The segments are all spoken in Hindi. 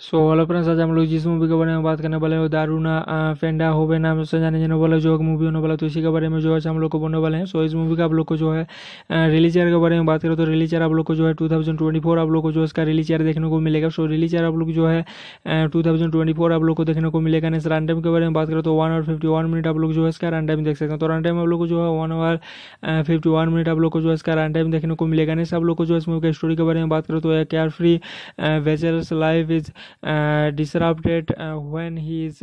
सो हेलो फ्रेंड्स आज हम लोग जिस मूवी के बारे में बात करने वाले हैं दारूना फेंडा होवे नाम से जाने जाने वाला जो मूवी होने वाला तो इसी के बारे में जो है हम लोग को बोलने वाले हैं सो इस मूवी का आप लोग को जो है रिलीज ईयर के बारे में बात करें तो रिलीज ईयर आप लोग को जो है टू आप लोग को जो इसका रिलीज ईयर देखने को मिलेगा सो so, रिलीज ईयर आप लोग जो है टू आप लोग को देखने को मिलेगा ने रन टाइम के बारे में बात करें तो वन आवर फिफ्टी मिनट आप लोग जो है इसका रन टाइम देख सकते हैं तो रन टाइम आप लोग को जो है वन आवर फिफ्टी मिनट आप लोग को जो है इसका रन टाइम देखने को मिलेगा ने आप लोग को जो है इस मूवी का स्टोरी के बारे में बात करें तो care free wagers life is disrupted when he is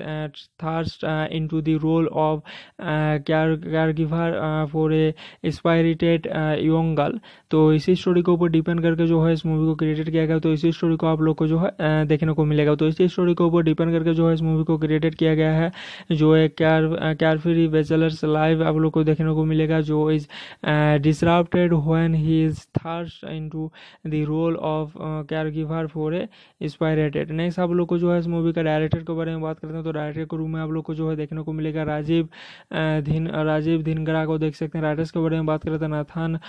thrust into the role of care, uh, caregiver for a एक्सपायरेटेड young girl तो इसी स्टोरी के ऊपर डिपेंड करके जो है इस मूवी को क्रिएटेड किया गया तो इसी स्टोरी को आप लोग को जो है देखने को मिलेगा तो इसी स्टोरी के ऊपर डिपेंड करके जो है इस मूवी को क्रिएटेड किया गया है जो है कैर कैरफ्री बेचलर्स लाइव आप लोग को देखने को मिलेगा जो is disrupted when he is thrust into the role of char giver for a एक्सपायरेटेड next आप लोग को जो है इस मूवी का डायरेक्टर के बारे में बात करते हैं तो डायरेक्टर के रूम में आप लोग को जो है देखने को मिलेगा राजीव धिन राजीव धिनगरा को देख सकते हैं राइटर्स के बारे में बात करते हैं तो नाथान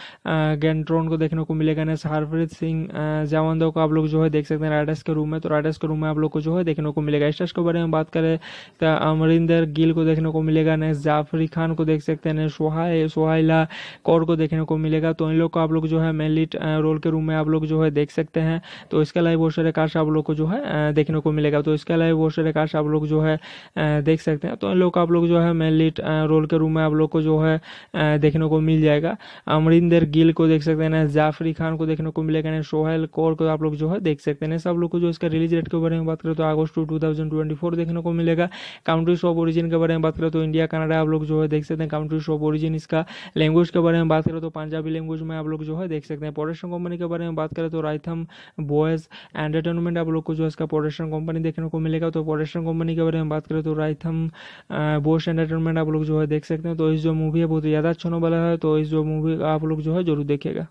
गेंट्रोन को देखने को मिलेगा नेक्स्ट हरप्रीत सिंह जावंदो को आप लोग जो है देख सकते हैं राइडर्स के रूम में तो राइटर्स के रूम में आप लोग को जो है देखने को मिलेगा स्टर्स के बारे में बात करें तो अमरिंदर गिल को देखने को मिलेगा नेक्स्ट जाफरी खान को देख सकते हैं सोहा सोहाइला कौर को देखने को मिलेगा तो इन लोग को आप लोग जो है मेन लीड रोल के रूम में आप लोग जो है देख सकते हैं तो इसके अलावा बहुत सारे कास्ट आप लोग को जो है देखने को मिलेगा तो इसके अलावा बहुत सारे कार्ड्स आप लोग जो है देख सकते हैं तो इन लोग का आप लोग जो है लीड रोल के रूम में आप लोग को जो है देखने को मिल जाएगा अमरिंदर गिल को देख सकते हैं जाफरी खान को देखने को मिलेगा ना सोहेल कौर को आप लोग जो है देख सकते हैं सब लोग को जो इसका रिलीज डेट के बारे में बात करें तो अगस्त two two thousand twenty four देखने को मिलेगा काउंट्रीज ऑफ ओरिजिन के बारे में बात करें तो इंडिया कनाडा आप लोग जो है देख सकते हैं काउंट्रीज ऑफ ओरिजिन इसका लैंग्वेज के बारे में बात करें तो पंजाबी लैंग्वेज में आप लोग जो है देख सकते हैं प्रोडक्शन कंपनी के बारे में बात करें तो राइथम बॉयज एंटरटेनमेंट आप लोग को जो है आपका प्रोडक्शन कंपनी देखने को मिलेगा तो प्रोडक्शन कंपनी के बारे में बात करें तो राइथम बोस एंटरटेनमेंट आप लोग जो है देख सकते हैं तो इस जो मूवी है बहुत ज़्यादा अच्छा होने वाला है तो इस जो मूवी आप लोग जो है जरूर देखेगा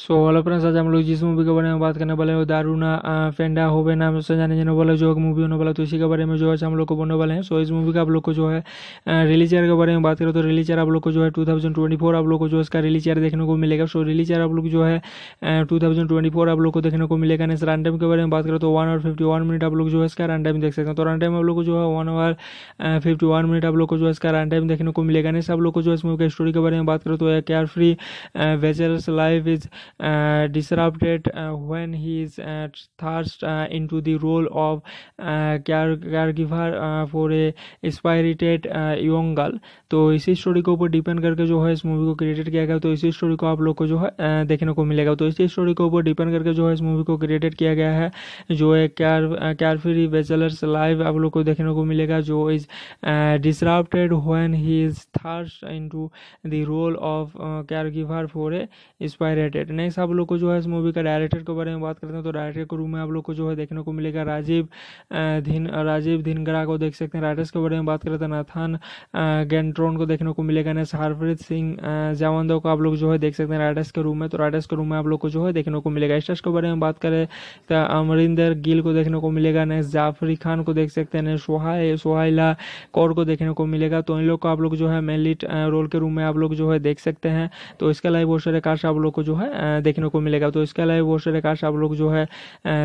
सो हेलो फ्रेंड्स आज हम लोग जिस मूवी के बारे में बात करने वाले हैं दारूना फेंडा होवे नाम से जाने जाने वाला जो मूवी होने वाला तो इसी के बारे में जो है हम लोग को बोलने वाले हैं सो इस मूवी का आप लोग को जो है रिलीज ईयर के बारे में बात करें तो रिलीज ईयर आप लोग को जो है टू आप लोग को जो इसका रिलीज ईयर देखने को मिलेगा सो रिलीज ईयर आप लोग जो है टू आप लोग को देखने को मिलेगा नेक्स्ट रन टाइम के बारे में बात करें तो वन आवर फिफ्टी मिनट आप लोग जो है इसका रन टाइम देख सकते हैं तो रन टाइम आप लोग को जो है वन आवर फिफ्टी मिनट आप लोग को जो है इसका रन टाइम देखने को मिलेगा नेक्स्ट आप लोग को जो है इस मूवी का स्टोरी के बारे में बात करो तो care free wagers life is disrupted when he is thrust into the role of care, uh, caregiver for a spirited young girl तो इसी स्टोरी के ऊपर डिपेंड करके जो है इस मूवी को क्रिएटेड किया गया तो इसी स्टोरी को आप लोग को जो है देखने को मिलेगा तो इसी स्टोरी के ऊपर डिपेंड करके जो है इस मूवी को क्रिएटेड किया गया है जो है कैर कैरफ्री बेचलर्स लाइव आप लोग को देखने को मिलेगा जो is disrupted when he is thrust into the role of char giver for a इंस्पायरेटेड director आप लोग को जो है इस मूवी का डायरेक्टर के बारे में बात करते हैं तो डायरेक्टर के रूम में आप लोग को जो है देखने को मिलेगा राजीव धिन राजीव धिनगरा को देख सकते हैं राइटर्स के बारे में बात करते हैं नाथान गेंट्रोन को देखने को मिलेगा नेस हरप्रीत सिंह जावंदो को आप लोग जो है देख सकते हैं राइटर्स के रूम में तो राइटर्स के रूम में आप लोग को जो है देखने को मिलेगा स्टर्स के बारे में बात करें तो अमरिंदर गिल को देखने को मिलेगा नेस जाफरी खान को देख सकते हैं नेक्स्ट सोहाइला कौर को देखने को मिलेगा तो इन लोग को आप लोग जो है मेनली रोल के रूम में आप लोग जो है देख सकते हैं तो इसके अलावा बहुत सारे कार्ड आप लोग को जो है देखने को मिलेगा तो इसके अलावा बहुत सारे कार्ड्स आप लोग जो है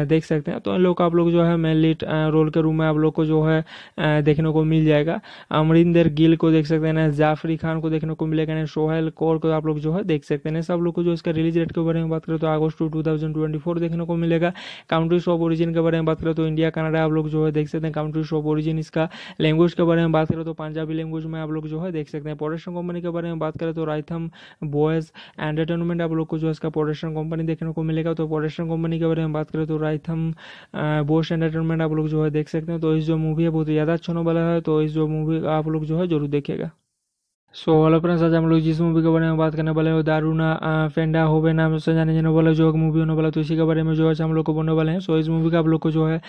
देख सकते हैं तो इन लोग आप लोग जो है मेनली रोल के रूम में आप लोग को जो है देखने को मिल जाएगा अमरिंदर गिल को देख सकते हैं जाफरी खान को देखने को मिलेगा सोहेल कौर को आप लोग जो है देख सकते हैं सब लोग को जो इसका रिलीज डेट के बारे में बात करें तो अगस्ट टू टू देखने को मिलेगा काउंट्रीज ऑफ ओरिजिन के बारे में बात करें तो इंडिया कनाडा आप लोग जो है देख सकते हैं काउंट्रीज ऑफ ओरिजिन इसका लैंग्वेज के बारे में बात करें तो पंजाबी लैंग्वेज में आप लोग जो है देख सकते हैं प्रोडक्शन कंपनी के बारे में बात करें तो राइथम बॉयज एंटरटेनमेंट आप लोग को जो है इसका प्रोडक्शन कंपनी देखने को मिलेगा तो प्रोडक्शन कंपनी के बारे में बात करें तो राइथम बोश एंटरटेनमेंट आप लोग जो है देख सकते हैं तो इस जो मूवी है बहुत ज़्यादा अच्छा होने वाला है तो इस जो मूवी आप लोग जो है जरूर देखेगा सो ऑल फ्रेंड्स आज हम लोग जिस मूवी के बारे में बात करने वाले हैं दारूना फेंडा होवे नाम से जाने जाने वाला जो मूवी होने वाला तो इसी के बारे में जो है हम लोग को बोलने वाले हैं सो इस मूवी का आप लोग को जो है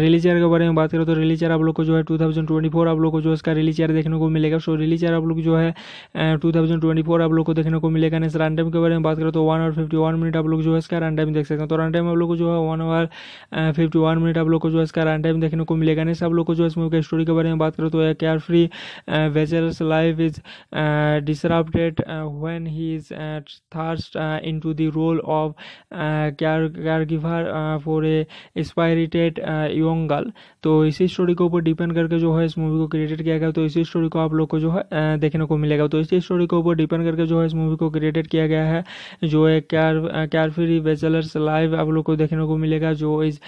रिलीज ईयर के बारे में बात करें तो रिलीज ईयर आप लोग को जो है टू थाउजेंड ट्वेंटी फोर आप लोग को जो है इसका रिलीज ईयर देखने को मिलेगा सो रिलीज ईयर आप लोग जो है टू थाउजेंड ट्वेंटी फोर आप लोग को देखने को मिलेगा इस रन टाइम के बारे में बात करें तो one hour fifty one minute आप लोग जो है इसका रन टाइम देख सकते हैं तो रन टाइम आप लोग को जो है one hour fifty one minute आप लोग को जो है इसका रन टाइम देखने को मिलेगा नेक्स्ट आप लोग को जो है इस मूवी के स्टोरी के बारे में बात करें तो care free wagers life is disrupted when he is thrust into the role of care, uh, caregiver for a spirited young girl तो इसी स्टोरी के ऊपर डिपेंड करके जो है इस मूवी को क्रिएटेड किया गया तो इसी स्टोरी को आप लोग को जो है देखने को मिलेगा तो इसी स्टोरी के ऊपर डिपेंड करके जो है इस मूवी को क्रिएटेड किया गया है जो एक कैर कैरफ्री बेचलर्स लाइव आप लोग को देखने को मिलेगा जो is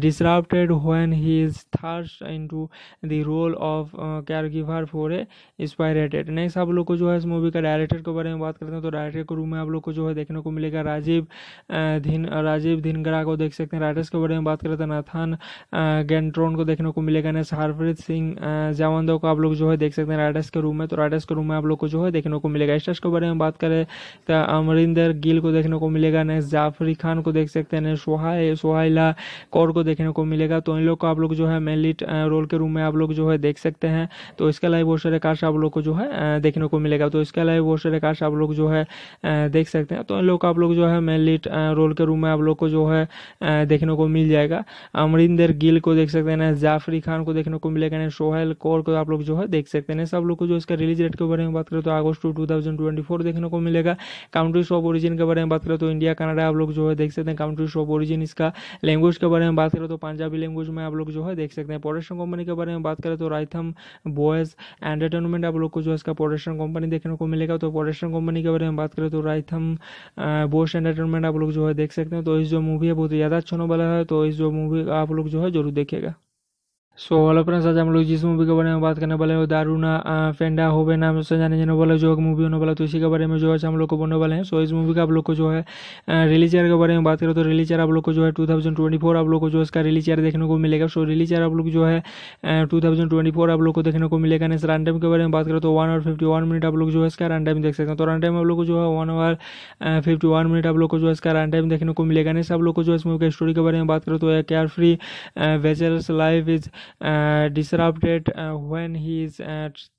disrupted when he is thrust into the role of char giver for a spirited director next आप लोग को जो है इस मूवी का डायरेक्टर के बारे में बात करते हैं तो डायरेक्टर के रूम में आप लोग को जो है देखने को मिलेगा राजीव धिन राजीव धिनगरा को देख सकते हैं राइटर्स के बारे में बात करते हैं नाथान गेंट्रोन को देखने को मिलेगा नेक्स्ट हरप्रीत सिंह जावंदो को आप लोग जो है देख सकते हैं राइटर्स के रूम में तो राइटर्स के रूम में आप लोग को जो है देखने को मिलेगा स्टर्स के बारे में बात करें तो अमरिंदर गिल को देखने को मिलेगा नेक्स्ट जाफरी खान को देख सकते हैं नेक्स्ट सोहाय सोहाइला कौर को देखने को मिलेगा तो इन लोग को आप लोग जो है मेनली रोल के रूम में आप लोग जो है देख सकते हैं तो इसके लाइव बहुत सारे काश आप लोग को जो है देखने को मिलेगा तो इसके अलावा बहुत सारे कार्ड्स आप लोग जो है देख सकते हैं तो इन लोग आप लोग जो है मेन रोल के रूम में आप लोग को जो है देखने को मिल जाएगा अमरिंदर गिल को देख सकते हैं जाफरी खान को देखने को मिलेगा सोहेल कौर को आप लोग जो है देख सकते हैं सब लोग को जो इसका रिलीज डेट के बारे में बात करें तो अगस्त टू टू देखने को मिलेगा काउंट्रीज ऑफ ओरिजिन के बारे में बात करें तो इंडिया कनाडा आप लोग जो है देख सकते हैं काउंट्रीज ऑफ ओरिजिन इसका लैंग्वेज के बारे में बात करें तो पंजाबी लैंग्वेज में आप लोग जो है देख सकते हैं प्रोडक्शन कंपनी के बारे में बात करें तो राइथम बॉयज एंटरटेनमेंट आप लोग को जो है इसका प्रोडक्शन कंपनी देखने को मिलेगा तो प्रोडक्शन कंपनी के बारे में बात करें तो राइथम बोस्ट एंटरटेनमेंट आप लोग जो है देख सकते हैं तो इस जो मूवी है बहुत ज़्यादा अच्छा होने वाला है तो इस जो मूवी आप लोग जो है जरूर देखेगा सो हेलो फ्रेंड्स आज हम लोग जिस मूवी के बारे में बात करने वाले हैं दारूना फेंडा होवे नाम से जाने जाने वाले जो मूवी होने वाला तो इसी के बारे में जो है हम लोग को बोलने वाले हैं सो इस मूवी का आप लोग को जो है रिलीज ईयर के बारे में बात करें तो रिलीज ईयर आप लोग को जो है टू आप लोग को जो इसका रिलीज ईयर देखने को मिलेगा सो रिलीज ईयर आप लोग जो है टू आप लोग को देखने को मिलेगा इस रन टाइम के बारे में बात करें तो वन आवर फिफ्टी मिनट आप लोग जो है इसका रन टाइम देख सकते हैं तो रन टाइम आप लोग को जो है वन आवर फिफ्टी मिनट आप लोग को जो है इसका रन टाइम देखने को मिलेगा इस आप लोग को जो इस मूवी के स्टोरी के बारे में बात करें तो care free वेचर्स life is disrupted when he is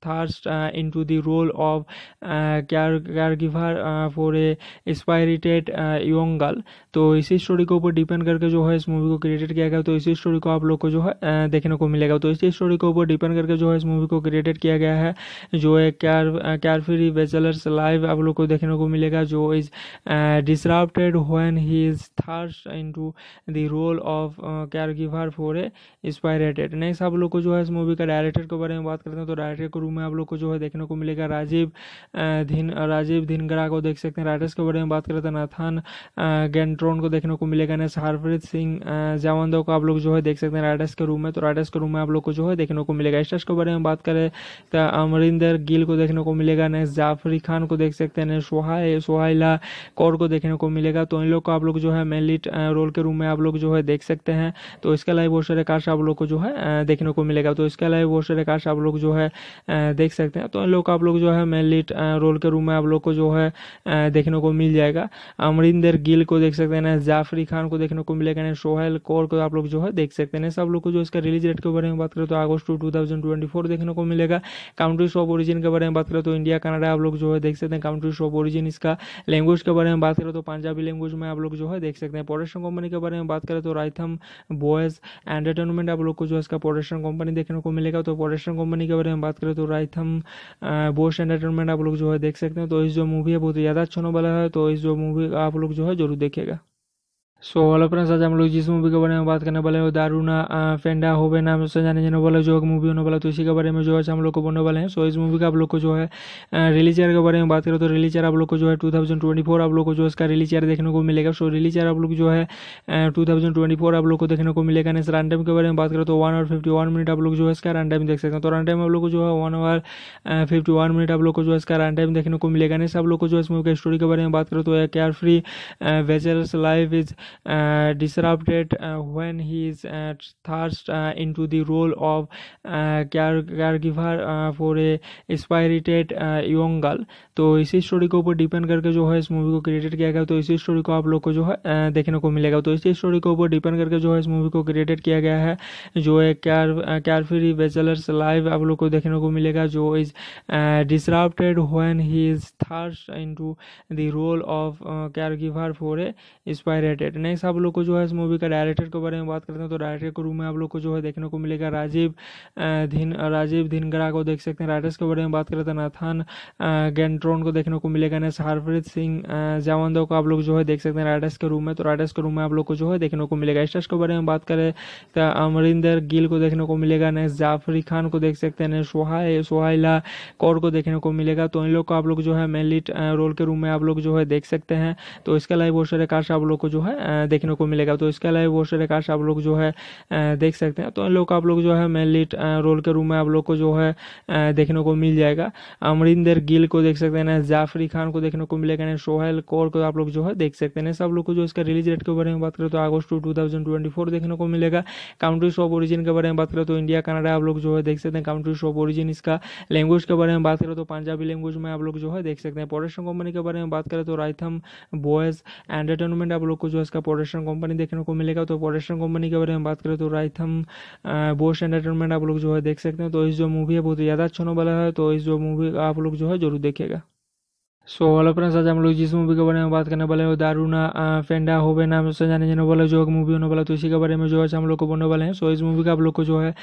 thrust into the role of care, uh, caregiver for a एक्सपायरेटेड young girl तो इसी स्टोरी के ऊपर डिपेंड करके जो है इस मूवी को क्रिएटेड किया गया तो इसी स्टोरी को आप लोग को जो है देखने को मिलेगा तो इसी स्टोरी के ऊपर डिपेंड करके जो है इस मूवी को क्रिएटेड किया गया है जो है कैर कैरफ्री बेचलर्स लाइव आप लोग को देखने को मिलेगा जो is disrupted when he is thrust into the role of char giver for a एक्सपायरेटेड next आप लोग को जो है इस मूवी का डायरेक्टर के बारे में बात करते हैं तो डायरेक्टर के रूम में आप लोग को जो है देखने को मिलेगा राजीव धिन राजीव धिनगरा को देख सकते हैं राइटर्स के बारे में बात करें तो नाथान गेंट्रोन को देखने को मिलेगा नेक्स्ट हरप्रीत सिंह जावंदो को आप लोग जो है देख सकते हैं राइडर्स के रूम में तो राइडर्स के रूम में आप लोग को जो है देखने को मिलेगा स्टर्स के बारे में बात करें तो अमरिंदर गिल को देखने को मिलेगा नेक्स्ट जाफरी खान को देख सकते हैं सोहाय सोहाइला कौर को देखने को मिलेगा तो इन लोग को आप लोग जो है मेन लीड रोल के रूम में आप लोग जो है देख सकते हैं तो इसके अलावा बहुत सारे कार्ड आप लोग को जो है देखने को मिलेगा तो इसके अलावा बहुत सारे कार्ड्स आप लोग जो है देख सकते हैं तो इन लोग का आप लोग जो है मेन लीड रोल के रूम में आप लोग को जो है देखने को मिल जाएगा अमरिंदर गिल को देख सकते हैं जाफरी खान को देखने को मिलेगा ना सोहेल कौर को आप लोग जो है देख सकते हैं सब लोग को जो इसका रिलीज डेट के बारे में बात करें तो अगस्त two two thousand twenty four देखने को मिलेगा काउंट्रीज ऑफ ओरिजिन के बारे में बात करें तो इंडिया कनाडा आप लोग जो है देख सकते हैं काउंट्रीज ऑफ ओरिजिन इसका लैंग्वेज के बारे में बात करें तो पंजाबी लैंग्वेज में आप लोग जो है देख सकते हैं प्रोडक्शन कंपनी के बारे में बात करें तो राइथम बॉयज एंटरटेनमेंट आप लोग को जो है प्रोडक्शन कंपनी देखने को मिलेगा तो प्रोडक्शन कंपनी के बारे में बात करें तो राइथम बोस्ट एंटरटेनमेंट आप लोग जो है देख सकते हैं तो इस जो मूवी है बहुत ज़्यादा अच्छा वाला है तो इस जो मूवी आप लोग जो है जरूर देखेगा सो हेलो फ्रेंड्स आज हम लोग जिस मूवी के बारे में बात करने वाले हैं दारूना फेंडा होवे नाम से जाने जाने वाला जो मूवी होने वाला तो इसी के बारे में जो है हम लोग को बोलने वाले हैं सो इस मूवी का आप लोग को जो है रिलीज ईयर के बारे में बात करें तो रिलीज ईयर आप लोग को जो है 2024 आप लोग को जो इसका रिलीज ईयर देखने को मिलेगा सो so, रिलीज ईयर आप लोग जो है टू आप लोग को देखने को मिलेगा नेक्स्ट रन टाइम के बारे में बात करें तो वन आवर फिफ्टी मिनट आप लोग जो है इसका रन टाइम देख सकते हैं तो रन टाइम आप लोग को जो है वन आवर फिफ्टी मिनट आप लोग को जो है इसका रन टाइम देखने को मिलेगा नेक्स्ट आप लोग को जो है इस मूवी का स्टोरी के बारे में बात करें तो care free वेचर्स life is disrupted when he is thrust into the role of care, uh, giver for a spirited young girl तो इसी स्टोरी के ऊपर डिपेंड करके जो है इस मूवी को क्रिएटेड किया गया तो इसी स्टोरी को आप लोग को जो है देखने को मिलेगा तो इसी स्टोरी के ऊपर डिपेंड करके जो है इस मूवी को क्रिएटेड किया गया है जो है कैर कैरफ्री बेचलर्स लाइव आप लोग को देखने को मिलेगा जो is disrupted when he is thrust into the role of char giver for a स्पायरेटेड next आप लोग को जो है इस मूवी का डायरेक्टर के बारे में बात करते हैं तो डायरेक्टर के रूम में आप लोग को जो है देखने को मिलेगा राजीव धिन राजीव धिनगरा को देख सकते हैं राइटर्स के बारे में बात करते हैं तो नाथान गेंट्रोन को देखने को मिलेगा नेक्स्ट हरप्रीत सिंह जावंदो को आप लोग जो है देख सकते हैं राइटर्स के रूम में तो राइटर्स के रूम में आप लोग को जो है देखने को मिलेगा स्टर्स के बारे में बात करें तो अमरिंदर गिल को देखने को मिलेगा नेक्स्ट जाफरी खान को देख सकते हैं नेक्स्ट सोहाय सोहाइला कौर को देखने को मिलेगा तो इन लोग को आप लोग जो है मेन लीड रोल के रूम में आप लोग जो है देख सकते हैं तो इसके अलावा बहुत सारे कार्ड आप लोग को जो है देखने को मिलेगा तो इसके अलावा बहुत सारे कार्ड्स आप लोग जो है देख सकते हैं तो इन लोग का आप लोग जो है मेनली रोल के रूम में आप लोग को जो है देखने को मिल जाएगा अमरिंदर गिल को देख सकते हैं जाफरी खान को देखने को मिलेगा ना सोहेल कौर को आप लोग जो है देख सकते हैं सब लोग को जो इसका रिलीज डेट के बारे में बात करें तो अगस्त two two thousand twenty four देखने को मिलेगा काउंट्रीज ऑफ ओरिजिन के बारे में बात करें तो इंडिया कनाडा आप लोग जो है देख सकते हैं काउंट्रीज ऑफ ओरिजिन इसका लैंग्वेज के बारे में बात करें तो पंजाबी लैंग्वेज में आप लोग जो है देख सकते हैं प्रोडक्शन कंपनी के बारे में बात करें तो राइथम बॉयज एंटरटेनमेंट आप लोग को जो है आपका प्रोडक्शन कंपनी देखने को मिलेगा तो प्रोडक्शन कंपनी के बारे में बात करें तो राइथम बोस एंटरटेनमेंट आप लोग जो है देख सकते हैं तो इस जो मूवी है बहुत ज़्यादा अच्छा वाला है तो इस जो मूवी आप लोग जो है जरूर देखेगा सो ऑल अपने आज हम लोग जिस मूवी के बारे में बात करने वाले हैं दारूना फेंडा होवे नाम से जाने जाने वाला जो मूवी होने वाला तो इसी के बारे में जो है हम लोग को बोलने वाले हैं सो इस मूवी का आप लोग को जो है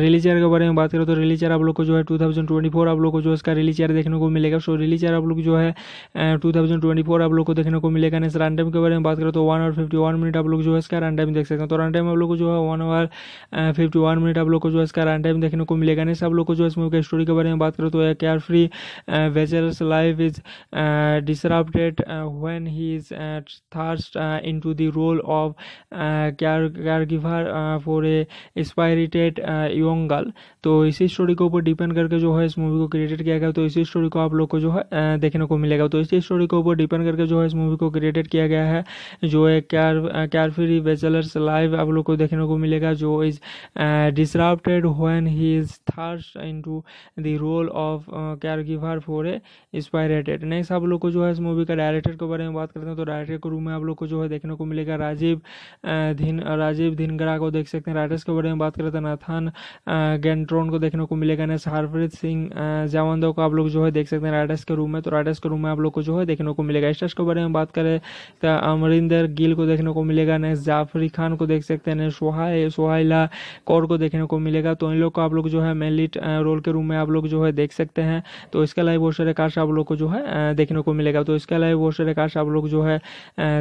रिलीज ईयर के बारे में बात करें तो रिलीज ईयर आप लोग को जो है टू थाउजेंड ट्वेंटी फोर आप लोग को जो है इसका रिलीज ईयर देखने को मिलेगा सो रिलीज ईयर आप लोग जो है टू थाउजेंड ट्वेंटी फोर आप लोग को देखने को मिलेगा नेक्स्ट रन टाइम के बारे में बात करें तो one hour fifty one minute आप लोग जो है इसका रन टाइम देख सकते हैं तो रन टाइम आप लोग को जो है one hour fifty one minute आप लोग को जो है इसका रन टाइम देखने को मिलेगा नेक्स्ट आप लोग को जो है इस मूवी के स्टोरी के बारे में बात करो तो care free wagers life is disrupted when he is thrust into the role of care, uh, caregiver for a spirited young girl तो इसी स्टोरी के ऊपर डिपेंड करके जो है इस मूवी को क्रिएटेड किया गया तो इसी स्टोरी को आप लोग को जो है देखने को मिलेगा तो इसी स्टोरी के ऊपर डिपेंड करके जो है इस मूवी को क्रिएटेड किया गया है जो एक कैर कैरफ्री बेचलर्स लाइव आप लोग को देखने को मिलेगा जो is disrupted when he is thrust into the role of char giver for a spirited director next आप लोग को जो है इस मूवी का डायरेक्टर के बारे में बात करते हैं तो डायरेक्टर के रूम में आप लोग को जो है देखने को मिलेगा राजीव धीन राजीव धिनगरा को देख सकते हैं राइटर्स के बारे में बात करते हैं नाथान गेंट्रोन को देखने को मिलेगा नेक्स्ट हरप्रीत सिंह जावंदो को आप लोग जो है देख सकते हैं राइटर्स के रूम में तो राइटर्स के रूम में आप लोग को जो है देखने को मिलेगा स्टर्स के बारे में बात करें तो अमरिंदर गिल को देखने को मिलेगा नेक्स्ट जाफरी खान को देख सकते हैं सोहाय सोहाइला कौर को देखने को मिलेगा तो इन लोग को आप लोग जो है मेनली रोल के रूम में आप लोग जो है देख सकते हैं तो इसके अलावा बहुत सारे काश आप लोग को जो है देखने को मिलेगा तो इसके अलावा बहुत सारे कार्ड्स आप लोग जो है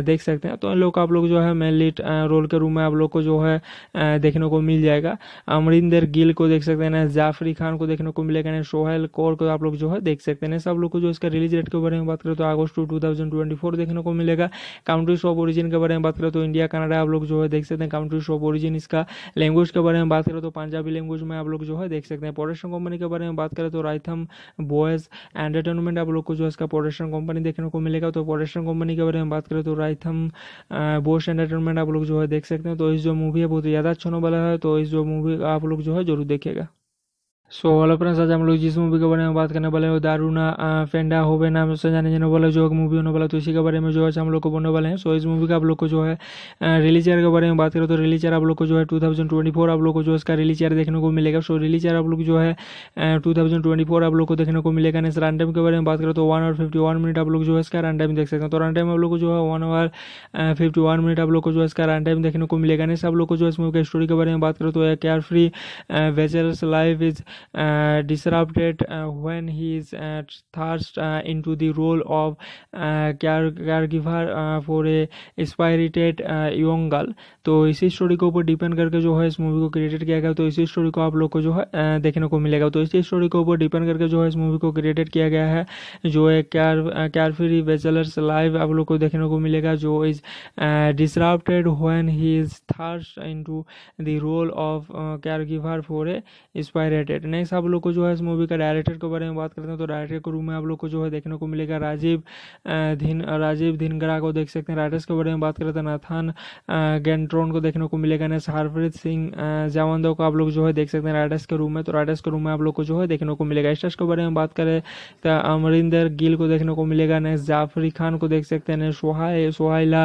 देख सकते हैं तो इन लोग आप लोग जो है लीड रोल के रूम में आप लोग को जो है देखने को मिल जाएगा अमरिंदर गिल को देख सकते हैं जाफरी खान को देखने को मिलेगा सोहेल कौर को आप लोग जो है देख सकते हैं सब लोग को जो इसका रिलीज डेट के बारे में बात करें तो अगस्त टू टू देखने को मिलेगा काउंट्रीज ऑफ ओरिजिन के बारे में बात करें तो इंडिया कनाडा आप लोग जो है देख सकते हैं काउंट्रीज ऑफ ओरिजिन इसका लैंग्वेज के बारे में बात करें तो पंजाबी लैंग्वेज में आप लोग जो है देख सकते हैं प्रोडक्शन कंपनी के बारे में बात करें तो राइथम बॉयज एंटरटेनमेंट आप लोग को जो है इसका प्रोडक्शन कंपनी देखने को मिलेगा तो प्रोडक्शन कंपनी के बारे में बात करें तो राइथम बोस्ट एंटरटेनमेंट आप लोग जो है देख सकते हैं तो इस जो मूवी है बहुत ज़्यादा अच्छा होने वाला है तो इस जो मूवी आप लोग जो है जरूर देखेगा सो हेलो फ्रेंड्स आज हम लोग जिस मूवी के बारे में बात करने वाले हैं दारूना फेंडा होवे नाम से जाने जाने वाले जो मूवी होने वाला तो इसी के बारे में जो है हम लोग को बोलने वाले हैं सो इस मूवी का आप लोग को जो है रिलीज ईयर के बारे में बात करें तो रिलीज ईयर आप लोग को जो है टू थाउजेंड ट्वेंटी फोर आप लोग को जो इसका रिलीज ईयर देखने को मिलेगा सो रिलीज ईयर आप लोग जो है टू थाउजेंड ट्वेंटी फोर आप लोग को देखने को मिलेगा इस रन टाइम के बारे में बात करें तो one hour fifty one minute आप लोग जो है इसका रन टाइम देख सकते हैं तो रन टाइम आप लोग को जो है one hour fifty one minute आप लोग को जो है इसका रन टाइम देखने को मिलेगा इस आप लोग को जो इस मूवी के स्टोरी के बारे में बात करें तो care free wagers life is disrupted when he is thrust into the role of care, uh, caregiver for a एक्सपायरेटेड young girl तो इसी स्टोरी के ऊपर डिपेंड करके जो है इस मूवी को क्रिएटेड किया गया तो इसी स्टोरी को आप लोग को जो है देखने को मिलेगा तो इसी स्टोरी के ऊपर डिपेंड करके जो है इस मूवी को क्रिएटेड किया गया है जो है कैर कैरफ्री बेचलर्स लाइव आप लोग को देखने को मिलेगा जो is disrupted when he is thrust into the role of char giver for a एक्सपायरेटेड next आप लोग को जो है इस मूवी का डायरेक्टर के बारे में बात करते हैं तो डायरेक्टर के रूम में आप लोग को जो है देखने को मिलेगा राजीव धिन राजीव धिनगरा को देख सकते हैं राइटर्स के बारे में बात करते हैं नाथान गेंट्रोन को देखने को मिलेगा ने हरप्रीत सिंह जावंदो को आप लोग जो है देख सकते हैं राइडर्स के रूम में तो राइडर्स के रूम में आप लोग को जो है देखने को मिलेगा स्टर्स के बारे में बात करें तो अमरिंदर गिल को देखने को मिलेगा ने जाफरी खान को देख सकते हैं सोहाय सोहाइला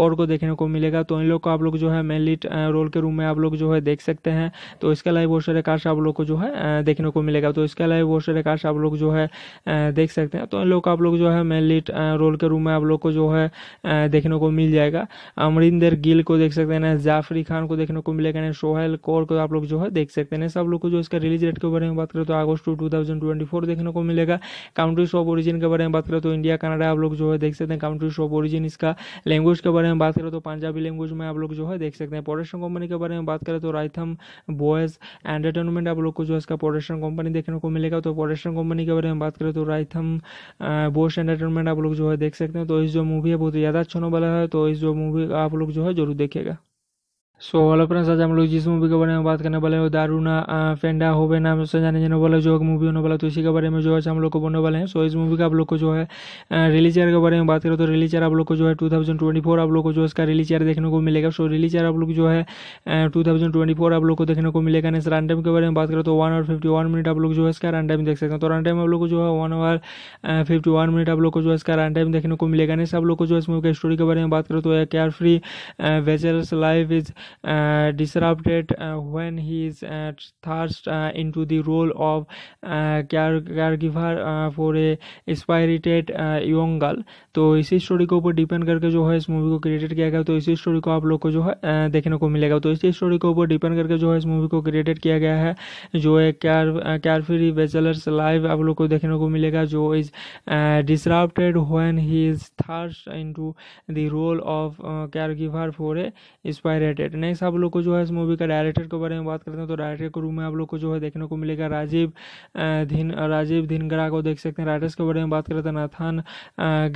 कौर को देखने को मिलेगा तो इन लोग को आप लोग जो है मेन लीड रोल के रूम में आप लोग जो है देख सकते हैं तो इसके अलावा बहुत सारे कार्ड आप लोग को जो है देखने को मिलेगा तो इसके अलावा बहुत सारे कार्ड्स आप लोग जो है देख सकते हैं तो इन लोग का आप लोग जो है मेनली रोल के रूम में आप लोग को जो है देखने को मिल जाएगा अमरिंदर गिल को देख सकते हैं जाफरी खान को देखने को मिलेगा ना सोहेल कौर को आप लोग जो है देख सकते हैं सब लोग को जो इसका रिलीज डेट के बारे में बात करें तो अगस्त two two thousand twenty four देखने को मिलेगा काउंट्रीज ऑफ ओरिजिन के बारे में बात करें तो इंडिया कनाडा आप लोग जो है देख सकते हैं काउंट्रीज ऑफ ओरिजिन इसका लैंग्वेज के बारे में बात करें तो पंजाबी लैंग्वेज में आप लोग जो है देख सकते हैं प्रोडक्शन कंपनी के बारे में बात करें तो राइथम बॉयज एंटरटेनमेंट आप लोग को जो है प्रोडक्शन कंपनी देखने को मिलेगा तो प्रोडक्शन कंपनी के बारे में बात करें तो राइथम बोस एंटरटेनमेंट आप लोग जो है देख सकते हैं तो इस जो मूवी है बहुत ज़्यादा अच्छा वाला है तो इस जो मूवी आप लोग जो है जरूर देखेगा सो हेलो फ्रेंड्स आज हम लोग जिस मूवी के बारे में बात करने वाले हैं दारूना फेंडा होवे नाम से जाने जाने वाला जो मूवी होने वाला तो इसी के बारे में जो है हम लोग को बोलने वाले हैं सो इस मूवी का आप लोग को जो है रिलीज ईयर के बारे में बात करें तो रिलीज ईयर आप लोग को जो है 2024 आप लोग को जो इसका रिलीज ईयर देखने को मिलेगा सो so, रिलीज ईयर आप लोग जो है टू आप लोग को देखने को मिलेगा इस रन टाइम के बारे में बात करें तो वन आवर फिफ्टी मिनट आप लोग जो है इसका रन टाइम देख सकते हैं तो रन टाइम आप लोग को जो है वन आवर फिफ्टी मिनट आप लोग को जो है इसका रन टाइम देखने को मिलेगा नेक्स्ट आप लोग को जो है इस मूवी का स्टोरी के बारे में बात करें तो care free वेचर्स life is disrupted when he is thrust into the role of care, uh, caregiver for a spirited young girl तो इसी स्टोरी के ऊपर डिपेंड करके जो है इस मूवी को क्रिएटेड किया गया तो इसी स्टोरी को आप लोग को जो है देखने को मिलेगा तो इसी स्टोरी के ऊपर डिपेंड करके जो है इस मूवी को क्रिएटेड किया गया है जो है कैर कैरफ्री बेचलर्स लाइव आप लोग को देखने को मिलेगा जो is disrupted when he is thrust into the role of char giver for a स्पायरेटेड next आप लोग को जो है इस मूवी का डायरेक्टर के बारे में बात करते हैं तो डायरेक्टर के रूम में आप लोग को जो है देखने को मिलेगा राजीव धिन राजीव धिनगरा को देख सकते हैं राइटर्स के बारे में बात करते हैं नाथान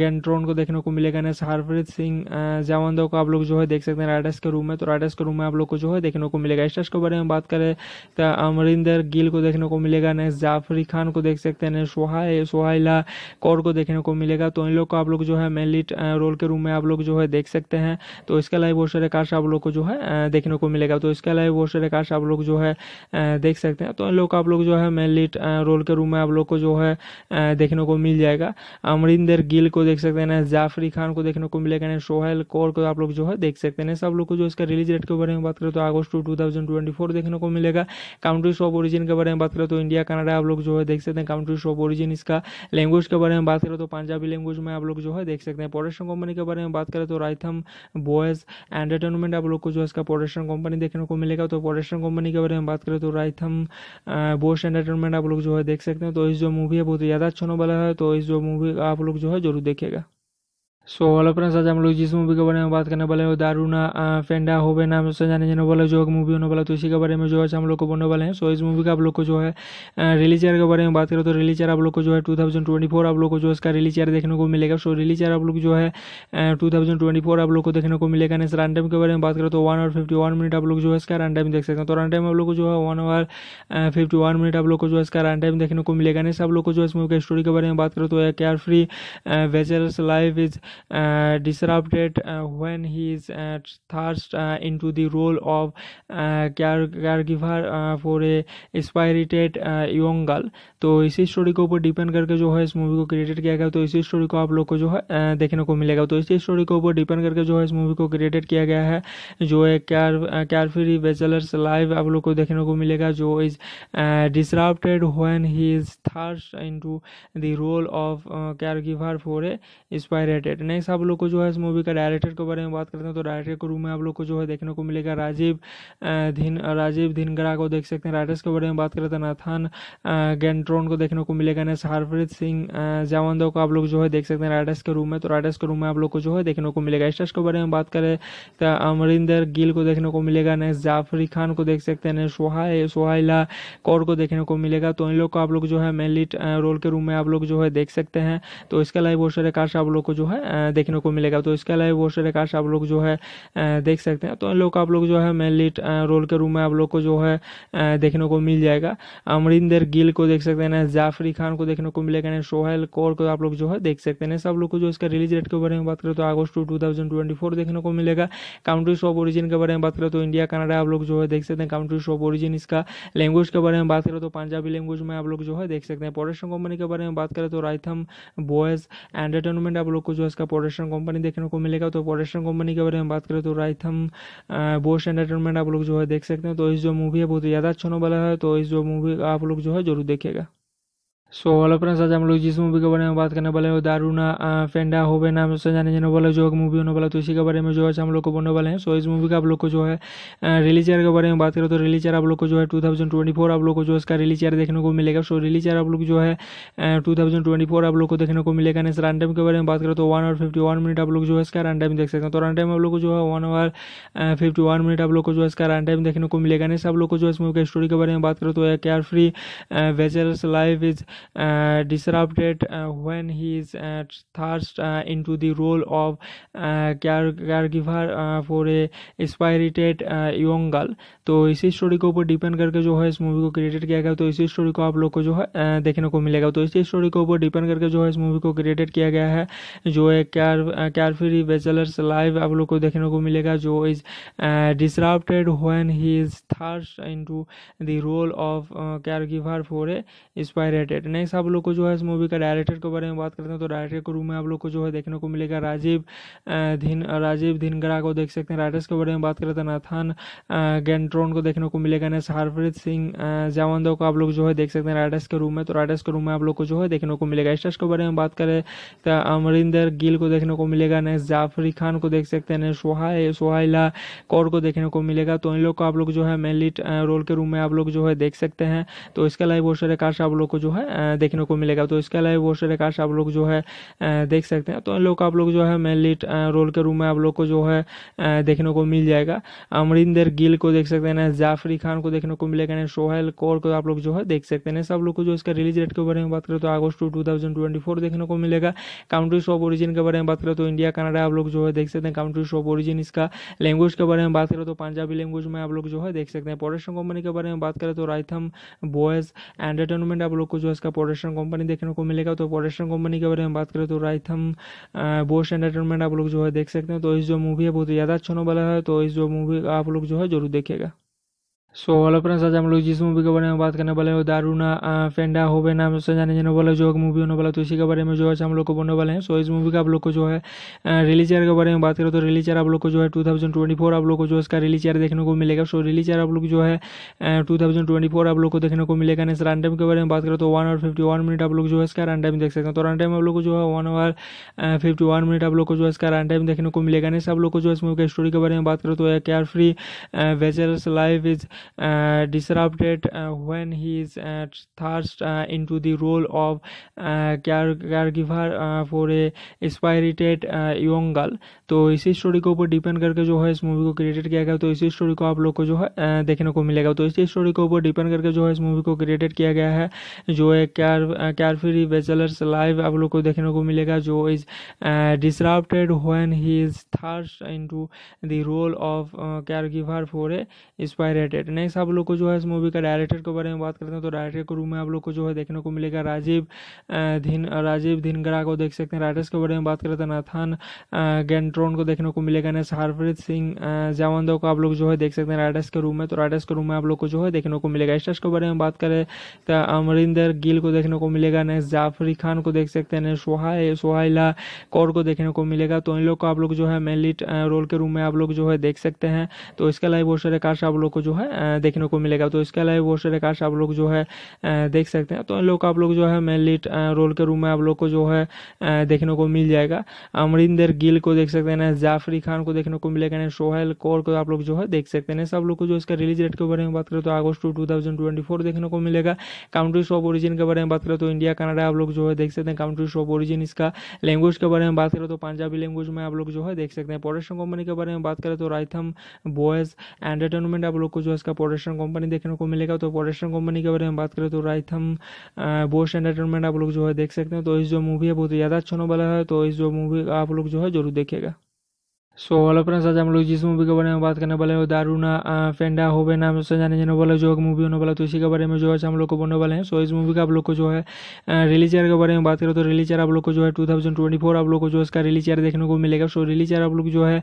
गेंट्रोन को देखने को मिलेगा नेक्स्ट हरप्रीत सिंह जावंदो को आप लोग जो है देख सकते हैं राइडर्स के रूम में तो राइटर्स के रूम में आप लोग को जो है देखने को मिलेगा स्टर्स के बारे में बात करें तो अमरिंदर गिल को देखने को मिलेगा नेक्स्ट जाफरी खान को देख सकते हैं नेक्स्ट सोहाय सोहाइला कौर को देखने को मिलेगा तो इन लोग को आप लोग जो है मेन लीड रोल के रूम में आप लोग जो है देख सकते हैं तो इसके अलावा बहुत सारे कास्ट आप लोग को जो है देखने को मिलेगा तो इसके अलावा बहुत सारे कार्ड्स आप लोग जो है देख सकते हैं तो इन लोग का आप लोग जो है लीड रोल के रूम में आप लोग को जो है देखने को मिल जाएगा अमरिंदर गिल को देख सकते हैं जाफरी खान को देखने को मिलेगा ना सोहेल कौर को आप लोग जो है देख सकते हैं सब लोग को जो इसका रिलीज डेट के बारे में बात करें तो अगस्त टू टू देखने को मिलेगा काउंट्रीज ऑफ ओरिजिन के बारे में बात करें तो इंडिया कनाडा आप लोग जो है देख सकते हैं काउंट्रीज ऑफ ओरिजिन इसका लैंग्वेज के बारे में बात करें तो पंजाबी लैंग्वेज में आप लोग जो है देख सकते हैं प्रोडक्शन कंपनी के बारे में बात करें तो राइथम बॉयज एंटरटेनमेंट आप लोग को जो है आपका प्रोडक्शन कंपनी देखने को मिलेगा तो प्रोडक्शन कंपनी के बारे में बात करें तो राइथम बोस्ट एंटरटेनमेंट आप लोग जो है देख सकते हैं तो इस जो मूवी है बहुत ज़्यादा अच्छा वाला है तो इस जो मूवी आप लोग जो है जरूर देखेगा सो हेलो फ्रेंड्स आज हम लोग जिस मूवी के बारे में बात करने वाले हैं दारूना फेंडा होवे नाम से जाने जाने वाला जो मूवी होने वाला तो इसी के बारे में जो है हम लोग को बोलने वाले हैं सो इस मूवी का आप लोग को जो है रिलीज ईयर के बारे में बात करें तो रिलीज ईयर आप लोग को जो है टू आप लोग को जो इसका रिलीज ईयर देखने को मिलेगा सो रिलीज ईयर आप लोग जो है टू आप लोग को देखने को मिलेगा इस रन टाइम के बारे में बात करें तो वन आवर फिफ्टी मिनट आप लोग जो है इसका रन टाइम देख सकते हैं तो रन टाइम आप लोग को जो है वन आवर फिफ्टी मिनट आप लोग को जो है इसका रन टाइम देखने को मिलेगा नेक्स्ट आप लोग को जो है इस मूवी के स्टोरी के बारे में बात करें तो care free wagers life is disrupted when he is thrust into the role of care, uh, caregiver for a spirited young girl तो इसी स्टोरी के ऊपर डिपेंड करके जो है इस मूवी को क्रिएटेड किया गया तो इसी स्टोरी को आप लोग को जो है देखने को मिलेगा तो इसी स्टोरी के ऊपर डिपेंड करके जो है इस मूवी को क्रिएटेड किया गया है जो है कैर कैरफ्री बेचलर्स लाइव आप लोग को देखने को मिलेगा जो is disrupted when he is thrust into the role of char giver for a spirited director next आप लोग को जो है इस मूवी का डायरेक्टर के बारे में बात करते हैं तो डायरेक्टर के रूम में आप लोग को जो है देखने को मिलेगा राजीव धिन राजीव धिनगरा को देख सकते हैं राइटर्स के बारे में बात करें तो नाथान गेंट्रोन को देखने को मिलेगा नेक्स्ट हरप्रीत सिंह जावंदो को आप लोग जो है देख सकते हैं राइटर्स के रूम में तो राइटर्स के रूम में आप लोग को जो है देखने को मिलेगा स्टर्स के बारे में बात करें तो अमरिंदर गिल को देखने को मिलेगा नेक्स्ट जाफरी खान को देख सकते हैं नेक्स्ट सोहाय सोहाइला कौर को देखने को मिलेगा तो इन लोग को आप लोग जो है मेनली रोल के रूम में आप लोग जो है देख सकते हैं तो इसके अलावा बहुत सारे कास्ट आप लोग को जो है देखने को मिलेगा तो इसके अलावा बहुत सारे कार्ड्स आप लोग जो है देख सकते हैं तो इन लोग आप लोग जो है मेन लीड रोल के रूम में आप लोग को जो है देखने को मिल जाएगा अमरिंदर गिल को देख सकते हैं जाफरी खान को देखने को मिलेगा सोहेल कौर को आप लोग जो है देख सकते हैं सब लोग को जो इसका रिलीज डेट के बारे में बात करें तो अगस्त टू टू देखने को मिलेगा काउंट्रीज ऑफ ओरिजिन के बारे में बात करें तो इंडिया कनाडा आप लोग जो है देख सकते हैं काउंट्रीज ऑफ ओरिजिन इसका लैंग्वेज के बारे में बात करें तो पंजाबी लैंग्वेज में आप लोग जो है देख सकते हैं प्रोडक्शन कंपनी के बारे में बात करें तो राइथम बॉयज एंटरटेनमेंट आप लोग को जो है इसका प्रोडक्शन कंपनी देखने को मिलेगा तो प्रोडक्शन कंपनी के बारे में बात करें तो राइथम बोस एंटरटेनमेंट आप लोग जो है देख सकते हैं तो इस जो मूवी है बहुत ज़्यादा अच्छा वाला है तो इस जो मूवी आप लोग जो है जरूर देखेगा सो ऑल अपना आज हम लोग जिस मूवी के बारे में बात करने वाले हैं दारूना फेंडा होवे नाम से जाने जाने वाला जो मूवी होने वाला तो इसी के बारे में जो है हम लोग को बोलने वाले हैं सो इस मूवी का आप लोग को जो है रिलीज ईयर के बारे में बात करें तो रिलीज ईयर आप लोग को जो है टू थाउजेंड ट्वेंटी फोर आप लोग को जो इसका रिलीज ईयर देखने को मिलेगा सो रिलीज ईयर आप लोग जो है टू थाउजेंड ट्वेंटी फोर आप लोग को देखने को मिलेगा इस रन टाइम के बारे में बात करें तो one hour fifty one minute आप लोग जो है इसका रन टाइम देख सकते हैं तो रन टाइम आप लोग को जो है one hour fifty one minute आप लोग को जो है इसका रन टाइम देखने को मिलेगा इस आप लोग को जो इस मूवी के स्टोरी के बारे में बात करें तो care carefree wagers life is disrupted when he is thrust into the role of care, uh, caregiver for a एक्सपायरेटेड young girl तो इसी स्टोरी के ऊपर डिपेंड करके जो है इस मूवी को क्रिएटेड किया गया तो इसी स्टोरी को आप लोग को जो है देखने को मिलेगा तो इसी स्टोरी के ऊपर डिपेंड करके जो है इस मूवी को क्रिएटेड किया गया है जो है कैर कैरफ्री बेचलर्स लाइव आप लोग को देखने को मिलेगा जो is disrupted when he is thrust into the role of char giver for a इंस्पायरेटेड next आप लोग को जो है इस मूवी का डायरेक्टर के बारे में बात करते हैं तो डायरेक्टर के रूम में आप लोग को जो है देखने को मिलेगा राजीव धिन राजीव धिनगरा को देख सकते हैं राइटर्स के बारे में बात करते हैं नाथान गेंट्रोन को देखने को मिलेगा ने हरप्रीत सिंह जावंदो को आप लोग जो है देख सकते हैं राइडर्स के रूम में तो राइडर्स के रूम में आप लोग को जो है देखने को मिलेगा स्टर्स के बारे में बात करें तो अमरिंदर गिल को देखने को मिलेगा ने जाफरी खान को देख सकते हैं सोहाय सोहाइला कौर को देखने को मिलेगा तो इन लोग को आप लोग जो है मेन लीड रोल के रूम में आप लोग जो है देख सकते हैं तो इसके अलावा बहुत सारे कास्ट आप लोग को जो है देखने को मिलेगा तो इसके अलावा बहुत सारे कार्ड्स आप लोग जो है देख सकते हैं तो इन लोग आप लोग जो है मेनली रोल के रूम में आप लोग को जो है देखने को मिल जाएगा अमरिंदर गिल को देख सकते हैं जाफरी खान को देखने को मिलेगा ना सोहेल कौर को आप लोग जो है देख सकते हैं सब लोग को जो इसका रिलीज डेट के बारे में बात करें तो अगस्त two two thousand twenty four देखने को मिलेगा काउंट्रीज ऑफ ओरिजिन के बारे में बात करें तो इंडिया कनाडा आप लोग जो है देख सकते हैं काउंट्रीज ऑफ ओरिजिन इसका लैंग्वेज के बारे में बात करें तो पंजाबी लैंग्वेज में आप लोग जो है देख सकते हैं प्रोडक्शन कंपनी के बारे में बात करें तो राइथम बॉयज एंटरटेनमेंट आप लोग को जो है इसका प्रोडक्शन कंपनी देखने को मिलेगा तो प्रोडक्शन कंपनी के बारे में बात करें तो राइथम बोस एंटरटेनमेंट आप लोग जो है देख सकते हैं तो इस जो मूवी है बहुत ज़्यादा अच्छा होने वाला है तो इस जो मूवी आप लोग जो है जरूर देखेगा सो हेलो फ्रेंड्स आज हम लोग जिस मूवी के बारे में बात करने वाले हैं दारूना फेंडा होवे नाम से जाने जाने वाला जो मूवी होने वाला तो इसी के बारे में जो है हम लोग को बोलने वाले हैं सो इस मूवी का आप लोग को जो है रिलीज ईयर के बारे में बात करें तो रिलीज ईयर आप लोग को जो है 2024 आप लोग को जो इसका रिलीज ईयर देखने को मिलेगा सो so, रिलीज ईयर आप लोग जो है टू आप लोग को देखने को मिलेगा इस रन टाइम के बारे में बात करें तो वन आवर फिफ्टी मिनट आप लोग जो है इसका रन टाइम देख सकते हैं तो रन टाइम आप लोग को जो है वन आवर फिफ्टी मिनट आप लोग को जो है इसका रन टाइम देखने को मिलेगा नेक्स्ट आप लोग को जो है इस मूवी का स्टोरी के बारे में बात करें तो care free वेचर्स life is disrupted when he is thrust into the role of care, uh, caregiver for a inspired young girl तो इसी स्टोरी के ऊपर डिपेंड करके जो है इस मूवी को क्रिएटेड किया गया तो इसी स्टोरी को आप लोग को जो है देखने को मिलेगा तो इसी स्टोरी के ऊपर डिपेंड करके जो है इस मूवी को क्रिएटेड किया गया है जो है कैर कैरफ्री बेचलर्स लाइव आप लोग को देखने को मिलेगा जो is disrupted when he is thrust into the role of char giver for a स्पायरेटेड next आप लोग को जो है इस मूवी का डायरेक्टर के बारे में बात करते हैं तो डायरेक्टर के रूम में आप लोग को जो है देखने को मिलेगा राजीव धिन राजीव धिनगरा को देख सकते हैं राइटर्स के बारे में बात करते हैं तो नाथान गेंट्रोन को देखने को मिलेगा नेक्स्ट हरप्रीत सिंह जावंदो को आप लोग जो है देख सकते हैं राइडर्स के रूम में तो राइटर्स के रूम में आप लोग को जो है देखने को मिलेगा स्टर्स के बारे में बात करें तो अमरिंदर गिल को देखने को मिलेगा नेक्स्ट जाफरी खान को देख सकते हैं नेक्स्ट सोहाय सोहाइला कौर को देखने को मिलेगा तो इन लोग को आप लोग जो है मेन लीड रोल के रूम में आप लोग जो है देख सकते हैं तो इसके अलावा बहुत सारे कास्ट आप लोग को जो है देखने को मिलेगा तो इसके अलावा बहुत सारे कार्ड्स आप लोग जो है देख सकते हैं तो इन लोग का आप लोग जो है मेनली रोल के रूम में आप लोग को जो है देखने को मिल जाएगा अमरिंदर गिल को देख सकते हैं जाफरी खान को देखने को मिलेगा ना सोहेल कौर को आप लोग जो है देख सकते हैं सब लोग को जो इसका रिलीज डेट के बारे में बात करें तो अगस्त टू टू देखने को मिलेगा काउंट्रीज ऑफ ओरिजिन के बारे में बात करें तो इंडिया कनाडा आप लोग जो है देख सकते हैं काउंट्रीज ऑफ ओरिजिन इसका लैंग्वेज के बारे में बात करें तो पंजाबी लैंग्वेज में आप लोग जो है देख सकते हैं प्रोडक्शन कंपनी के बारे में बात करें तो राइथम बॉयज एंटरटेनमेंट आप लोग को जो है इसका प्रोडक्शन कंपनी देखने को मिलेगा तो प्रोडक्शन कंपनी के बारे में बात करें तो राइथम बोश एंटरटेनमेंट आप लोग जो है देख सकते हैं तो इस जो मूवी है बहुत ज़्यादा अच्छा होने वाला है तो इस जो मूवी आप लोग जो है जरूर देखेगा सो हेलो फ्रेंड्स आज हम लोग जिस मूवी के बारे में बात करने वाले हैं दारूना फेंडा होवे नाम से जाने जाने वाला जो मूवी होने वाला तो इसी के बारे में जो है हम लोग को बोलने वाले हैं सो इस मूवी का आप लोग को जो है रिलीज ईयर के बारे में बात करें तो रिलीज ईयर आप लोग को जो है टू थाउजेंड ट्वेंटी फोर आप लोग को जो इसका रिलीज ईयर देखने को मिलेगा सो रिलीज ईयर आप लोग जो है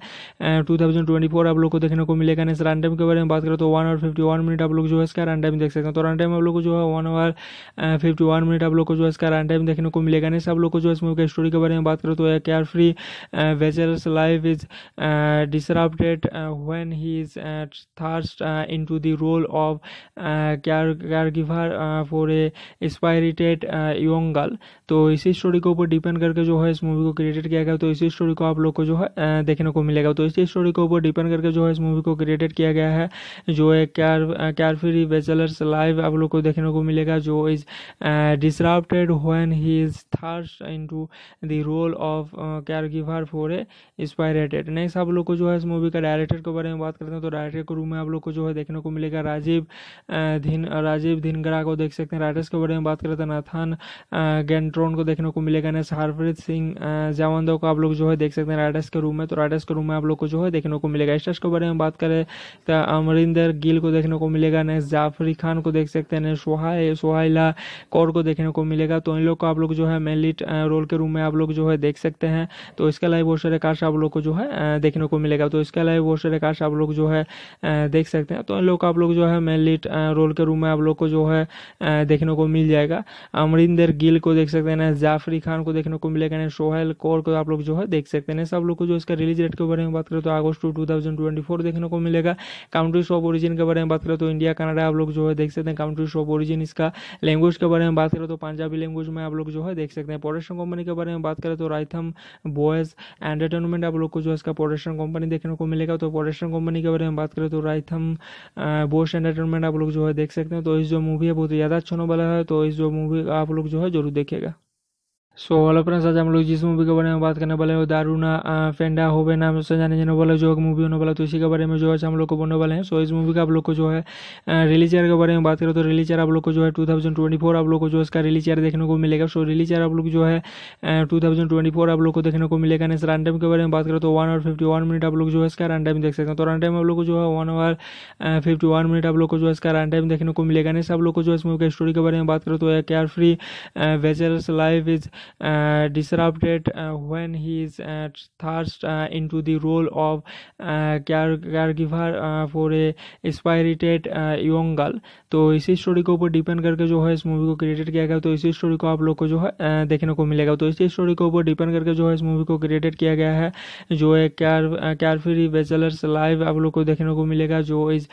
टू थाउजेंड ट्वेंटी फोर आप लोग को देखने को मिलेगा इस रन टाइम के बारे में बात करें तो one hour fifty one minute आप लोग जो है इसका रन टाइम देख सकते हैं तो रन टाइम आप लोग को जो है one hour fifty one minute आप लोग को जो है इसका रन टाइम देखने को मिलेगा इस आप लोग को जो इस मूवी का स्टोरी के बारे में बात करें तो care free wagers life is disrupted when he is thrust into the role of care, caregiver for a इंस्पायरेटेड young girl तो इसी स्टोरी के ऊपर डिपेंड करके जो है इस मूवी को क्रिएटेड किया गया तो इसी स्टोरी को आप लोग को जो है देखने को मिलेगा तो इसी स्टोरी के ऊपर डिपेंड करके जो है इस मूवी को क्रिएटेड किया गया है जो है कैर कैरफ्री बेचलर्स लाइव आप लोग को देखने को मिलेगा जो is disrupted when he is thrust into the role of char giver for a इंस्पायरेटेड director next आप लोग को जो है इस मूवी का डायरेक्टर के बारे में बात करते हैं तो डायरेक्टर के रूम में आप लोग को जो है देखने को मिलेगा राजीव धिन राजीव धिनगरा को देख सकते हैं राइटर्स के बारे में बात करें तो नाथान गेंट्रोन को देखने को मिलेगा नेक्स्ट हरप्रीत सिंह जावंदो को आप लोग जो है देख सकते हैं राइटर्स के रूम में तो राइटर्स के रूम में आप लोग को जो है देखने को मिलेगा स्टर्स के बारे में बात करें तो अमरिंदर गिल को देखने को मिलेगा नेक्स्ट जाफरी खान को देख सकते हैं नेक्स्ट सोहाय सोहाइला कौर को देखने को मिलेगा तो इन लोग को आप लोग जो है मेनली रोल के रूम में आप लोग जो है देख सकते हैं तो इसके अलावा बहुत सारे कास्ट आप लोग को जो है देखने को मिलेगा तो इसके अलावा बहुत सारे कास्ट आप लोग जो है देख सकते हैं तो इन लोग आप लोग जो है मेन लीड रोल के रूम में आप लोग को जो है देखने को मिल जाएगा अमरिंदर गिल को देख सकते हैं जाफरी खान को देखने को मिलेगा सोहेल कौर को आप लोग जो है देख सकते हैं सब लोग को जो इसका रिलीज डेट के बारे में बात करें तो अगस्त टू टू देखने को मिलेगा काउंट्रीज ऑफ ओरिजिन के बारे में बात करें तो इंडिया कनाडा आप लोग जो है देख सकते हैं काउंट्रीज ऑफ ओरिजिन इसका लैंग्वेज के बारे में बात करें तो पंजाबी लैंग्वेज में आप लोग जो है देख सकते हैं प्रोडक्शन कंपनी के बारे में बात करें तो राइथम बॉयज एंटरटेनमेंट आप लोग को जो है इसका प्रोडक्शन कंपनी देखने को मिलेगा तो प्रोडक्शन कंपनी के बारे में बात करें तो राइथम बोश एंटरटेनमेंट आप लोग जो है देख सकते हैं तो इस जो मूवी है बहुत ज़्यादा अच्छा वाला है तो इस जो मूवी आप लोग जो है जरूर देखेगा सो so, फ्रेंड्स आज हम लोग जिस मूवी के बारे में बात करने वाले हैं दारूना फेंडा होवे नाम से जाने जाने वाला जो मूवी होने वाला तो इसी के बारे में जो है हम लोग को बोलने वाले हैं सो इस मूवी का आप लोग को जो है रिलीज ईयर के बारे में बात करें तो रिलीज ईयर आप लोग को जो है टू थाउजेंड ट्वेंटी फोर आप लोग को जो इसका रिलीज ईयर देखने को मिलेगा सो रिलीज ईयर आप लोग जो है टू थाउजेंड ट्वेंटी फोर आप लोग को देखने को मिलेगा नेक्स्ट रन टाइम के बारे में बात करें तो one hour fifty one minute आप लोग जो है इसका रन टाइम देख सकते हैं तो रन टाइम आप लोग को जो है one hour fifty one minute आप लोग को जो है इसका रन टाइम देखने को मिलेगा नेक्स्ट आप लोग को जो इस मूवी के स्टोरी के बारे में बात करें तो care free वेचर्स life is disrupted when he is thrust into the role of care, uh, caregiver for a एक्सपायरेटेड young girl तो इसी स्टोरी के ऊपर डिपेंड करके जो है इस मूवी को क्रिएटेड किया गया तो इसी स्टोरी को आप लोग को जो है देखने को मिलेगा तो इसी स्टोरी के ऊपर डिपेंड करके जो है इस मूवी को क्रिएटेड किया गया है जो एक कैर कैरफ्री बैचलर्स लाइव आप लोग को देखने को मिलेगा जो is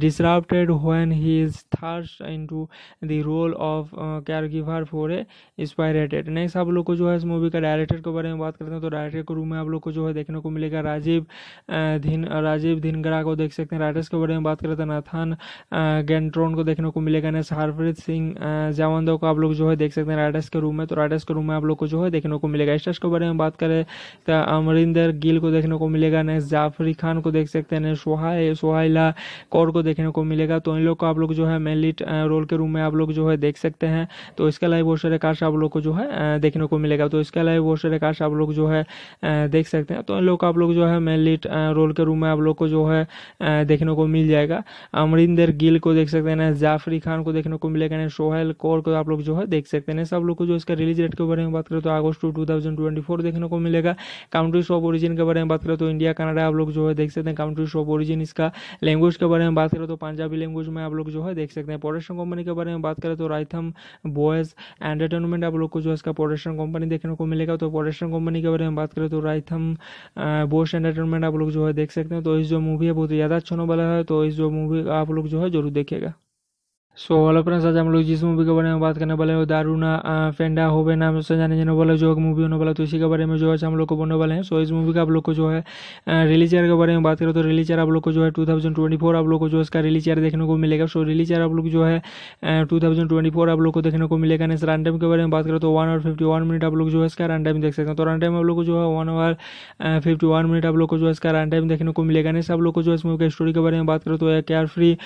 disrupted when he is thrust into the role of char giver for a इंस्पायरेटेड next आप लोग को जो है इस मूवी का डायरेक्टर के बारे में बात करते हैं तो डायरेक्टर के रूम में आप लोग को जो है देखने को मिलेगा राजीव धीन राजीव धिनगरा को देख सकते हैं राइटर्स के बारे में बात करते हैं नाथान गेंट्रोन को देखने को मिलेगा नेक्स्ट हरप्रीत सिंह जावंदो को आप लोग जो है देख सकते हैं राइटर्स के रूम में तो राइटर्स के रूम में आप लोग को जो है देखने को मिलेगा स्टर्स के बारे में बात करें तो अमरिंदर गिल को देखने को मिलेगा नेक्स्ट जाफरी खान को देख सकते हैं सोहाय सोहाइला कौर को देखने को मिलेगा तो इन लोग को आप लोग जो है मेनली रोल के रूम में आप लोग जो है देख सकते हैं तो इसके अलावा बहुत सारे काश आप लोग को जो है देखने को मिलेगा तो इसके अलावा बहुत सारे कार्ड्स आप लोग जो है देख सकते हैं तो लोग आप लोग जो है मेनली रोल के रूम में आप लोग को जो है देखने को मिल जाएगा अमरिंदर गिल को देख सकते हैं जाफरी खान को देखने को मिलेगा सोहेल कौर को आप लोग जो है देख सकते हैं सब लोग को जो इसका रिलीज डेट के बारे में बात करें तो अगस्त टू टू देखने को मिलेगा काउंट्रीज ऑफ ओरिजिन के बारे में बात करें तो इंडिया कनाडा आप लोग जो है देख सकते हैं काउंट्रीज ऑफ ओरिजिन इसका लैंग्वेज के बारे में बात करें तो पंजाबी लैंग्वेज में आप लोग जो है देख सकते हैं प्रोडक्शन कंपनी के बारे में बात करें तो राइथम बॉयज एंटरटेनमेंट आप लोग को जो है इसका प्रोडक्शन कंपनी देखने को मिलेगा तो प्रोडक्शन कंपनी के बारे में बात करें तो राइथम बोस्ट एंटरटेनमेंट आप लोग जो है देख सकते हैं तो इस जो मूवी है बहुत ज़्यादा अच्छा वाला है तो इस जो मूवी आप लोग जो है जरूर देखेगा सो हेलो फ्रेंड्स आज हम लोग जिस मूवी के बारे में बात करने वाले हैं दारूना फेंडा होवे नाम से जाने जाने वाला जो मूवी होने वाला तो इसी के बारे में जो है हम लोग को बोलने वाले हैं सो इस मूवी का आप लोग को जो है रिलीज ईयर के बारे में बात करें तो रिलीज ईयर आप लोग को जो है टू थाउजेंड ट्वेंटी फोर आप लोग को जो इसका रिलीज ईयर देखने को मिलेगा सो रिलीज ईयर आप लोग जो है टू थाउजेंड ट्वेंटी फोर आप लोग को देखने को मिलेगा नेक्स्ट रन टाइम के बारे में बात करें तो one hour fifty one minute आप लोग जो है इसका रन टाइम देख सकते हैं तो रन टाइम आप लोग को जो है one hour fifty one minute आप लोग को जो है इसका रन टाइम देखने को मिलेगा नेक्स्ट आप लोग को जो है इस मूवी के स्टोरी के बारे में बात करें तो care free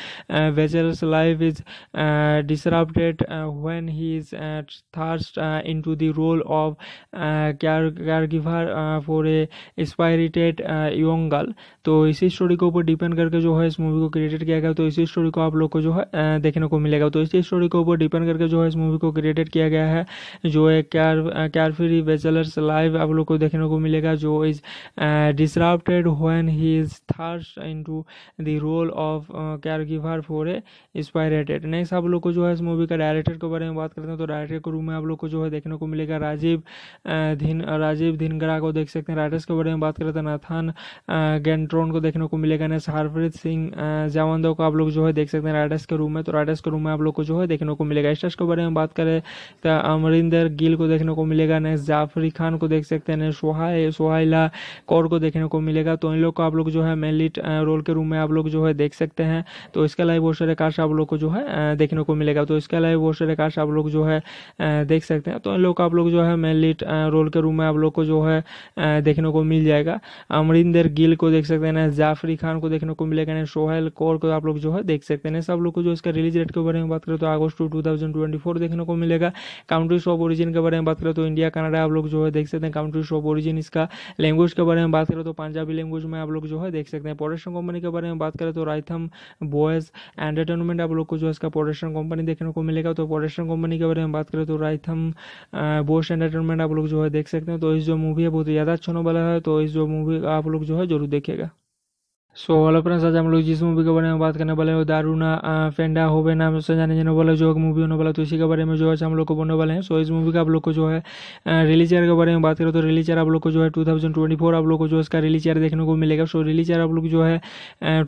wagers life is Uh, disrupted uh, when he is uh, thrust into the role of care- caregiver for a spirited young girl तो इसी स्टोरी के ऊपर डिपेंड करके जो है इस मूवी को क्रिएटेड किया गया तो इसी स्टोरी को आप लोग को जो है देखने को मिलेगा तो इसी स्टोरी के ऊपर डिपेंड करके जो है इस मूवी को क्रिएटेड किया गया है जो है कैर फ्री बेचलर्स लाइव आप लोग को देखने को मिलेगा जो is disrupted when he is into the role of char giver for a इंस्पायरेटेड next आप लोग को जो है इस मूवी का डायरेक्टर के बारे में बात करते हैं तो डायरेक्टर के रूम में आप लोग को जो है देखने को मिलेगा राजीव धिन राजीव धिनगरा को देख सकते हैं राइटर्स के बारे में बात करते हैं नाथान गेंट ड्रोन को देखने को मिलेगा नेस हरप्रीत सिंह जवानदो को आप लोग जो है देख सकते हैं राइडर्स के रूम में तो राइडर्स के रूम में आप लोग को जो है देखने को मिलेगा स्टर्स के बारे में बात करें तो अमरिंदर गिल को देखने को मिलेगा नेक्स्ट जाफरी खान को देख सकते हैं सोहा सोहाइला कौर को देखने को मिलेगा तो इन लोग को आप लोग जो है मेनलीट रोल के रूम में आप लोग जो है देख सकते हैं तो इसके अलावा बहुत सारे काश आप लोग को जो है देखने को मिलेगा तो इसके अलावा बहुत सारे काश आप लोग जो है देख सकते हैं तो इन लोग को आप लोग जो है मेनली रोल के रूम में आप लोग को जो है देखने को मिल जाएगा अमरिंदर गिल को देख सकते सकते हैं जाफरी खान को देखने को मिलेगा एंड सोहेल कौर को आप लोग जो है देख सकते हैं सब लोग को जो इसका रिलीज डेट के बारे में बात करें तो अगस्त two two thousand twenty four देखने को मिलेगा काउंट्रीज ऑफ ओरिजिन के बारे में बात करें तो इंडिया कनाडा आप लोग जो है देख सकते हैं काउंट्रीज ऑफ ओरिजिन इसका लैंग्वेज के बारे में बात करें तो पंजाबी लैंग्वेज में आप लोग जो है देख सकते हैं प्रोडक्शन कंपनी के बारे में बात करें तो राइथम बॉयज एंटरटेनमेंट आप लोग को जो है इसका प्रोडक्शन कंपनी देखने को मिलेगा तो प्रोडक्शन कंपनी के बारे में बात करें तो राइथम बॉयज एंटरटेनमेंट आप लोग जो है देख सकते हैं तो इस जो मूवी है बहुत ज़्यादा अच्छा होने वाला है तो इस जो मूवी आप लोग जो है जरूर देखेगा सो ऑल फ्रेंड्स आज हम लोग जिस मूवी के बारे में बात करने वाले हैं दारूना फेंडा होवे नाम से जाने जाने वाला जो मूवी होने वाला तो इसी के बारे में जो है हम लोग को बोलने वाले हैं सो इस मूवी का आप लोग को जो है रिलीज ईयर के बारे में बात करें तो रिलीज ईयर आप लोग को जो है टू थाउजेंड ट्वेंटी फोर आप लोग को जो इसका रिलीज ईयर देखने को मिलेगा सो रिलीज ईयर आप लोग जो है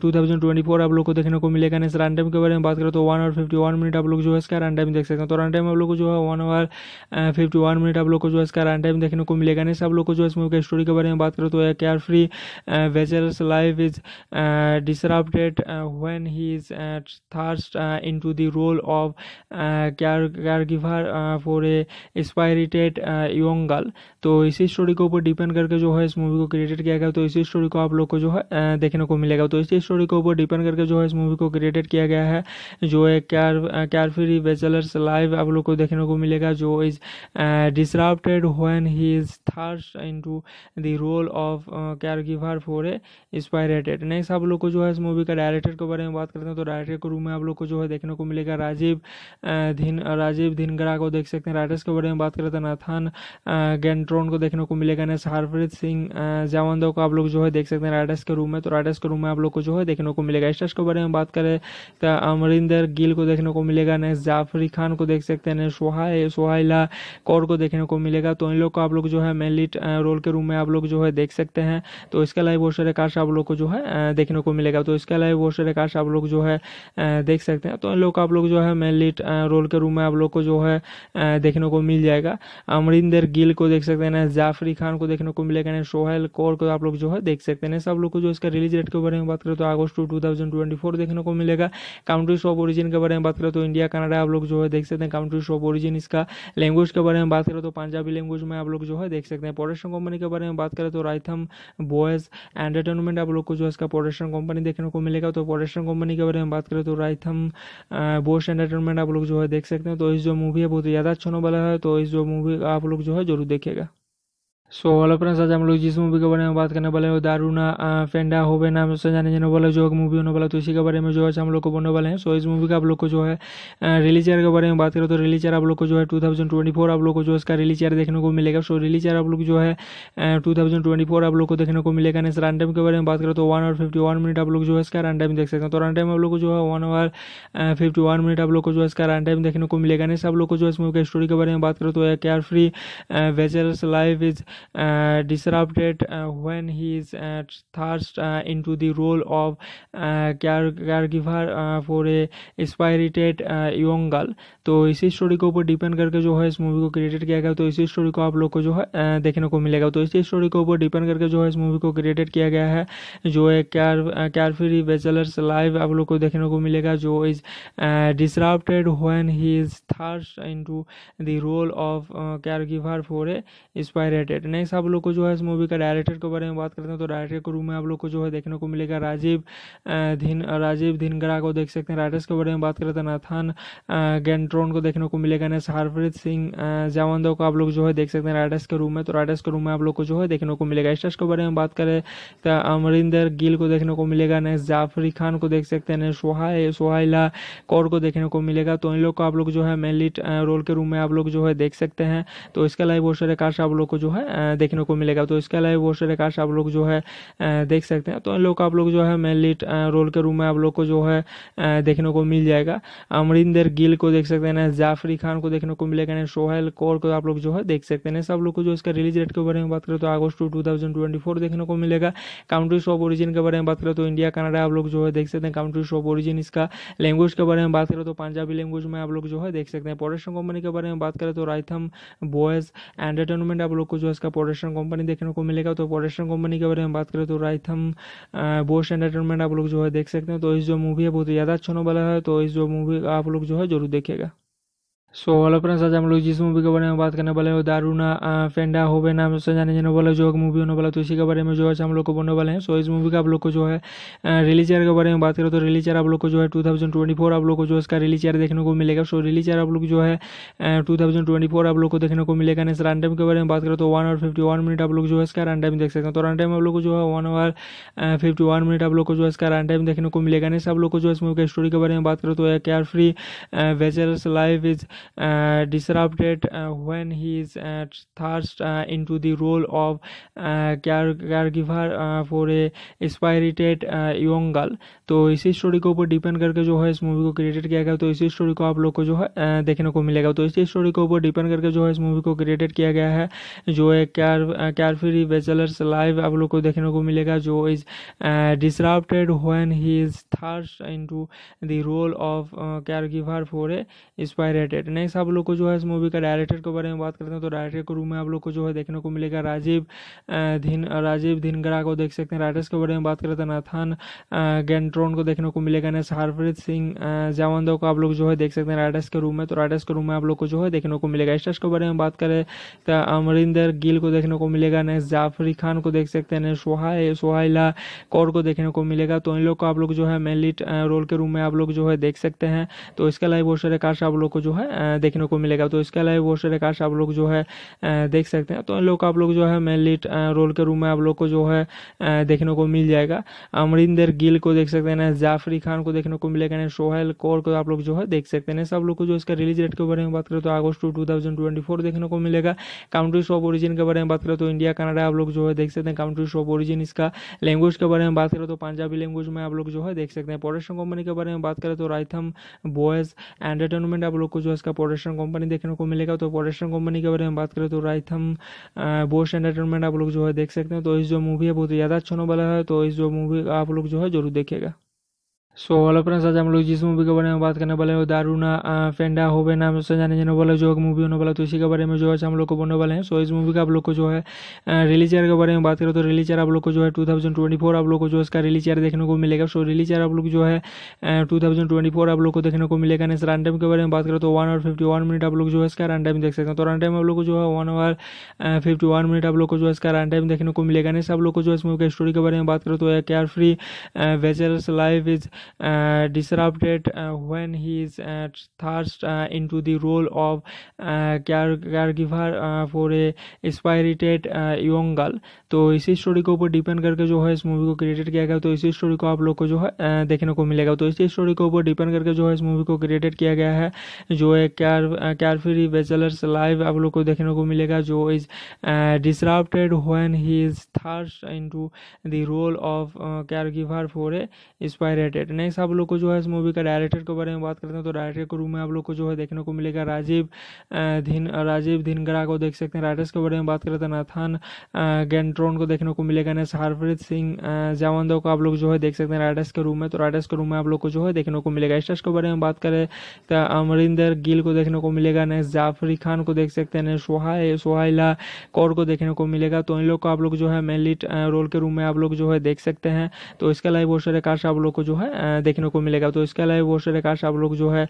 टू थाउजेंड ट्वेंटी फोर आप लोग को देखने को मिलेगा इस रन टाइम के बारे में बात करें तो one hour fifty one minute आप लोग जो है इसका रन टाइम देख सकते हैं तो रन टाइम आप लोग को जो है one hour fifty one minute आप लोग को जो है इसका रन टाइम देखने को मिलेगा इस आप लोग को जो इस मूवी के स्टोरी के बारे में बात करें तो care free wagers life is disrupted when he is thrust into the role of care, caregiver for a expirated young girl तो इसी स्टोरी के ऊपर डिपेंड करके जो है इस मूवी को क्रिएटेड किया गया तो इसी स्टोरी को आप लोग को जो है देखने को मिलेगा तो इसी स्टोरी के ऊपर डिपेंड करके जो है इस मूवी को क्रिएटेड किया गया है जो है कैर कैरफ्री बेचलर्स लाइव आप लोग को देखने को मिलेगा जो is disrupted when he is thrust into the role of char giver for a एक्सपायरेटेड director next आप लोग को जो है इस मूवी का डायरेक्टर के बारे में बात करते हैं तो डायरेक्टर के रूम में आप लोग को जो है देखने को मिलेगा राजीव धिन राजीव धिनगरा को देख सकते हैं राइटर्स के बारे में बात करें तो नाथान गेंट्रोन को देखने को मिलेगा नेक्स्ट हरप्रीत सिंह जावंदो को आप लोग जो है देख सकते हैं राइटर्स के रूम में तो राइटर्स के रूम में आप लोग को जो है देखने को मिलेगा स्टर्स के बारे में बात करें तो अमरिंदर गिल को देखने को मिलेगा नेक्स्ट जाफरी खान को देख सकते हैं नेक्स्ट सोहाय सोहाइला कौर को देखने को मिलेगा तो इन लोग को आप लोग जो है मेन लीड रोल के रूम में आप लोग जो है देख सकते हैं तो इसके अलावा बहुत सारे कास्ट आप लोग को जो है देखने को मिलेगा तो इसके अलावा बहुत सारे कास्ट आप लोग जो है देख सकते हैं तो इन लोग आप लोग जो है मेन लीड रोल के रूम में आप लोग को जो है देखने को मिल जाएगा अमरिंदर गिल को देख सकते हैं जाफरी खान को देखने को मिलेगा सोहेल कौर को आप लोग जो है देख सकते हैं सब लोग को जो इसका रिलीज डेट के बारे में बात करें तो अगस्त टू टू देखने को मिलेगा काउंट्रीज ऑफ ओरिजिन के बारे में बात करें तो इंडिया कनाडा आप लोग जो है देख सकते हैं काउंट्रीज ऑफ ओरिजिन इसका लैंग्वेज के बारे में बात करें तो पंजाबी लैंग्वेज में आप लोग जो है देख सकते हैं प्रोडक्शन कंपनी के बारे में बात करें तो राइथम बॉयज एंटरटेनमेंट आप लोग को जो है इसका प्रोडक्शन कंपनी देखने को मिलेगा तो प्रोडक्शन कंपनी के बारे में बात करें तो राइथम बोस्ट एंटरटेनमेंट आप लोग जो है देख सकते हैं तो इस जो मूवी है बहुत ज़्यादा अच्छा वाला है तो इस जो मूवी आप लोग जो है जरूर देखेगा सो हेलो फ्रेंड्स आज हम लोग जिस मूवी के बारे में बात करने वाले हैं दारूना फेंडा होवे नाम से जाने जाने वाला जो मूवी होने वाला तो इसी के बारे में जो है हम लोग को बोलने वाले हैं सो इस मूवी का आप लोग को जो है रिलीज ईयर के बारे में बात करें तो रिलीज ईयर आप लोग को जो है टू थाउजेंड ट्वेंटी फोर आप लोग को जो इसका रिलीज ईयर देखने को मिलेगा सो रिलीज ईयर आप लोग जो है टू थाउजेंड ट्वेंटी फोर आप लोग को देखने को मिलेगा नेक्स्ट रन टाइम के बारे में बात करें तो one hour fifty one minute आप लोग जो है इसका रन टाइम देख सकते हैं तो रन टाइम आप लोग को जो है one hour fifty one minute आप लोग को जो है इसका रन टाइम देखने को मिलेगा नेक्स्ट आप लोग को जो इस मूवी का स्टोरी के बारे में बात करें तो care free वेचर्स life is disrupted when he is thrust into the role of care, uh, caregiver for a एक्सपायरेटेड young girl तो इसी स्टोरी के ऊपर डिपेंड करके जो है इस मूवी को क्रिएटेड किया गया तो इसी स्टोरी को आप लोग को जो है देखने को मिलेगा तो इसी स्टोरी के ऊपर डिपेंड करके जो है इस मूवी को क्रिएटेड किया गया है जो एक कैर कैरफ्री बैचलर्स लाइव आप लोग को देखने को मिलेगा जो is disrupted when he is thrust into the role of char giver for a एक्सपायरेटेड next आप लोग को जो है इस मूवी का डायरेक्टर के बारे में बात करते हैं तो डायरेक्टर के रूम में आप लोग को जो है देखने को मिलेगा राजीव धीन राजीव धिनगरा को देख सकते हैं राइटर्स के बारे में बात करते हैं नाथान गेंट्रोन को देखने को मिलेगा नेक्स्ट हरप्रीत सिंह जावंदो को आप लोग जो है देख सकते हैं राइटर्स के रूम में तो राइटर्स के रूम में आप लोग को जो है देखने को मिलेगा स्टर्स के बारे में बात करें तो अमरिंदर गिल को देखने को मिलेगा नेक्स्ट जाफरी खान को देख सकते हैं सोहाय सोहाइला कौर को देखने को मिलेगा तो इन लोग को आप लोग जो है मेनली रोल के रूम में आप लोग जो है देख सकते हैं तो इसके अलावा बहुत सारे कार्ड आप लोग को जो है देखने को मिलेगा तो इसके अलावा बहुत सारे कार्ड्स आप लोग जो है देख सकते हैं तो लोग आप लोग जो है मेनली रोल के रूम में आप लोग को जो है देखने को मिल जाएगा अमरिंदर गिल को देख सकते हैं जाफरी खान को देखने को मिलेगा सोहेल कौर को आप लोग जो है देख सकते हैं सब लोग को जो इसका रिलीज डेट के बारे में बात करें तो अगस्त two two thousand twenty four देखने को मिलेगा काउंट्रीज ऑफ ओरिजिन के बारे में बात करें तो इंडिया कनाडा आप लोग जो है देख सकते हैं काउंट्रीज ऑफ ओरिजिन इसका लैंग्वेज के बारे में बात करें तो पंजाबी लैंग्वेज में आप लोग जो है देख सकते हैं प्रोडक्शन कंपनी के बारे में बात करें तो राइथम बॉयज एंटरटेनमेंट आप लोग को जो है इसका प्रोडक्शन कंपनी देखने को मिलेगा तो प्रोडक्शन कंपनी के बारे में बात करें तो राइथम बोस्ट एंटरटेनमेंट आप लोग जो है देख सकते हैं तो इस जो मूवी है बहुत ज़्यादा अच्छा होने वाला है तो इस जो मूवी आप लोग जो है जरूर देखेगा सो हेलो फ्रेंड्स आज हम लोग जिस मूवी के बारे में बात करने वाले हैं दारूना फेंडा होवे नाम से जाने जाने वाला जो मूवी होने वाला तो इसी के बारे में जो है हम लोग को बोलने वाले हैं सो इस मूवी का आप लोग को जो है रिलीज ईयर के बारे में बात करें तो रिलीज ईयर आप लोग को जो है 2024 आप लोग को जो इसका रिलीज ईयर देखने को मिलेगा सो रिलीज ईयर आप लोग जो है टू आप लोग को देखने को मिलेगा नेक्स्ट रन टाइम के बारे में बात करें तो वन आवर फिफ्टी मिनट आप लोग जो है इसका रन टाइम देख सकते हैं तो रन टाइम आप लोग को जो है वन आवर फिफ्टी मिनट आप लोग को जो है इसका रन टाइम देखने को मिलेगा नेक्स्ट आप लोग को जो है इस मूवी का स्टोरी के बारे में बात करें तो care free wagers life is disrupted when he is thrust into the role of care, uh, caregiver for a एक्सपायरेटेड young girl तो इसी स्टोरी के ऊपर डिपेंड करके जो है इस मूवी को क्रिएटेड किया गया तो इसी स्टोरी को आप लोग को जो है देखने को मिलेगा तो इसी स्टोरी के ऊपर डिपेंड करके जो है इस मूवी को क्रिएटेड किया गया है जो है कैर फ्री बेचलर्स लाइव आप लोग को देखने को मिलेगा जो is disrupted when he is thrust into the role of char giver for a एक्सपायरेटेड next आप लोग को जो है इस मूवी का डायरेक्टर के बारे में बात करते हैं तो डायरेक्टर के रूम में आप लोग को जो है देखने को मिलेगा राजीव धिन राजीव धिनगरा को देख सकते हैं राइटर्स के बारे में बात करते हैं नाथान गेंट्रोन को देखने को मिलेगा नेक्स्ट हरप्रीत सिंह जावंदो को आप लोग जो है देख सकते हैं राइडर्स के रूम में तो राइटर्स के रूम में आप लोग को जो है देखने को मिलेगा स्टर्स के बारे में बात करें तो अमरिंदर गिल को देखने को मिलेगा नेक्स्ट जाफरी खान को देख सकते हैं सोहाय सोहाइला कौर को देखने को मिलेगा तो इन लोग को आप लोग जो है मेन लीड रोल के रूम में आप लोग जो है देख सकते हैं तो इसके अलावा बहुत सारे कास्ट आप लोग को जो है देखने को मिलेगा तो इसके अलावा बहुत सारे आप लोग जो है देख सकते हैं तो इन लोग का आप लोग जो है मेनली रोल के रूम में आप लोग को जो है देखने को मिल जाएगा अमरिंदर गिल को देख सकते हैं जाफरी खान को देखने को मिलेगा ना सोहेल कौर को आप लोग जो है देख सकते हैं सब लोग को जो इसका रिलीज डेट के बारे में बात करें तो अगस्त two two thousand twenty four देखने को मिलेगा काउंट्रीज ऑफ ओरिजिन के बारे में बात करें तो इंडिया कनाडा आप लोग जो है देख सकते हैं काउंट्रीज ऑफ ओरिजिन इसका लैंग्वेज के बारे में बात करें तो पंजाबी लैंग्वेज में आप लोग जो है देख सकते हैं प्रोडक्शन कंपनी के बारे में बात करें तो राइथम बॉयज एंटरटेनमेंट आप लोग को जो है प्रोडक्शन कंपनी देखने को मिलेगा तो प्रोडक्शन कंपनी के बारे में बात करें तो राइथम बोस एंटरटेनमेंट आप लोग जो है देख सकते हैं तो इस जो मूवी है बहुत ज़्यादा अच्छा होने वाला है तो इस जो मूवी आप लोग जो है जरूर देखेगा सो हेलो फ्रेंड्स आज हम लोग जिस मूवी के बारे में बात करने वाले हैं दारूना फेंडा होवे नाम से जाने जाने वाला जो मूवी होने वाला तो इसी के बारे में जो है हम लोग को बोलने वाले हैं सो इस मूवी का आप लोग को जो है रिलीज ईयर के बारे में बात करें तो रिलीज ईयर आप लोग को जो है टू आप लोग को जो इसका रिलीज ईयर देखने को मिलेगा सो रिलीज ईयर आप लोग जो है टू आप लोग को देखने को मिलेगा नेक्स्ट रन टाइम के बारे में बात करें तो वन आवर फिफ्टी मिनट आप लोग जो है इसका रन टाइम देख सकते हैं तो रन टाइम आप लोग को जो है वन आवर फिफ्टी मिनट आप लोग को जो है इसका रन टाइम देखने को मिलेगा नेक्स्ट आप लोग को जो है इस मूवी का स्टोरी के बारे में बात करें तो care free wagers life is Uh, disrupted uh, when he is uh, thrust into the role of care- caregiver for a spirited young girl तो इसी स्टोरी के ऊपर डिपेंड करके जो है इस मूवी को क्रिएटेड किया गया तो इसी स्टोरी को आप लोग को जो है देखने को मिलेगा तो इसी स्टोरी के ऊपर डिपेंड करके जो है इस मूवी को क्रिएटेड किया गया है जो है कैर कैरफ्री बेचलर्स लाइव आप लोग को देखने को मिलेगा जो is disrupted when he is thrust into the role of char giver for a इंस्पायरेटेड next आप लोग को जो है इस मूवी का डायरेक्टर के बारे में बात करते हैं तो डायरेक्टर के रूम में आप लोग को जो है देखने को मिलेगा राजीव धिन राजीव धिनगरा को देख सकते हैं राइटर्स के बारे में बात करते हैं नाथान गेंट्रो टोटल को देखने को मिलेगा नेक्स्ट हरप्रीत सिंह जावंदो को आप लोग जो है देख सकते हैं राइडर्स के रूम में तो राइडर्स के रूम में आप लोग को जो है देखने को मिलेगा स्टर्स के बारे में बात करें तो अमरिंदर गिल को देखने को मिलेगा नेक्स्ट जाफरी खान को देख सकते हैं सोहाय सोहाइला कौर को देखने को मिलेगा तो इन लोग को आप लोग जो है मेनली रोल के रूम में आप लोग जो है देख सकते हैं तो इसके अलावा बहुत सारे कार्ड्स आप लोग को जो है देखने को मिलेगा तो इसके अलावा बहुत सारे कार्ड्स आप लोग जो है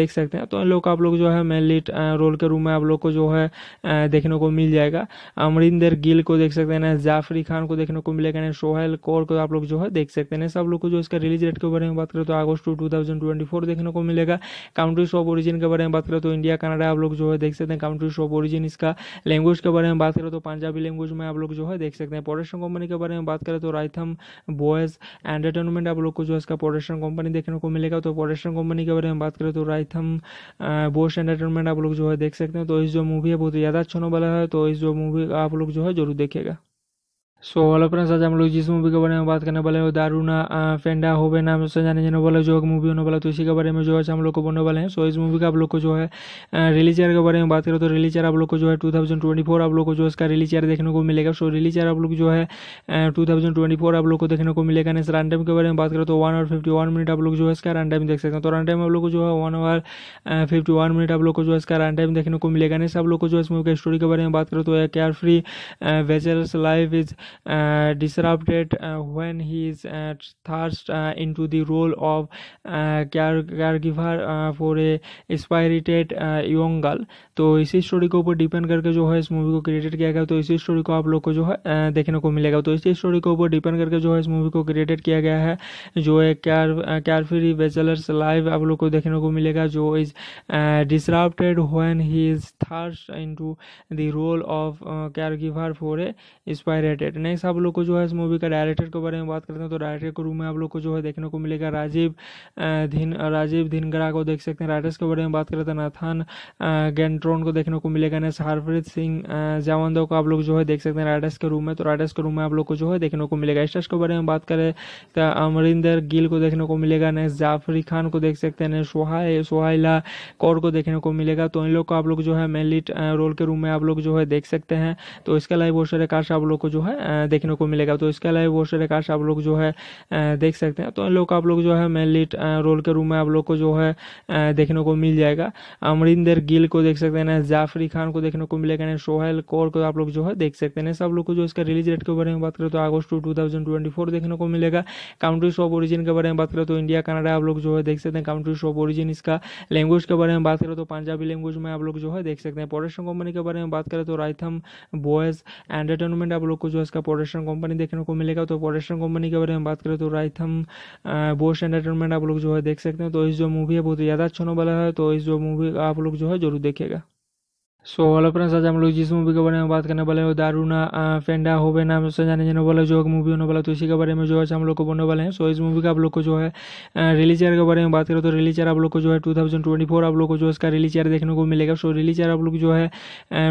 देख सकते हैं तो इन लोग को आप लोग जो है मेनली रोल के रूम में आप लोग को जो है देखने को मिल जाएगा अमरिंदर गिल को देख सकते हैं देना जाफरी खान को देखने को मिलेगा एंड सोहेल कौर को आप लोग जो है देख सकते हैं सब लोग को जो इसका रिलीज डेट के बारे में बात करें तो अगस्त टू देखने को मिलेगा काउंट्रीज ऑफ ओरिजिन के बारे में बात करें तो इंडिया कनाडा आप लोग जो है देख सकते हैं काउंट्रीज ऑफ ओरिजिन इसका लैंग्वेज के बारे में बात करें तो पंजाबी लैंग्वेज में आप लोग जो है देख सकते हैं प्रोडक्शन कंपनी के बारे में बात करें तो राइथम बॉयज एंटरटेनमेंट आप लोग को जो इसका प्रोडक्शन कंपनी देखने को मिलेगा तो प्रोडक्शन कंपनी के बारे में बात करें तो राइथम बॉयस एंटरटेनमेंट आप लोग जो है देख सकते हैं तो इस जो मूवी है बहुत ज़्यादा अच्छा होने वाला है तो इस जो मूवी आप लोग जो है जरूर देखेगा सो ऑल फ्रेंड्स आज हम लोग जिस मूवी के बारे में बात करने वाले हैं दारूना फेंडा होवे नाम से जाने जाने वाला जो मूवी होने वाला तो इसी के बारे में जो है हम लोग को बोलने वाले हैं सो इस मूवी का आप लोग को जो है रिलीज ईयर के बारे में बात करें तो रिलीज ईयर आप लोग को जो है टू थाउजेंड ट्वेंटी फोर आप लोग को जो इसका रिलीज ईयर देखने को मिलेगा सो रिलीज ईयर आप लोग जो है टू थाउजेंड ट्वेंटी फोर आप लोग को देखने को मिलेगा नेक्स्ट रन टाइम के बारे में बात करें तो one hour fifty one minute आप लोग जो है इसका रन टाइम देख सकते हैं तो रन टाइम आप लोग को जो है one hour fifty one minute आप लोग को जो है इसका रन टाइम देखने को मिलेगा नेक्स्ट आप लोग को जो इस मूवी के स्टोरी के बारे में बात करें तो care free wagers life is disrupted when he is thrust into the role of care, uh, caregiver for a एक्सपायरेटेड young girl तो इसी स्टोरी के ऊपर डिपेंड करके जो है इस मूवी को क्रिएटेड किया गया तो इसी स्टोरी को आप लोग को जो है देखने को मिलेगा तो इसी स्टोरी के ऊपर डिपेंड करके जो है इस मूवी को क्रिएटेड किया गया है जो एक कैर कैरफ्री बेचलर्स लाइव आप लोग को देखने को मिलेगा जो is disrupted when he is thrust into the role of char giver for a एक्सपायरेटेड next आप लोग को जो है इस मूवी का डायरेक्टर के बारे में बात करते हैं तो डायरेक्टर के रूम में आप लोग को जो है देखने को मिलेगा राजीव धिन राजीव धिनगरा को देख सकते हैं राइटर्स के बारे में बात करते हैं नाथान गेंट्रोन को देखने को मिलेगा नेक्स्ट हरप्रीत सिंह जावंदो को आप लोग जो है देख सकते हैं राइटर्स के रूम में तो राइटर्स के रूम में आप लोग को जो है देखने को मिलेगा स्टर्स के बारे में बात करें तो अमरिंदर गिल को देखने को मिलेगा नेक्स्ट जाफरी खान को देख सकते हैं सोहाय सोहाइला कौर को देखने को मिलेगा तो इन लोग को आप लोग जो है मेनली रोल के रूम में आप लोग जो है देख सकते हैं तो इसके अलावा बहुत सारे कार्ड आप लोग को जो है देखने को मिलेगा तो इसके अलावा बहुत सारे कार्ड्स आप लोग जो है देख सकते हैं तो इन लोग आप लोग जो है मेनली रोल के रूम में आप लोग को जो है देखने को मिल जाएगा अमरिंदर गिल को देख सकते हैं जाफरी खान को देखने को मिलेगा सोहेल कौर को आप लोग जो है देख सकते हैं सब लोग को जो इसका रिलीज डेट के बारे में बात करें तो अगस्त two two thousand twenty four देखने को मिलेगा काउंट्रीज ऑफ ओरिजिन के बारे में बात करें तो इंडिया कनाडा आप लोग जो है देख सकते हैं काउंट्रीज ऑफ ओरिजिन इसका लैंग्वेज के बारे में बात करें तो पंजाबी लैंग्वेज में आप लोग जो है देख सकते हैं प्रोडक्शन कंपनी के बारे में बात करें तो राइथम बॉयज एंटरटेनमेंट आप लोग को जो है इसका प्रोडक्शन कंपनी देखने को मिलेगा तो प्रोडक्शन कंपनी के बारे में बात करें तो राइथम बोस्ट एंटरटेनमेंट आप लोग जो है देख सकते हैं तो इस जो मूवी है बहुत ज़्यादा अच्छा होने वाला है तो इस जो मूवी आप लोग जो है जरूर देखेगा सो हेलो फ्रेंड्स आज हम लोग जिस मूवी के बारे में बात करने वाले हैं दारूना फेंडा होवे नाम से जाने जाने वाला जो मूवी होने वाला तो इसी के बारे में जो है हम लोग को बोलने वाले हैं सो इस मूवी का आप लोग को जो है रिलीज ईयर के बारे में बात करें तो रिलीज ईयर आप लोग को जो है 2024 आप लोग को जो इसका रिलीज ईयर देखने को मिलेगा सो रिलीज ईयर आप लोग जो है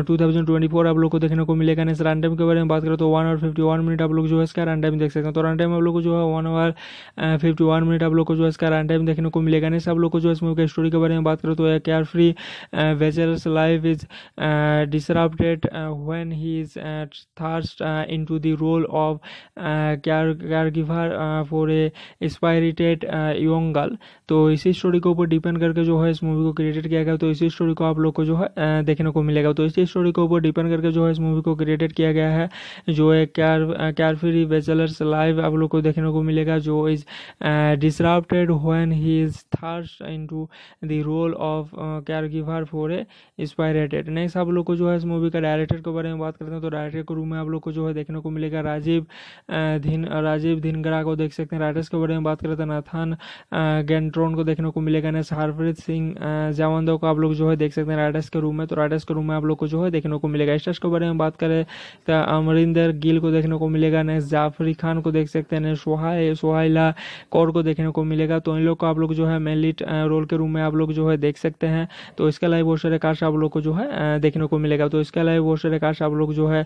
टू आप लोग को देखने को मिलेगा नेक्स्ट रन टाइम के बारे में बात करें तो वन आवर फिफ्टी मिनट आप लोग जो है इसका रन टाइम देख सकते हैं तो रन टाइम आप लोग को जो है वन आवर फिफ्टी मिनट आप लोग को जो है इसका रन टाइम देखने को मिलेगा नेक्स्ट आप लोग को जो है इस मूवी का स्टोरी के बारे में बात करें तो care free वेचर्स life is disrupted when he is thrust into the role of care, uh, caregiver for a एक्सपायरेटेड young girl तो इसी स्टोरी के ऊपर डिपेंड करके जो है इस मूवी को क्रिएटेड किया गया तो इसी स्टोरी को आप लोग को जो है देखने को मिलेगा तो इसी स्टोरी के ऊपर डिपेंड करके जो है इस मूवी को क्रिएटेड किया गया है जो है कैर कैरफ्री बेचलर्स लाइव आप लोग को देखने को मिलेगा जो is disrupted when he is thrust into the role of char giver for a एक्सपायरेटेड next आप लोग को जो है इस मूवी का डायरेक्टर के बारे में बात करते हैं तो डायरेक्टर के रूम में आप लोग को जो है देखने को मिलेगा राजीव धिन राजीव धिनगरा को देख सकते हैं राइटर्स के बारे में बात करते हैं नाथान गेंट्रोन को देखने को मिलेगा नेक्स्ट हरप्रीत सिंह जावंदो को आप लोग जो है देख सकते हैं राइटर्स के रूम में तो राइटर्स के रूम में आप लोग को जो है देखने को मिलेगा स्टर्स के बारे में बात करें तो अमरिंदर गिल को देखने को मिलेगा नेक्स्ट जाफरी खान को देख सकते हैं सोहाय सोहाइला कौर को देखने को मिलेगा तो इन लोग को आप लोग जो है मेन लीड रोल के रूम में आप लोग जो है देख सकते हैं तो इसके अलावा बहुत सारे कास्ट आप लोग को जो है देखने को मिलेगा तो इसके अलावा बहुत सारे कार्ड्स आप लोग जो है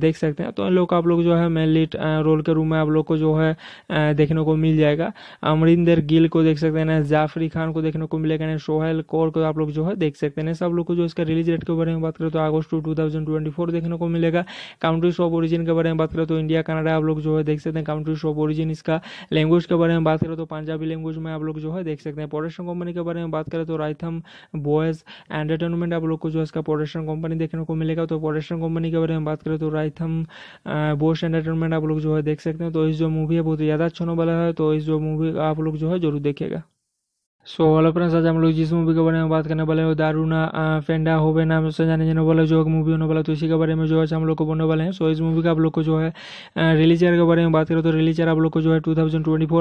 देख सकते हैं तो इन लोग का आप लोग जो है मेनली रोल के रूम में आप लोग को जो है देखने को मिल जाएगा अमरिंदर गिल को देख सकते हैं जाफरी खान को देखने को मिलेगा ना सोहेल कौर को आप लोग जो है देख सकते हैं सब लोग को जो इसका रिलीज डेट के बारे में बात करें तो अगस्त two two thousand twenty four देखने को मिलेगा काउंट्रीज ऑफ ओरिजिन के बारे में बात करें तो इंडिया कनाडा आप लोग जो है देख सकते हैं काउंट्रीज ऑफ ओरिजिन इसका लैंग्वेज के बारे में बात करें तो पंजाबी लैंग्वेज में आप लोग जो है देख सकते हैं प्रोडक्शन कंपनी के बारे में बात करें तो राइथम बॉयज एंटरटेनमेंट आप लोग को जो है प्रोडक्शन कंपनी देखने को मिलेगा तो प्रोडक्शन कंपनी के बारे में बात करें तो राइथम बोस एंटरटेनमेंट आप लोग जो है देख सकते हैं तो इस जो मूवी है बहुत ज़्यादा अच्छा होने वाला है तो इस जो मूवी आप लोग जो है जरूर देखेगा सो हेलो फ्रेंड्स आज हम लोग जिस मूवी के बारे में बात करने वाले हैं दारूना फेंडा होवे नाम से जाने जाने वाला जो मूवी होने वाला तो इसी के बारे में जो है हम लोग को बोलने वाले हैं सो इस मूवी का आप लोग को जो है रिलीज ईयर के बारे में बात करें तो रिलीज ईयर आप लोग को जो है टू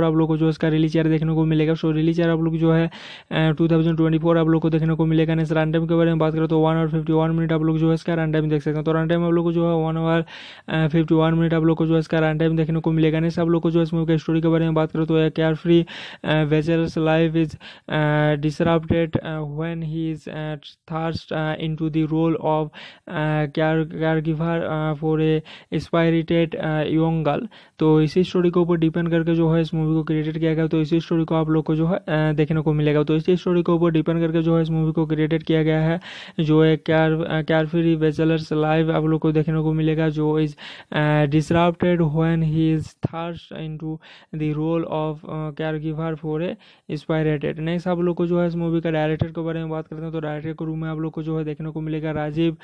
आप लोग को जो इसका रिलीज ईयर देखने को मिलेगा सो रिलीज ईयर आप लोग जो है टू आप लोग को देखने को मिलेगा नेक्स्ट रन टाइम के बारे में बात करें तो वन आवर फिफ्टी मिनट आप लोग जो है इसका रन टाइम देख सकते हैं तो रन टाइम आप लोग को जो है वन आवर फिफ्टी मिनट आप लोग को जो है इसका रन टाइम देखने को मिलेगा नेक्स्ट आप लोग को जो है इस मूवी का स्टोरी के बारे में बात करें तो care free wagers life is disrupted when he is thrust into the role of care, uh, caregiver for a inspired young girl तो इसी स्टोरी के ऊपर डिपेंड करके जो है इस मूवी को क्रिएटेड किया गया तो इसी स्टोरी को आप लोग को जो है देखने को मिलेगा तो इसी स्टोरी के ऊपर डिपेंड करके जो है इस मूवी को क्रिएटेड किया गया है जो है कैर कैरफ्री बेचलर्स लाइव आप लोग को देखने को मिलेगा जो is disrupted when he is thrust into the role of char giver for a इंस्पायरेटेड next आप लोग को जो है इस मूवी का डायरेक्टर के बारे में बात करते हैं तो डायरेक्टर के रूम में आप लोग को जो है देखने को मिलेगा राजीव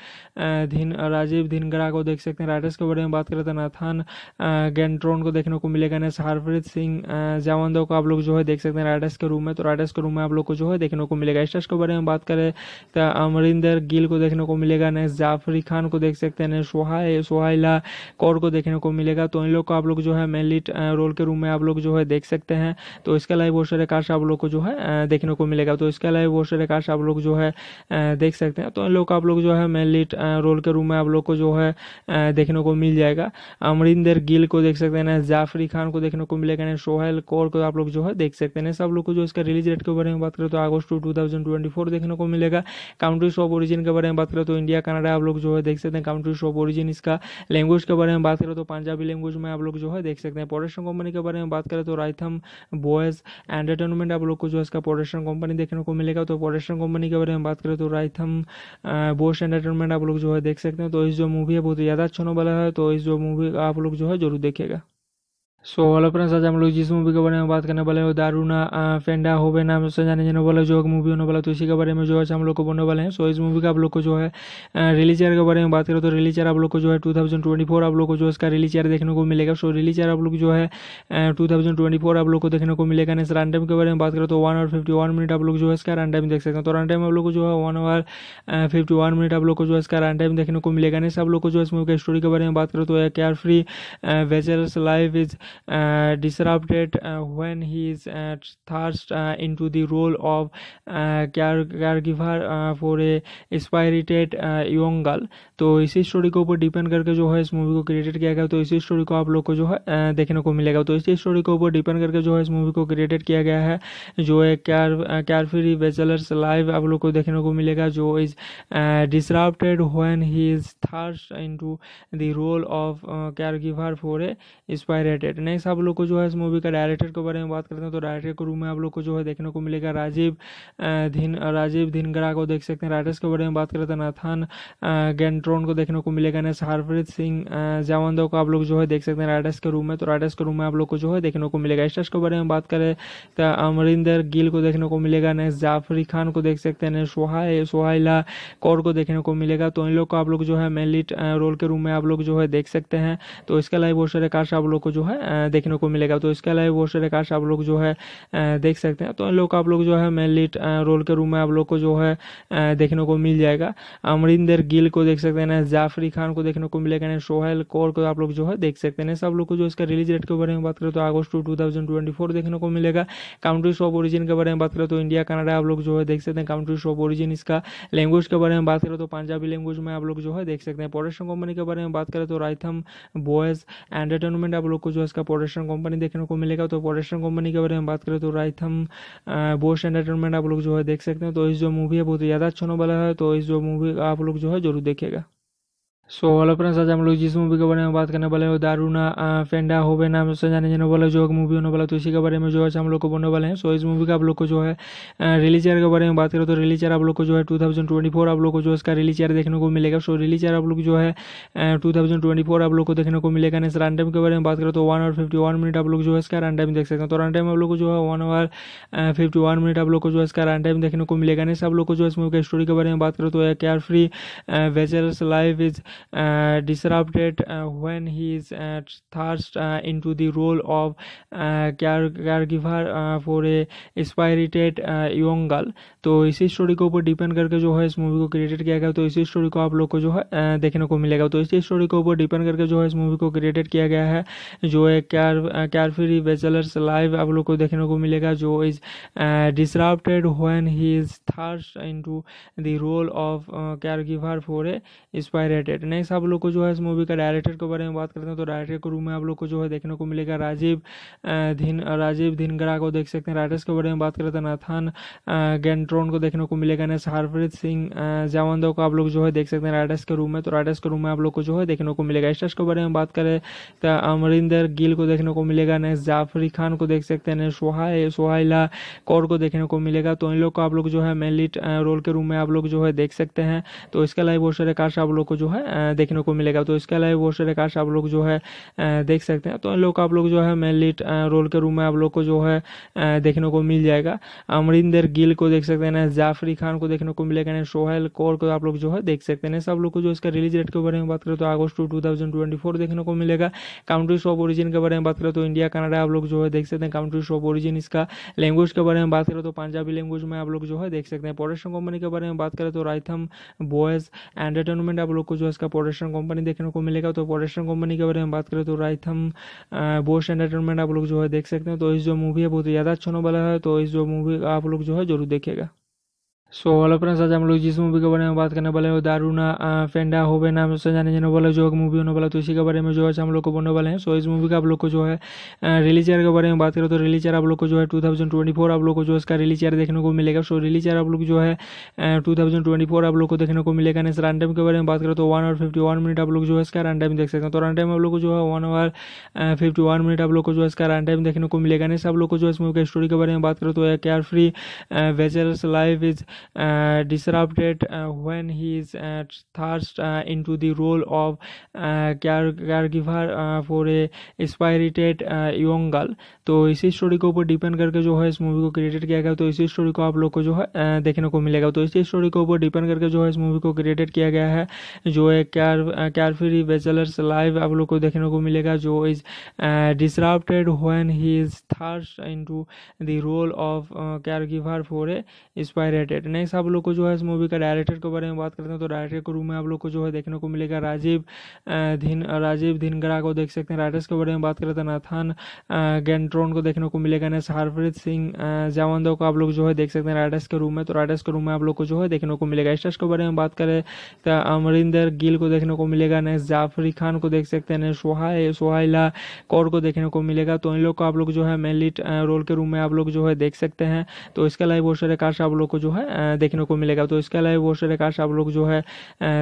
धिन राजीव धिनगरा को देख सकते हैं राइटर्स के बारे में बात करते हैं तो नाथान गेंट्रोन को देखने को मिलेगा नेक्स्ट हरप्रीत सिंह जावंदो को आप लोग जो है देख सकते हैं राइटर्स के रूम में तो राइटर्स के रूम में आप लोग को जो है देखने को मिलेगा स्टर्स के बारे में बात करें तो अमरिंदर गिल को देखने को मिलेगा नेक्स्ट जाफरी खान को देख सकते हैं नेक्स्ट सोहाइला कौर को देखने को मिलेगा तो इन लोग को आप लोग जो है मेन रोल के रूम में आप लोग जो है देख सकते हैं तो इसके अलावा बहुत सारे कास्ट आप लोग को जो है देखने को मिलेगा तो इसके अलावा बहुत सारे कार्ड्स आप लोग जो है देख सकते हैं तो इन लोग आप लोग जो है मेनली रोल के रूम में आप लोग को जो है देखने को मिल जाएगा अमरिंदर गिल को देख सकते हैं जाफरी खान को देखने को मिलेगा सोहेल कौर को आप लोग जो है देख सकते हैं सब लोग को जो इसका रिलीज डेट के बारे में बात करें तो अगस्त टू टू देखने को मिलेगा काउंट्रीज ऑफ ओरिजिन के बारे में बात करें तो इंडिया कनाडा आप लोग जो है देख सकते हैं काउंट्रीज ऑफ ओरिजिन इसका लैंग्वेज के बारे में बात करें तो पंजाबी लैंग्वेज में आप लोग जो है देख सकते हैं प्रोडक्शन कंपनी के बारे में बात करें तो राइथम बॉयज एंटरटेनमेंट आप लोग को जो है का प्रोडक्शन कंपनी देखने को मिलेगा तो प्रोडक्शन कंपनी के बारे में बात करें तो राइथम बोस एंटरटेनमेंट आप लोग जो है देख सकते हैं तो इस जो मूवी है बहुत ज़्यादा अच्छा होने वाला है तो इस जो मूवी आप लोग जो है जरूर देखेगा सो ऑल अपने आज हम लोग जिस मूवी के बारे में बात करने वाले हैं दारूना फेंडा होवे नाम से जाने जाने वाला जो मूवी होने वाला तो इसी के बारे में जो है हम लोग को बोलने वाले हैं सो इस मूवी का आप लोग को जो है रिलीज ईयर के बारे में बात करें तो रिलीज ईयर आप लोग को जो है टू थाउजेंड ट्वेंटी फोर आप लोग को जो है इसका रिलीज ईयर देखने को मिलेगा सो रिलीज ईयर आप लोग जो है टू थाउजेंड ट्वेंटी फोर आप लोग को देखने को मिलेगा नेक्स्ट रन टाइम के बारे में बात करें तो one hour fifty one minute आप लोग जो है इसका रन टाइम देख सकते हैं तो रन टाइम आप लोग को जो है one hour fifty one minute आप लोग को जो है इसका रन टाइम देखने को मिलेगा नेक्स्ट आप लोग को जो है इस मूवी के स्टोरी के बारे में बात करो तो care free wagers life is Uh, disrupted uh, when he is uh, thrust into the role of care- caregiver for a spirited young girl तो इसी स्टोरी के ऊपर डिपेंड करके जो है इस मूवी को क्रिएटेड किया गया तो इसी स्टोरी को आप लोग को जो है देखने को मिलेगा तो इसी स्टोरी के ऊपर डिपेंड करके जो है इस मूवी को क्रिएटेड किया गया है जो है कैर कैरफ्री बेचलर्स लाइव आप लोग को देखने को मिलेगा जो is disrupted when he is thrust into the role of char giver for a इंस्पायरेटेड next आप लोग को जो है इस मूवी का डायरेक्टर के बारे में बात करते हैं तो डायरेक्टर के रूम में आप लोग को जो है देखने को मिलेगा राजीव धिन राजीव धिनगरा को देख सकते हैं राइटर्स के बारे में बात करते हैं नाथान गेंट ड्रोन को देखने को मिलेगा नेस हरप्रीत सिंह जावंदो को आप लोग जो है देख सकते हैं राइडर्स के रूम में तो राइडर्स के रूम में आप लोग को जो है देखने को मिलेगा स्टर्स के बारे में बात करें तो अमरिंदर गिल को देखने को मिलेगा नेस जाफरी खान को देख सकते हैं नेस सोहाई सोहाइला कौर को देखने को मिलेगा तो इन लोग को आप लोग जो है मेनली रोल के रूम में आप लोग जो है देख सकते हैं तो इसके अलावा बहुत सारे कार्ड्स आप लोग को जो है देखने को मिलेगा तो इसके अलावा बहुत सारे कार्ड्स आप लोग जो है देख सकते हैं तो इन लोग को आप लोग जो है मेनली रोल के रूम में आप लोग को जो है देखने को मिल जाएगा अमरिंदर गिल को देख सकते हैं सकते हैं जाफरी खान को देखने को मिलेगा एंड सोहेल कौर को आप लोग जो है देख सकते हैं सब लोग को जो इसका रिलीज डेट के बारे में बात करें तो अगस्त टू टू देखने को मिलेगा काउंट्रीज ऑफ ओरिजिन के बारे में बात करें तो इंडिया कनाडा आप लोग जो है देख सकते हैं काउंट्रीज ऑफ ओरिजिन इसका लैंग्वेज के बारे में बात करें तो पंजाबी लैंग्वेज में आप लोग जो है देख सकते हैं प्रोडक्शन कंपनी के बारे में बात करें तो राइथम बॉयज एंटरटेनमेंट आप लोग को जो है इसका प्रोडक्शन कंपनी देखने को मिलेगा तो प्रोडक्शन कंपनी के बारे में बात करें तो राइथम बॉयज एंटरटेनमेंट आप लोग जो है देख सकते हैं तो इस जो मूवी है बहुत ज़्यादा अच्छा वाला है तो इस जो मूवी आप लोग जो है जरूर देखेगा सो हेलो फ्रेंड्स आज हम लोग जिस मूवी के बारे में बात करने वाले हैं दारूना फेंडा होवे नाम से जाने जाने वाला जो मूवी होने वाला तो इसी के बारे में जो है हम लोग को बोलने वाले हैं सो इस मूवी का आप लोग को जो है रिलीज ईयर के बारे में बात करें तो रिलीज ईयर आप लोग को जो है टू आप लोग को जो इसका रिलीज ईयर देखने को मिलेगा सो रिलीज ईयर आप लोग जो है टू आप लोग को देखने को मिलेगा नेक्स्ट रन टाइम के बारे में बात करें तो वन आवर फिफ्टी मिनट आप लोग जो है इसका रन टाइम देख सकते हैं तो रन टाइम आप लोग को जो है वन आवर फिफ्टी मिनट आप लोग को जो है इसका रन टाइम देखने को मिलेगा नेक्स्ट आप लोग को जो है इस मूवी का स्टोरी के बारे में बात करें तो care free wagers life is disrupted when he is thrust into the role of care, uh, caregiver for a एक्सपायरेटेड young girl तो इसी स्टोरी के ऊपर डिपेंड करके जो है इस मूवी को क्रिएटेड किया गया तो इसी स्टोरी को आप लोग को जो है देखने को मिलेगा तो इसी स्टोरी के ऊपर डिपेंड करके जो है इस मूवी को क्रिएटेड किया गया है जो है कैर कैरफ्री बेचलर्स लाइव आप लोग को देखने को मिलेगा जो is disrupted when he is thrust into the role of char giver for a स्पायरेटेड next आप लोग को जो है इस मूवी का डायरेक्टर के बारे में बात करते हैं तो डायरेक्टर के रूम में आप लोग को जो है देखने को मिलेगा राजीव धिन राजीव धिनगरा को देख सकते हैं राइटर्स के बारे में बात करते हैं नाथान गेंट्रोन को देखने को मिलेगा नेक्स्ट हरप्रीत सिंह जावंदो को आप लोग जो है देख सकते हैं राइडर्स के रूम में तो राइटर्स के रूम में आप लोग को जो है देखने को मिलेगा स्टर्स के बारे में बात करें तो अमरिंदर गिल को देखने को मिलेगा नेक्स्ट जाफरी खान को देख सकते हैं सोहा सोहाइला कौर को देखने को मिलेगा तो इन लोग को आप लोग जो है मेन लीड रोल के रूम में आप लोग जो है देख सकते हैं तो इसके अलावा बहुत सारे कार्ड आप लोग को जो है देखने को मिलेगा तो इसके अलावा बहुत सारे कार्ड्स आप लोग जो है देख सकते हैं तो इन लोग का आप लोग जो है मेनली रोल के रूम में आप लोग को जो है देखने को मिल जाएगा अमरिंदर गिल को देख सकते हैं जाफरी खान को देखने को मिलेगा ना सोहेल कौर को आप लोग जो है देख सकते हैं सब लोग को जो इसका रिलीज डेट के बारे में बात करें तो अगस्त टू टू ट्वेंटी फोर देखने को मिलेगा काउंट्रीज ऑफ ओरिजिन के बारे में बात करें तो इंडिया कनाडा आप लोग जो है देख सकते हैं काउंट्रीज ऑफ ओरिजिन इसका लैंग्वेज के बारे में बात करें तो पंजाबी लैंग्वेज में आप लोग जो है देख सकते हैं प्रोडक्शन कंपनी के बारे में बात करें तो राइथम बॉयज एंटरटेनमेंट आप लोग को जो है का प्रोडक्शन कंपनी देखने को मिलेगा तो प्रोडक्शन कंपनी के बारे में बात करें तो राइथम बोस एंटरटेनमेंट आप लोग जो है देख सकते हैं तो इस जो मूवी है बहुत ज़्यादा अच्छा होने वाला है तो इस जो मूवी आप लोग जो है जरूर देखेगा सो हेलो फ्रेंड्स आज हम लोग जिस मूवी के बारे में बात करने वाले हैं दारूना फेंडा होवे नाम से जाने जाने वाला जो मूवी होने वाला तो इसी के बारे में जो है हम लोग को बोलने वाले हैं सो इस मूवी का आप लोग को जो है रिलीज ईयर के बारे में बात करें तो रिलीज ईयर आप लोग को जो है टू आप लोग को जो इसका रिलीज ईयर देखने को मिलेगा सो रिलीज ईयर आप लोग जो है टू आप लोग को देखने को मिलेगा नेक्स्ट रन टाइम के बारे में बात करें तो वन आवर फिफ्टी मिनट आप लोग जो है इसका रन टाइम देख सकते हैं तो रन टाइम आप लोग को जो है वन आवर फिफ्टी मिनट आप लोग को जो है इसका रन टाइम देखने को मिलेगा नेक्स्ट आप लोग को जो है इस मूवी का स्टोरी के बारे में बात करें तो care free wagers life is disrupted when he is thrust into the role of care, uh, caregiver for a spirited young girl तो इसी स्टोरी के ऊपर डिपेंड करके जो है इस मूवी को क्रिएटेड किया गया तो इसी स्टोरी को आप लोग को जो है देखने को मिलेगा तो इसी स्टोरी के ऊपर डिपेंड करके जो है इस मूवी को क्रिएटेड किया गया है जो है कैर कैरफ्री बेचलर्स लाइव आप लोग को देखने को मिलेगा जो is disrupted when he is thrust into the role of char giver for a spirited director next आप लोग को जो है इस मूवी का डायरेक्टर के बारे में बात करते हैं तो डायरेक्टर के रूम में आप लोग को जो है देखने को मिलेगा राजीव धीन राजीव धिनगरा को देख सकते हैं राइटर्स के बारे में बात करते हैं तो नाथान गेंट्रोन को देखने को मिलेगा नेक्स्ट हरप्रीत सिंह जावंदो को आप लोग जो है देख सकते हैं राइडर्स के रूम में तो राइडर्स के रूम में आप लोग को जो है देखने को मिलेगा स्टर्स के बारे में बात करें तो अमरिंदर गिल को देखने को मिलेगा नेक्स्ट जाफरी खान को देख सकते हैं नेक्स्ट सोहाई सोहाइला कौर को देखने को मिलेगा तो इन लोग को आप लोग जो है मेनली रोल के रूम में आप लोग जो है देख सकते हैं तो इसके अलावा बहुत सारे कार्ड आप लोग को जो है देखने को मिलेगा तो इसके अलावा बहुत सारे कास्ट आप लोग जो है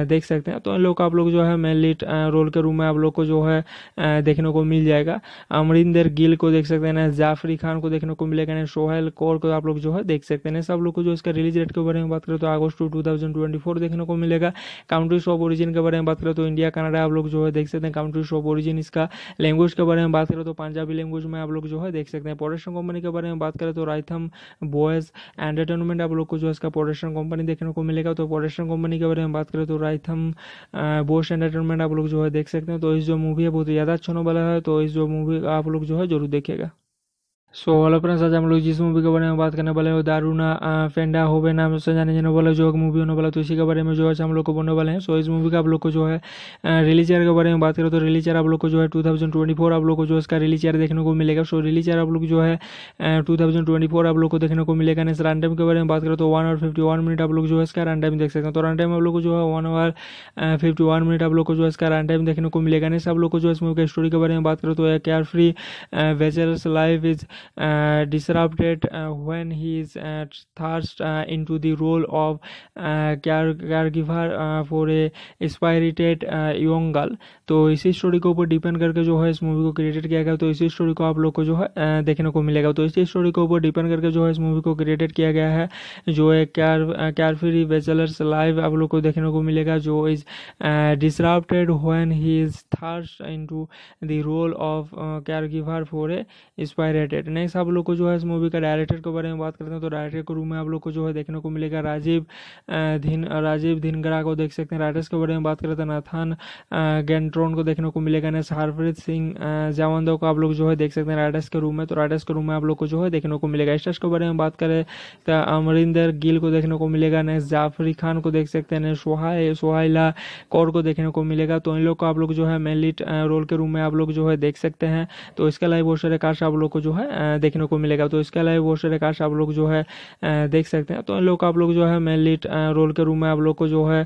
देख सकते हैं तो इन लोग आप लोग जो है मेनली रोल के रूम में आप लोग को जो है देखने को मिल जाएगा अमरिंदर गिल को देख सकते हैं जाफरी खान को देखने को मिलेगा सोहेल कौर को आप लोग जो है देख सकते हैं सब लोग को जो इसका रिलीज डेट के बारे में बात करें तो अगस्ट टू टू देखने को मिलेगा काउंट्रीज ऑफ ओरिजिन के बारे में बात करें तो इंडिया कनाडा आप लोग जो है देख सकते हैं काउंट्रीज ऑफ ओरिजिन इसका लैंग्वेज के बारे में बात करें तो पंजाबी लैंग्वेज में आप लोग जो है देख सकते हैं प्रोडक्शन कंपनी के बारे में बात करें तो राइथम बॉयज एंटरटेनमेंट आप लोग को जो है इसका प्रोडक्शन कंपनी देखने को मिलेगा तो प्रोडक्शन कंपनी के बारे में बात करें तो राइथम बोश एंटरटेनमेंट आप लोग जो है देख सकते हैं तो इस जो मूवी है बहुत ज़्यादा अच्छा होने वाला है तो इस जो मूवी आप लोग जो है जरूर देखेगा सो ऑल फ्रेंड्स आज हम लोग जिस मूवी के बारे में बात करने वाले हैं दारूना फेंडा होवे नाम से जाने जाने वाला जो मूवी होने वाला तो इसी के बारे में जो है हम लोग को बोलने वाले हैं सो इस मूवी का आप लोग को जो है रिलीज ईयर के बारे में बात करें तो रिलीज ईयर आप लोग को जो है टू थाउजेंड ट्वेंटी फोर आप लोग को जो है इसका रिलीज ईयर देखने को मिलेगा सो रिलीज ईयर आप लोग जो है टू थाउजेंड ट्वेंटी फोर आप लोग को देखने को मिलेगा नेक्स्ट रन टाइम के बारे में बात करें तो one hour fifty one minute आप लोग जो है इसका रन टाइम देख सकते हैं तो रन टाइम आप लोग को जो है one hour fifty one minute आप लोग को जो है इसका रन टाइम देखने को मिलेगा नेक्स्ट आप लोग को जो है इस मूवी का स्टोरी के बारे में बात करें तो care free wagers life is disrupted when he is thrust into the role of care, uh, caregiver for a spirited young girl तो इसी स्टोरी के ऊपर डिपेंड करके जो है इस मूवी को क्रिएटेड किया गया तो इसी स्टोरी को आप लोग को जो है देखने को मिलेगा तो इसी स्टोरी के ऊपर डिपेंड करके जो है इस मूवी को क्रिएटेड किया गया है जो एक कैर कैरफ्री बेचलर्स लाइव आप लोग को देखने को मिलेगा जो is disrupted when he is thrust into the role of char giver for a स्पायरेटेड next आप लोग को जो है इस मूवी का डायरेक्टर के बारे में बात करते हैं तो डायरेक्टर के रूम में आप लोग को जो है देखने को मिलेगा राजीव धिन राजीव धिनगरा को देख सकते हैं राइटर्स के बारे में बात करते हैं नाथान गेंट्रोन को देखने को मिलेगा नेक्स्ट हरप्रीत सिंह जावंदो को आप लोग जो है देख सकते हैं राइटर्स के रूम में तो राइटर्स के रूम में आप लोग को जो है देखने को मिलेगा स्टर्स के बारे में बात करें तो अमरिंदर गिल को देखने को मिलेगा नेक्स्ट जाफरी खान को देख सकते हैं नेक्स्ट सोहाय सोहाइला कौर को देखने को मिलेगा तो इन लोग को आप लोग जो है मेन लीड रोल के रूम में आप लोग जो है देख सकते हैं तो इसके अलावा बहुत सारे आप लोग को जो है देखने को मिलेगा तो इसके अलावा बहुत सारे कार्ड्स आप लोग जो है देख सकते हैं तो इन लोग आप लोग जो है मेन लीड रोल के रूम में आप लोग को जो है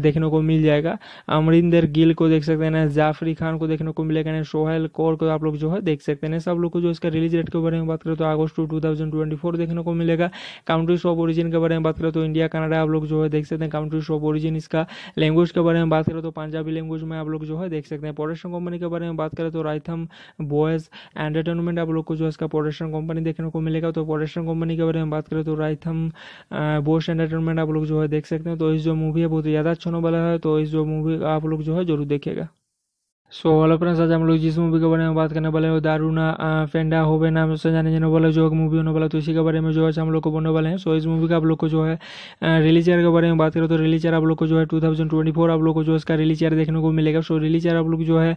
देखने को मिल जाएगा अमरिंदर गिल को देख सकते हैं जाफरी खान को देखने को मिलेगा सोहेल कौर को आप लोग जो है देख सकते हैं सब लोग को जो इसका रिलीज डेट के बारे में बात करें तो अगस्त टू टू देखने को मिलेगा काउंट्रीज ऑफ ओरिजिन के बारे में बात करें तो इंडिया कनाडा आप लोग जो है देख सकते हैं काउंट्रीज ऑफ ओरिजिन इसका लैंग्वेज के बारे में बात करें तो पंजाबी लैंग्वेज में आप लोग जो है देख सकते हैं प्रोडक्शन कंपनी के बारे में बात करें तो राइथम बॉयज एंटरटेनमेंट आप लोग को जो है इसका प्रोडक्शन कंपनी देखने को मिलेगा तो प्रोडक्शन कंपनी के बारे में बात करें तो राइथम बोस्ट एंटरटेनमेंट आप लोग जो है देख सकते हैं तो इस जो मूवी है बहुत ज़्यादा अच्छा होने वाला है तो इस जो मूवी आप लोग जो है जरूर देखेगा सो हेलो अपना आज हम लोग जिस मूवी के बारे में बात करने वाले हैं दारूना फेंडा होवे नाम से जाने जाने वाला जो मूवी होने वाला तो इसी के बारे में जो है हम लोग को बोलने वाले हैं सो इस मूवी का आप लोग को जो है रिलीज ईयर के बारे में बात करें तो रिलीज ईयर आप लोग को जो है टू थाउजेंड ट्वेंटी फोर आप लोग को जो इसका रिलीज ईयर देखने को मिलेगा सो रिलीज ईयर आप लोग जो है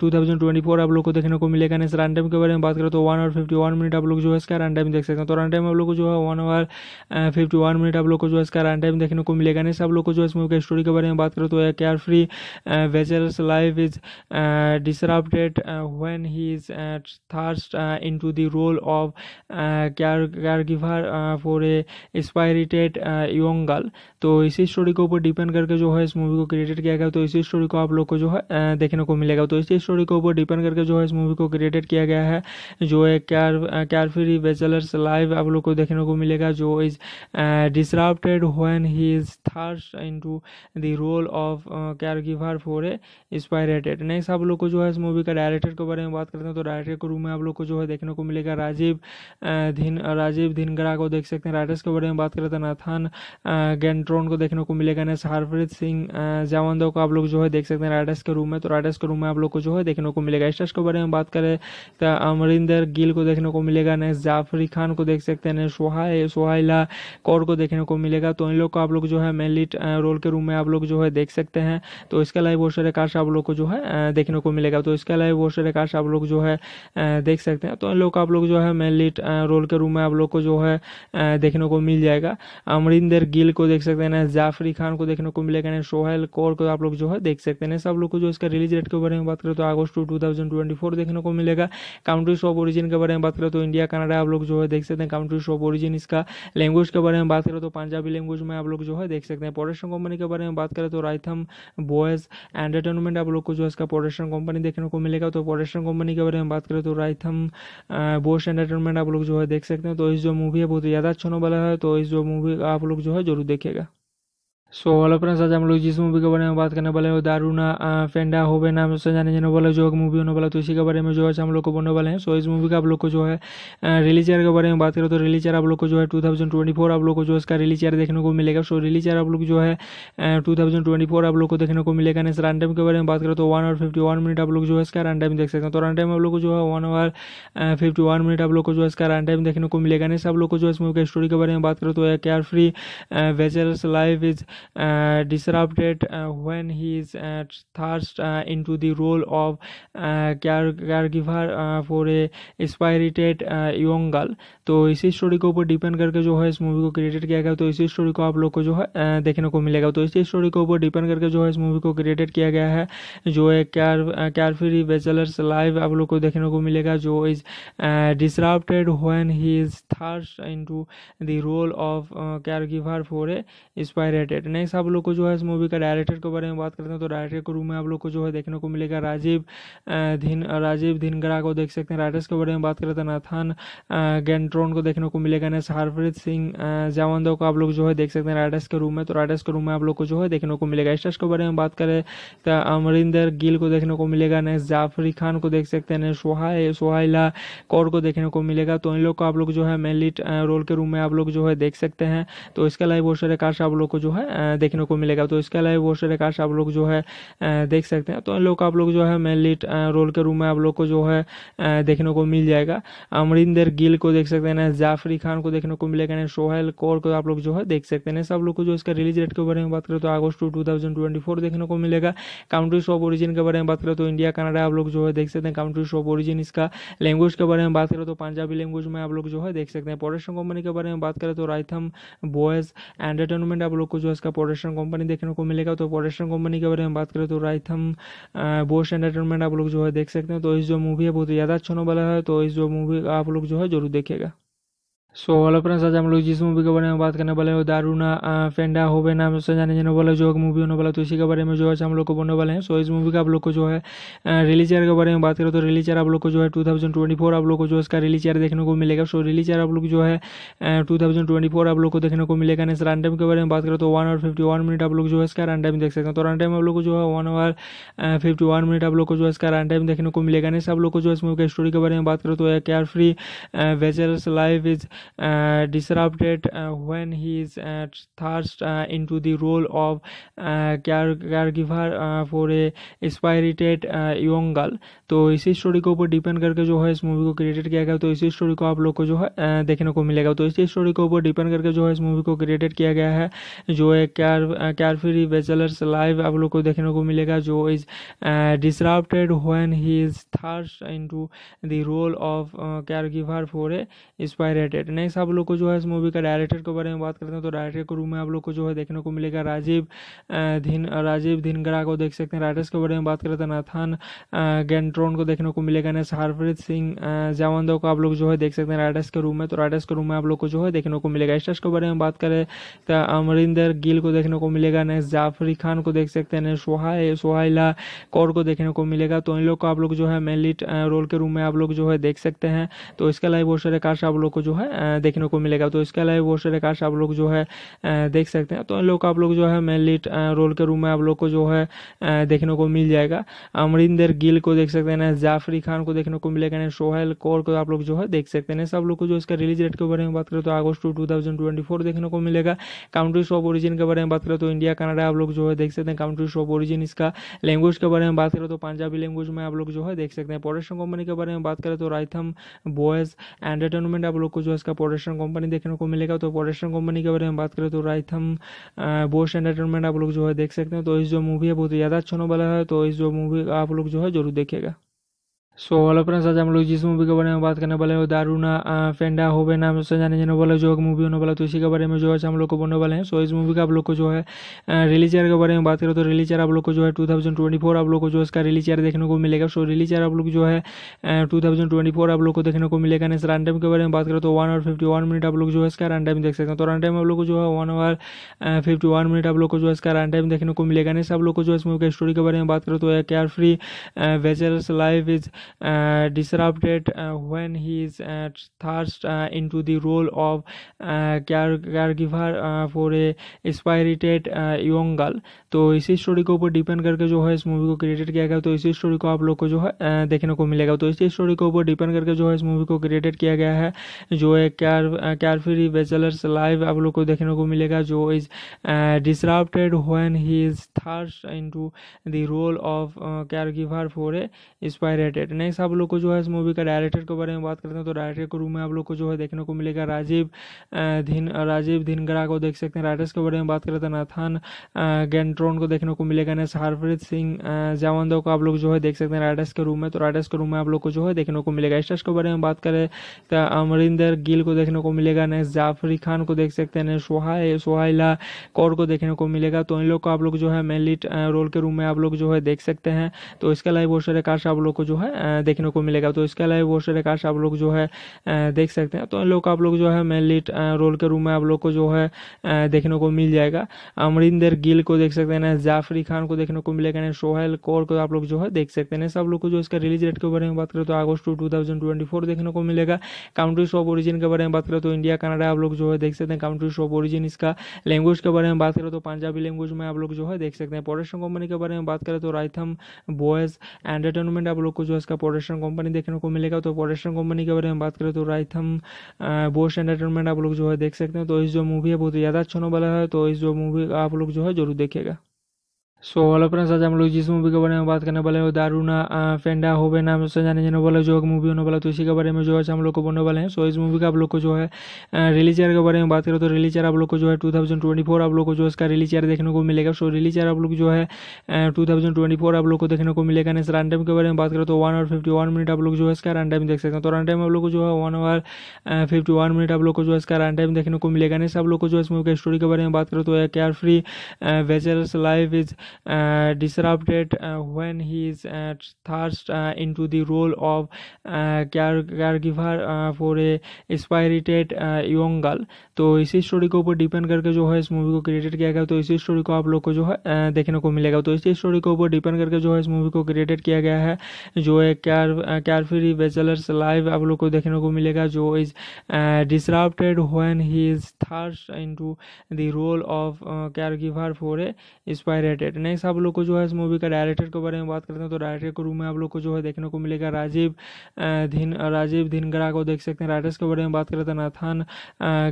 टू थाउजेंड ट्वेंटी फोर आप लोग को देखने को मिलेगा इस रन टाइम के बारे में बात करें तो one hour fifty one minute आप लोग जो है इसका रन टाइम देख सकते हैं तो रन टाइम आप लोग को जो है one hour fifty one minute आप लोग को जो है इसका रन टाइम देखने को मिलेगा इस आप लोग को जो इस मूवी के स्टोरी के बारे में बात करें तो care free वेचर्स life is disrupted when he is thrust into the role of care uh, caregiver for a एक्सपायरेटेड young girl तो इसी स्टोरी के ऊपर डिपेंड करके जो है इस मूवी को क्रिएटेड किया गया तो इसी स्टोरी को आप लोग को जो है देखने को मिलेगा तो इसी स्टोरी के ऊपर डिपेंड करके जो है इस मूवी को क्रिएटेड किया गया है जो है कैर फ्री बेचलर्स लाइव आप लोग को देखने को मिलेगा जो is disrupted when he is thrust into the role of char giver for a एक्सपायरेटेड next आप लोग को जो है इस मूवी का डायरेक्टर के बारे में बात करते हैं तो डायरेक्टर के रूम में आप लोग को जो है देखने को मिलेगा राजीव धिन राजीव धिनगरा को देख सकते हैं राइटर्स के बारे में बात करें तो नाथान गेंट्रोन को देखने को मिलेगा नेक्स्ट हरप्रीत सिंह जावंदो को आप लोग जो है देख सकते हैं राइडर्स के रूम में तो राइडर्स के रूम में आप लोग को जो है देखने को मिलेगा स्टर्स के बारे में बात करें तो अमरिंदर गिल को देखने को मिलेगा नेक्स्ट जाफरी खान को देख सकते हैं सोहाय सोहाइला कौर को देखने को मिलेगा तो इन लोग को आप लोग जो है लीड रोल के रूम में आप लोग जो है देख सकते हैं तो इसके अलावा बहुत सारे कार्ड आप लोग को जो है देखने को मिलेगा तो इसके अलावा बहुत सारे कास्ट आप लोग जो है देख सकते हैं तो इन लोग आप लोग जो है मेनली रोल के रूम में आप लोग को जो है देखने को मिल जाएगा अमरिंदर गिल को देख सकते हैं जाफरी खान को देखने को मिलेगा ना सोहेल कौर को आप लोग जो है देख सकते हैं सब लोग को जो इसका रिलीज डेट के बारे में बात करें तो अगस्त टू टू देखने को मिलेगा काउंट्रीज ऑफ ओरिजिन के बारे में बात करें तो इंडिया कनाडा आप लोग जो है देख सकते हैं काउंट्रीज ऑफ ओरिजिन इसका लैंग्वेज के बारे में बात करें तो पंजाबी लैंग्वेज में आप लोग जो है देख सकते हैं प्रोडक्शन कंपनी के बारे में बात करें तो राइथम बॉयज एंटरटेनमेंट आप लोग को जो है इसका प्रोडक्शन कंपनी देखने को मिलेगा तो प्रोडक्शन कंपनी के बारे में बात करें तो राइथम बोस्ट एंटरटेनमेंट आप लोग जो है देख सकते हैं तो इस जो मूवी है बहुत ज़्यादा अच्छा वाला है तो इस जो मूवी आप लोग जो है जरूर देखेगा सो हेलो फ्रेंड्स आज हम लोग जिस मूवी के बारे में बात करने वाले हैं दारूना फेंडा होवे नाम से जाने जाने वाला जो मूवी होने वाला तो इसी के बारे में जो है हम लोग को बोलने वाले हैं सो इस मूवी का आप लोग को जो है रिलीज ईयर के बारे में बात करें तो रिलीज ईयर आप लोग को जो है टू आप लोग को जो इसका रिलीज ईयर देखने को मिलेगा सो रिलीज ईयर आप लोग जो है टू आप लोग को देखने को मिलेगा नेक्स्ट रन टाइम के बारे में बात करें तो वन आवर फिफ्टी मिनट आप लोग जो है इसका रन टाइम देख सकते हैं तो रन टाइम आप लोग को जो है वन आवर फिफ्टी मिनट आप लोग को जो है इसका रन टाइम देखने को मिलेगा नेक्स्ट आप लोग को जो है इस मूवी का स्टोरी के बारे में बात करें तो care free wagers life is disrupted when he is thrust into the role of care, caregiver for a इंस्पायरेटेड young girl तो इसी स्टोरी के ऊपर डिपेंड करके जो है इस मूवी को क्रिएटेड किया गया तो इसी स्टोरी को आप लोग को जो है देखने को मिलेगा तो इसी स्टोरी के ऊपर डिपेंड करके जो है इस मूवी को क्रिएटेड किया गया है जो है कैर कैरफ्री बैचलर्स लाइव आप लोग को देखने को मिलेगा जो is disrupted when he is thrust into the role of char giver for a इंस्पायरेटेड director आप लोग को जो है इस मूवी का डायरेक्टर के बारे में बात करते हैं तो डायरेक्टर के रूम में आप लोग को जो है देखने को मिलेगा राजीव धिन राजीव धिनगरा को देख सकते हैं राइटर्स के बारे में बात करते हैं नाथान गेंट्रोन को देखने को मिलेगा नेक्स्ट हरप्रीत सिंह जावंदो को आप लोग जो है देख सकते हैं राइटर्स के रूम में तो राइटर्स के रूम में आप लोग को जो है देखने को मिलेगा स्टर्स के बारे में बात करें तो अमरिंदर गिल को देखने को मिलेगा नेक्स्ट जाफरी खान को देख सकते हैं नेक्स्ट सोहाई सोहाइला कौर को देखने को मिलेगा तो इन लोग को आप लोग जो है मेनली रोल के रूम में आप लोग जो है देख सकते हैं तो इसके अलावा बहुत सारे कास्ट आप लोग को जो है देखने को मिलेगा तो इसके अलावा बहुत सारे कार्ड्स आप लोग जो है देख सकते हैं तो इन लोग आप लोग जो है मेन लीड रोल के रूम में आप लोग को जो है देखने को मिल जाएगा अमरिंदर गिल को देख सकते हैं जाफरी खान को देखने को मिलेगा सोहेल कौर को आप लोग जो है देख सकते हैं सब लोग को जो इसका रिलीज डेट के बारे में बात करें तो अगस्ट टू टू देखने को मिलेगा काउंट्रीज ऑफ ओरिजिन के बारे में बात करें तो इंडिया कनाडा आप लोग जो है देख सकते हैं काउंट्रीज ऑफ ओरिजिन इसका लैंग्वेज के बारे में बात करें तो पंजाबी लैंग्वेज में आप लोग जो है देख सकते हैं प्रोडक्शन कंपनी के बारे में बात करें तो राइथम बॉयज एंटरटेनमेंट आप लोग को जो है इसका प्रोडक्शन कंपनी देखने को मिलेगा तो प्रोडक्शन कंपनी के बारे में बात करें तो राइथम बोश एंटरटेनमेंट आप लोग जो है देख सकते हैं तो इस जो मूवी है बहुत ज़्यादा अच्छा होने वाला है तो इस जो मूवी आप लोग जो है जरूर देखेगा सो ऑल अपने आज हम लोग जिस मूवी के बारे में बात करने वाले हैं दारूना फेंडा होवे नाम से जाने जाने वाला जो मूवी होने वाला तो इसी के बारे में जो है हम लोग को बोलने वाले हैं सो इस मूवी का आप लोग को जो है रिलीज ईयर के बारे में बात करें तो रिलीज ईयर आप लोग को जो है टू थाउजेंड ट्वेंटी फोर आप लोग को जो है इसका रिलीज ईयर देखने को मिलेगा सो रिलीज ईयर आप लोग जो है टू थाउजेंड ट्वेंटी फोर आप लोग को देखने को मिलेगा नेक्स्ट रन टाइम के बारे में बात करें तो one hour fifty one minute आप लोग जो है इसका रन टाइम देख सकते हैं तो रन टाइम आप लोग को जो है one hour fifty one minute आप लोग को जो है इसका रन टाइम देखने को मिलेगा नेक्स्ट आप लोग को जो है इस मूवी के स्टोरी के बारे में बात करें तो care free wagers life is disrupted when he is thrust into the role of care, uh, caregiver for a spirited young girl तो इसी स्टोरी के ऊपर डिपेंड करके जो है इस मूवी को क्रिएटेड किया गया तो इसी स्टोरी को आप लोग को जो है देखने को मिलेगा तो इसी स्टोरी के ऊपर डिपेंड करके जो है इस मूवी को क्रिएटेड किया गया है जो एक कैर कैरफ्री बेचलर्स लाइव आप लोग को देखने को मिलेगा जो is disrupted when he is thrust into the role of char giver for a spirited director next आप लोग को जो है इस मूवी का डायरेक्टर के बारे में बात करते हैं तो डायरेक्टर के रूम में आप लोग को जो है देखने को मिलेगा राजीव धिन राजीव धिनगरा को देख सकते हैं राइटर्स के बारे में बात करते हैं नाथान गेंट्रोन को देखने को मिलेगा नेक्स्ट हरप्रीत सिंह जावंदो को आप लोग जो है देख सकते हैं राइटर्स के रूम में तो राइटर्स के रूम में आप लोग को जो है देखने को मिलेगा स्टर्स के बारे में बात करें तो अमरिंदर गिल को देखने को मिलेगा नेक्स्ट जाफरी खान को देख सकते हैं सोहाय सोहाइला कौर को देखने को मिलेगा तो इन लोग को आप लोग जो है मेनली रोल के रूम में आप लोग जो है देख सकते हैं तो इसके अलावा बहुत सारे काश आप लोग को जो है देखने को मिलेगा तो इसके अलावा बहुत सारे कास्ट आप लोग जो है देख सकते हैं तो इन लोग आप लोग जो है लीड रोल के रूम में आप लोग को जो है देखने को मिल जाएगा अमरिंदर गिल को देख सकते हैं जाफरी खान को देखने को मिलेगा सोहेल कौर को आप लोग जो है देख सकते हैं सब लोग को जो इसका रिलीज डेट के बारे में बात करें तो अगस्त टू टू देखने को मिलेगा काउंट्रीज ऑफ ओरिजिन के बारे में बात करें तो इंडिया कनाडा आप लोग जो है देख सकते हैं काउंट्रीज ऑफ ओरिजिन इसका लैंग्वेज के बारे में बात करें तो पंजाबी लैंग्वेज में आप लोग जो है देख सकते हैं प्रोडक्शन कंपनी के बारे में बात करें तो राइथम बॉयज एंटरटेनमेंट आप लोग को जो है इसका प्रोडक्शन कंपनी देखने को मिलेगा तो प्रोडक्शन कंपनी के बारे में बात करें तो राइथम बोस्ट एंटरटेनमेंट आप लोग जो है देख सकते हैं तो इस जो मूवी है बहुत ज़्यादा अच्छा होने वाला है तो इस जो मूवी आप लोग जो है जरूर देखेगा सो हेलो फ्रेंड्स आज हम लोग जिस मूवी के बारे में बात करने वाले हैं दारूना फेंडा होवे नाम से जाने जाने वाले जो मूवी होने वाला तो इसी के बारे में जो है हम लोग को बोलने वाले हैं सो इस मूवी का आप लोग को जो है रिलीज ईयर के बारे में बात करें तो रिलीज ईयर आप लोग को जो है टू आप लोग को जो इसका रिलीज ईयर देखने को मिलेगा सो रिलीज ईयर आप लोग जो है टू आप लोग को देखने को मिलेगा नेक्स्ट रन टाइम के बारे में बात करें तो वन आवर फिफ्टी मिनट आप लोग जो है इसका रन टाइम देख सकते हैं तो रन टाइम आप लोग को जो है वन आवर फिफ्टी मिनट आप लोग को जो है इसका रन टाइम देखने को मिलेगा नेक्स्ट आप लोग को जो इस मूवी के स्टोरी के बारे में बात करें तो care free वेचर्स life is disrupted when he is thrust into the role of care, uh, caregiver for a एक्सपायरेटेड young girl तो इसी स्टोरी के ऊपर डिपेंड करके जो है इस मूवी को क्रिएटेड किया गया तो इसी स्टोरी को आप लोग को जो है देखने को मिलेगा तो इसी स्टोरी के ऊपर डिपेंड करके जो है इस मूवी को क्रिएटेड किया गया है जो है कैर कैरफ्री बेचलर्स लाइव आप लोग को देखने को मिलेगा जो is disrupted when he is thrust into the role of char giver for a एक्सपायरेटेड next आप लोग को जो है इस मूवी का डायरेक्टर के बारे में बात करते हैं तो डायरेक्टर के रूम में आप लोग को जो है देखने को मिलेगा राजीव धिन राजीव धिनगरा को देख सकते हैं राइटर्स के बारे में बात करते हैं नाथान गेंट्रोन को देखने को मिलेगा नेक्स्ट हरप्रीत सिंह जावंदो को आप लोग जो है देख सकते हैं राइडर्स के रूम में तो राइडर्स के रूम में आप लोग को जो है देखने को मिलेगा स्टर्स के बारे में बात करें तो अमरिंदर गिल को देखने को मिलेगा नेक्स्ट जाफरी खान को देख सकते हैं सोहाय सोहाइला कौर को देखने को मिलेगा तो इन लोग को आप लोग जो है मेन लीड रोल के रूम में आप लोग जो है देख सकते हैं तो इसके अलावा बहुत सारे कार्ड आप लोग को जो है देखने को मिलेगा तो इसके अलावा बहुत सारे कार्ड्स आप लोग जो है देख सकते हैं तो इन लोग का आप लोग जो है मेनली रोल के रूम में आप लोग को जो है देखने को मिल जाएगा अमरिंदर गिल को देख सकते हैं जाफरी खान को देखने को मिलेगा ना सोहेल कौर को आप लोग जो है देख सकते हैं सब लोग को जो इसका रिलीज डेट के बारे में बात करें तो अगस्त टू टू देखने को मिलेगा काउंट्रीज ऑफ ओरिजिन के बारे में बात करें तो इंडिया कनाडा आप लोग जो है देख सकते हैं काउंट्रीज ऑफ ओरिजिन इसका लैंग्वेज के बारे में बात करें तो पंजाबी लैंग्वेज में आप लोग जो है देख सकते हैं प्रोडक्शन कंपनी के बारे में बात करें तो राइथम बॉयज एंटरटेनमेंट आप लोग को जो है प्रोडक्शन कंपनी देखने को मिलेगा तो प्रोडक्शन कंपनी के बारे में बात करें तो राइथम बोस एंटरटेनमेंट आप लोग जो है देख सकते हैं तो इस जो मूवी है बहुत ज़्यादा अच्छा वाला है तो इस जो मूवी आप लोग जो है जरूर देखेगा सो हेलो फ्रेंड्स आज हम लोग जिस मूवी के बारे में बात करने वाले हैं दारूना फेंडा होवे नाम से जाने जाने वाला जो मूवी होने वाला तो इसी के बारे में जो है हम लोग को बोलने वाले हैं सो इस मूवी का आप लोग को जो है रिलीज ईयर के बारे में बात करें तो रिलीज ईयर आप लोग को जो है टू आप लोग को जो इसका रिलीज ईयर देखने को मिलेगा सो रिलीज ईयर आप लोग जो है टू आप लोग को देखने को मिलेगा इस रन टाइम के बारे में बात करें तो वन आवर फिफ्टी मिनट आप लोग जो है इसका रन टाइम देख सकते हैं तो रन टाइम आप लोग को जो है वन आवर फिफ्टी मिनट आप लोग को जो है इसका रन टाइम देखने को मिलेगा नेक्स्ट आप लोग को जो है इस मूवी के स्टोरी के बारे में बात करें तो care free wagers life is disrupted when he is thrust into the role of care, uh, caregiver for a spirited young girl तो इसी स्टोरी के ऊपर डिपेंड करके जो है इस मूवी को क्रिएटेड किया गया तो इसी स्टोरी को आप लोग को जो है देखने को मिलेगा तो इसी स्टोरी के ऊपर डिपेंड करके जो है इस मूवी को क्रिएटेड किया गया है जो एक कैर कैरफ्री बैचलर्स लाइव आप लोग को देखने को मिलेगा जो is disrupted when he is thrust into the role of char giver for a spirited director next आप लोग को जो है इस मूवी का डायरेक्टर के बारे में बात करते हैं तो डायरेक्टर के रूम में आप लोग को जो है देखने को मिलेगा राजीव धिन राजीव धिनगरा को देख सकते हैं राइटर्स के बारे में बात करते हैं नाथान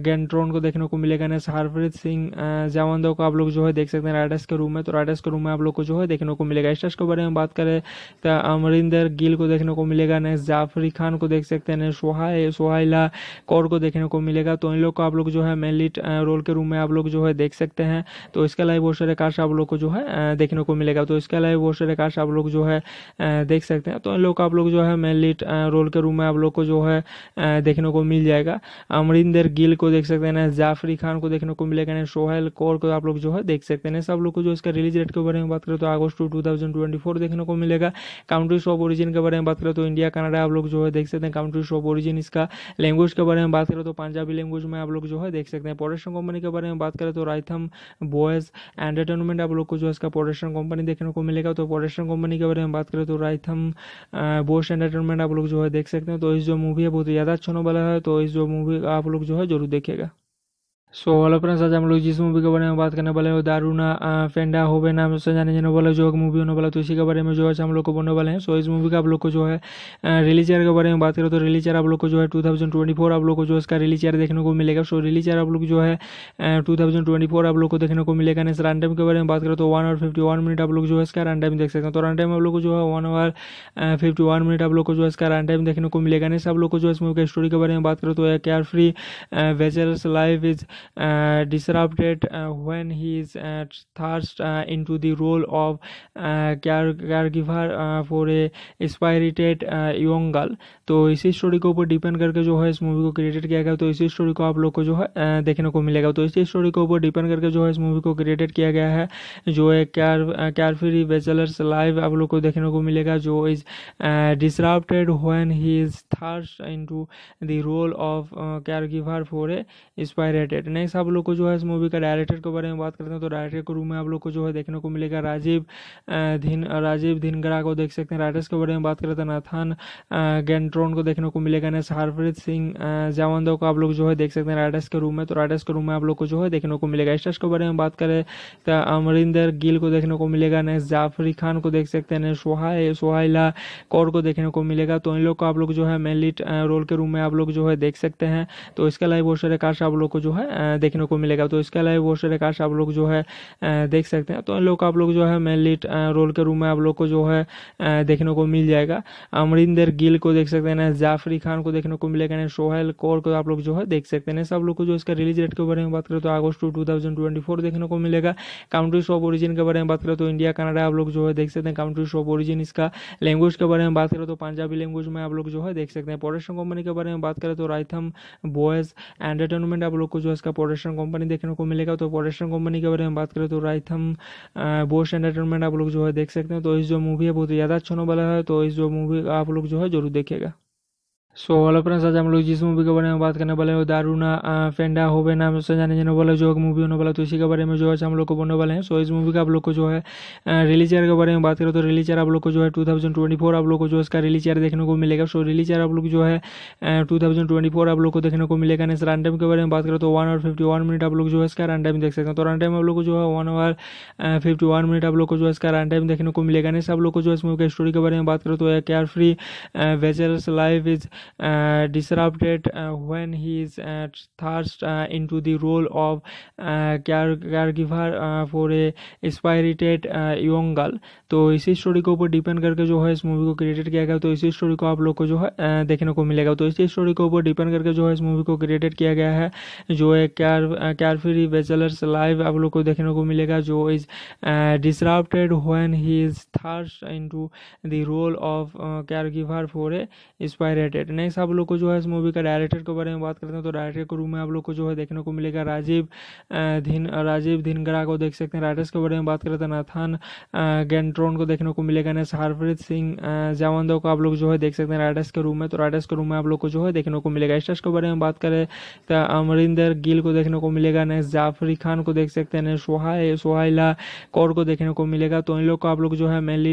गेंट्रोन को देखने को मिलेगा नेक्स्ट हरप्रीत सिंह जावंदो को आप लोग जो है देख सकते हैं राइटर्स के रूम में तो राइटर्स के रूम में आप लोग को जो है देखने को मिलेगा स्टर्स के बारे में बात करें तो अमरिंदर गिल को देखने को मिलेगा नेक्स्ट जाफरी खान को देख सकते हैं सोहाय सोहाइला कौर को देखने को मिलेगा तो इन लोग को आप लोग जो है मेन लीड रोल के रूम में आप लोग जो है देख सकते हैं तो इसके अलावा बहुत सारे कास्ट आप लोग को जो है देखने को मिलेगा तो इसके अलावा बहुत सारे कार्ड्स आप लोग जो है देख सकते हैं तो इन लोग आप लोग जो है मेन लीड रोल के रूम में आप लोग को जो है देखने को मिल जाएगा अमरिंदर गिल को देख सकते हैं जाफरी खान को देखने को मिलेगा सोहेल कौर को आप लोग जो है देख सकते हैं सब लोग को जो इसका रिलीज डेट के बारे में बात करें तो अगस्ट टू टू देखने को मिलेगा काउंट्रीज ऑफ ओरिजिन के बारे में बात करें तो इंडिया कनाडा आप लोग जो है देख सकते हैं काउंट्रीज ऑफ ओरिजिन इसका लैंग्वेज के बारे में बात करें तो पंजाबी लैंग्वेज में आप लोग जो है देख सकते हैं प्रोडक्शन कंपनी के बारे में बात करें तो राइथम बॉयज एंटरटेनमेंट आप लोग को जो है इसका प्रोडक्शन कंपनी देखने को मिलेगा तो प्रोडक्शन कंपनी के बारे में बात करें तो राइथम बोस एंटरटेनमेंट आप लोग जो है देख सकते हैं तो इस जो मूवी है बहुत ज़्यादा अच्छा होने वाला है तो इस जो मूवी आप लोग जो है जरूर देखेगा सो ऑल अपने आज हम लोग जिस मूवी के बारे में बात करने वाले हैं दारूना फेंडा होवे नाम से जाने जाने वाला जो मूवी होने वाला तो इसी के बारे में जो है हम लोग को बोलने वाले हैं सो इस मूवी का आप लोग को जो है रिलीज ईयर के बारे में बात करें तो रिलीज ईयर आप लोग को जो है टू थाउजेंड ट्वेंटी फोर आप लोग को जो है इसका रिलीज ईयर देखने को मिलेगा सो रिलीज ईयर आप लोग जो है टू थाउजेंड ट्वेंटी फोर आप लोग को देखने को मिलेगा नेक्स्ट रन टाइम के बारे में बात करें तो one hour fifty one minute आप लोग जो है इसका रन टाइम देख सकते हैं तो रन टाइम आप लोग को जो है one hour fifty one minute आप लोग को जो है इसका रन टाइम देखने को मिलेगा नेक्स्ट आप लोग को जो है इस मूवी के स्टोरी के बारे में बात करें तो care free wagers life is disrupted when he is thrust into the role of care, uh, caregiver for a spirited young girl तो इसी स्टोरी के ऊपर डिपेंड करके जो है इस मूवी को क्रिएटेड किया गया तो इसी स्टोरी को आप लोग को जो है देखने को मिलेगा तो इसी स्टोरी के ऊपर डिपेंड करके जो है इस मूवी को क्रिएटेड किया गया है जो एक कैर कैरफ्री बैचलर्स लाइव आप लोग को देखने को मिलेगा जो is disrupted when he is thrust into the role of char giver for a spirited director next आप लोग को जो है इस मूवी का डायरेक्टर के बारे में बात करते हैं तो डायरेक्टर के रूम में आप लोग को जो है देखने को मिलेगा राजीव धीन राजीव धिनगरा को देख सकते हैं राइटर्स के बारे में बात करते हैं नाथान गेंट्रोन को देखने को मिलेगा नेक्स्ट हरप्रीत सिंह जावंदो को आप लोग जो है देख सकते हैं राइटर्स के रूम में तो राइटर्स के रूम में आप लोग को जो है देखने को मिलेगा स्टर्स के बारे में बात करें तो अमरिंदर गिल को देखने को मिलेगा नेक्स्ट जाफरी खान को देख सकते हैं सोहाय सोहाइला कौर को देखने को मिलेगा तो इन लोग को आप लोग जो है मेन लीड रोल के रूम में आप लोग जो है देख सकते हैं तो इसके लाइव बहुत सारे काश आप लोग को जो है देखने को मिलेगा तो इसके अलावा बहुत सारे कास्ट आप लोग जो है देख सकते हैं तो इन लोग आप लोग जो है मेनली रोल के रूम में आप लोग को जो है देखने को मिल जाएगा अमरिंदर गिल को देख सकते हैं जाफरी खान को देखने को मिलेगा ना सोहेल कौर को आप लोग जो है देख सकते हैं सब लोग को जो इसका रिलीज डेट के बारे में बात करें तो अगस्त two two thousand twenty four देखने को मिलेगा काउंट्रीज ऑफ ओरिजिन के बारे में बात करें तो इंडिया कनाडा आप लोग जो है देख सकते हैं काउंट्रीज ऑफ ओरिजिन इसका लैंग्वेज के बारे में बात करें तो पंजाबी लैंग्वेज में आप लोग जो है देख सकते हैं प्रोडक्शन कंपनी के बारे में बात करें तो राइथम बॉयज एंटरटेनमेंट आप लोग को जो है इसका प्रोडक्शन कंपनी देखने को मिलेगा तो प्रोडक्शन कंपनी के बारे में बात करें तो राइथम बोश एंटरटेनमेंट आप लोग जो है देख सकते हैं तो इस जो मूवी है बहुत ज़्यादा अच्छा होने वाला है तो इस जो मूवी आप लोग जो है जरूर देखेगा सो ऑल अपना आज हम लोग जिस मूवी के बारे में बात करने वाले हैं दारूना फेंडा होवे नाम से जाने जाने वाला जो मूवी होने वाला तो इसी के बारे में जो है हम लोग को बोलने वाले हैं सो इस मूवी का आप लोग को जो है रिलीज ईयर के बारे में बात करें तो रिलीज ईयर आप लोग को जो है टू थाउजेंड ट्वेंटी फोर आप लोग को जो इसका रिलीज ईयर देखने को मिलेगा सो रिलीज ईयर आप लोग जो है टू थाउजेंड ट्वेंटी फोर आप लोग को देखने को मिलेगा इस रन टाइम के बारे में बात करें तो one hour fifty one minute आप लोग जो है इसका रन टाइम देख सकते हैं तो रन टाइम आप लोग को जो है one hour fifty one minute आप लोग को जो है इसका रन टाइम देखने को मिलेगा इस आप लोग को जो इस मूवी के स्टोरी के बारे में बात करें तो care free wagers life is disrupted when he is thrust into the role of care, uh, caregiver for a एक्सपायरेटेड young girl तो इसी स्टोरी के ऊपर डिपेंड करके जो है इस मूवी को क्रिएटेड किया गया तो इसी स्टोरी को आप लोग को जो है देखने को मिलेगा तो इसी स्टोरी के ऊपर डिपेंड करके जो है इस मूवी को क्रिएटेड किया गया है जो है कैर कैरफ्री बेचलर्स लाइव आप लोग को देखने को मिलेगा जो is disrupted when he is thrust into the role of char giver for a इंस्पायरेटेड next आप लोग को जो है इस मूवी का डायरेक्टर के बारे में बात करते हैं तो डायरेक्टर के रूम में आप लोग को जो है देखने को मिलेगा राजीव धिन राजीव धिनगरा को देख सकते हैं राइटर्स के बारे में बात करते हैं नाथान गेंट्रोन को देखने को मिलेगा ने हरप्रीत सिंह जावंदो को आप लोग जो है देख सकते हैं राइडर्स के रूम में तो राइडर्स के रूम में आप लोग को जो है देखने को मिलेगा स्टर्स के बारे में बात करें तो अमरिंदर गिल को देखने को मिलेगा ने जाफरी खान को देख सकते हैं सोहाय सोहाइला कौर को देखने को मिलेगा तो इन लोग को आप लोग जो है मेन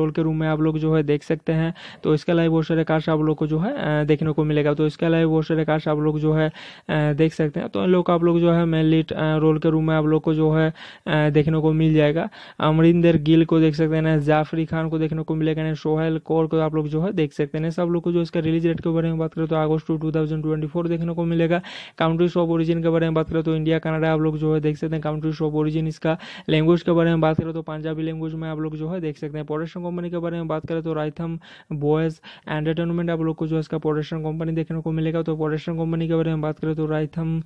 रोल के रूम में आप लोग जो है देख सकते हैं तो इसके अलावा बहुत सारे कार्ड आप लोग को जो है देखने को मिलेगा तो इसके अलावा बहुत सारे कार्ड्स आप लोग जो है देख सकते हैं तो इन लोग आप लोग जो है मेनली रोल के रूम में आप लोग को जो है देखने को मिल जाएगा अमरिंदर गिल को देख सकते हैं जाफरी खान को देखने को मिलेगा ना सोहेल कौर को आप लोग जो है देख सकते हैं सब लोग को जो इसका रिलीज डेट के बारे में बात करें तो अगस्त two two thousand twenty four देखने को मिलेगा काउंट्रीज ऑफ ओरिजिन के बारे में बात करें तो इंडिया कनाडा आप लोग जो है देख सकते हैं काउंट्रीज ऑफ ओरिजिन इसका लैंग्वेज के बारे में बात करें तो पंजाबी लैंग्वेज में आप लोग जो है देख सकते हैं प्रोडक्शन कंपनी के बारे में बात करें तो राइथम बॉयज एंटरटेनमेंट आप लोग को जो है प्रोडक्शन कंपनी देखने को मिलेगा तो प्रोडक्शन कंपनी के बारे में बात करें तो राइथम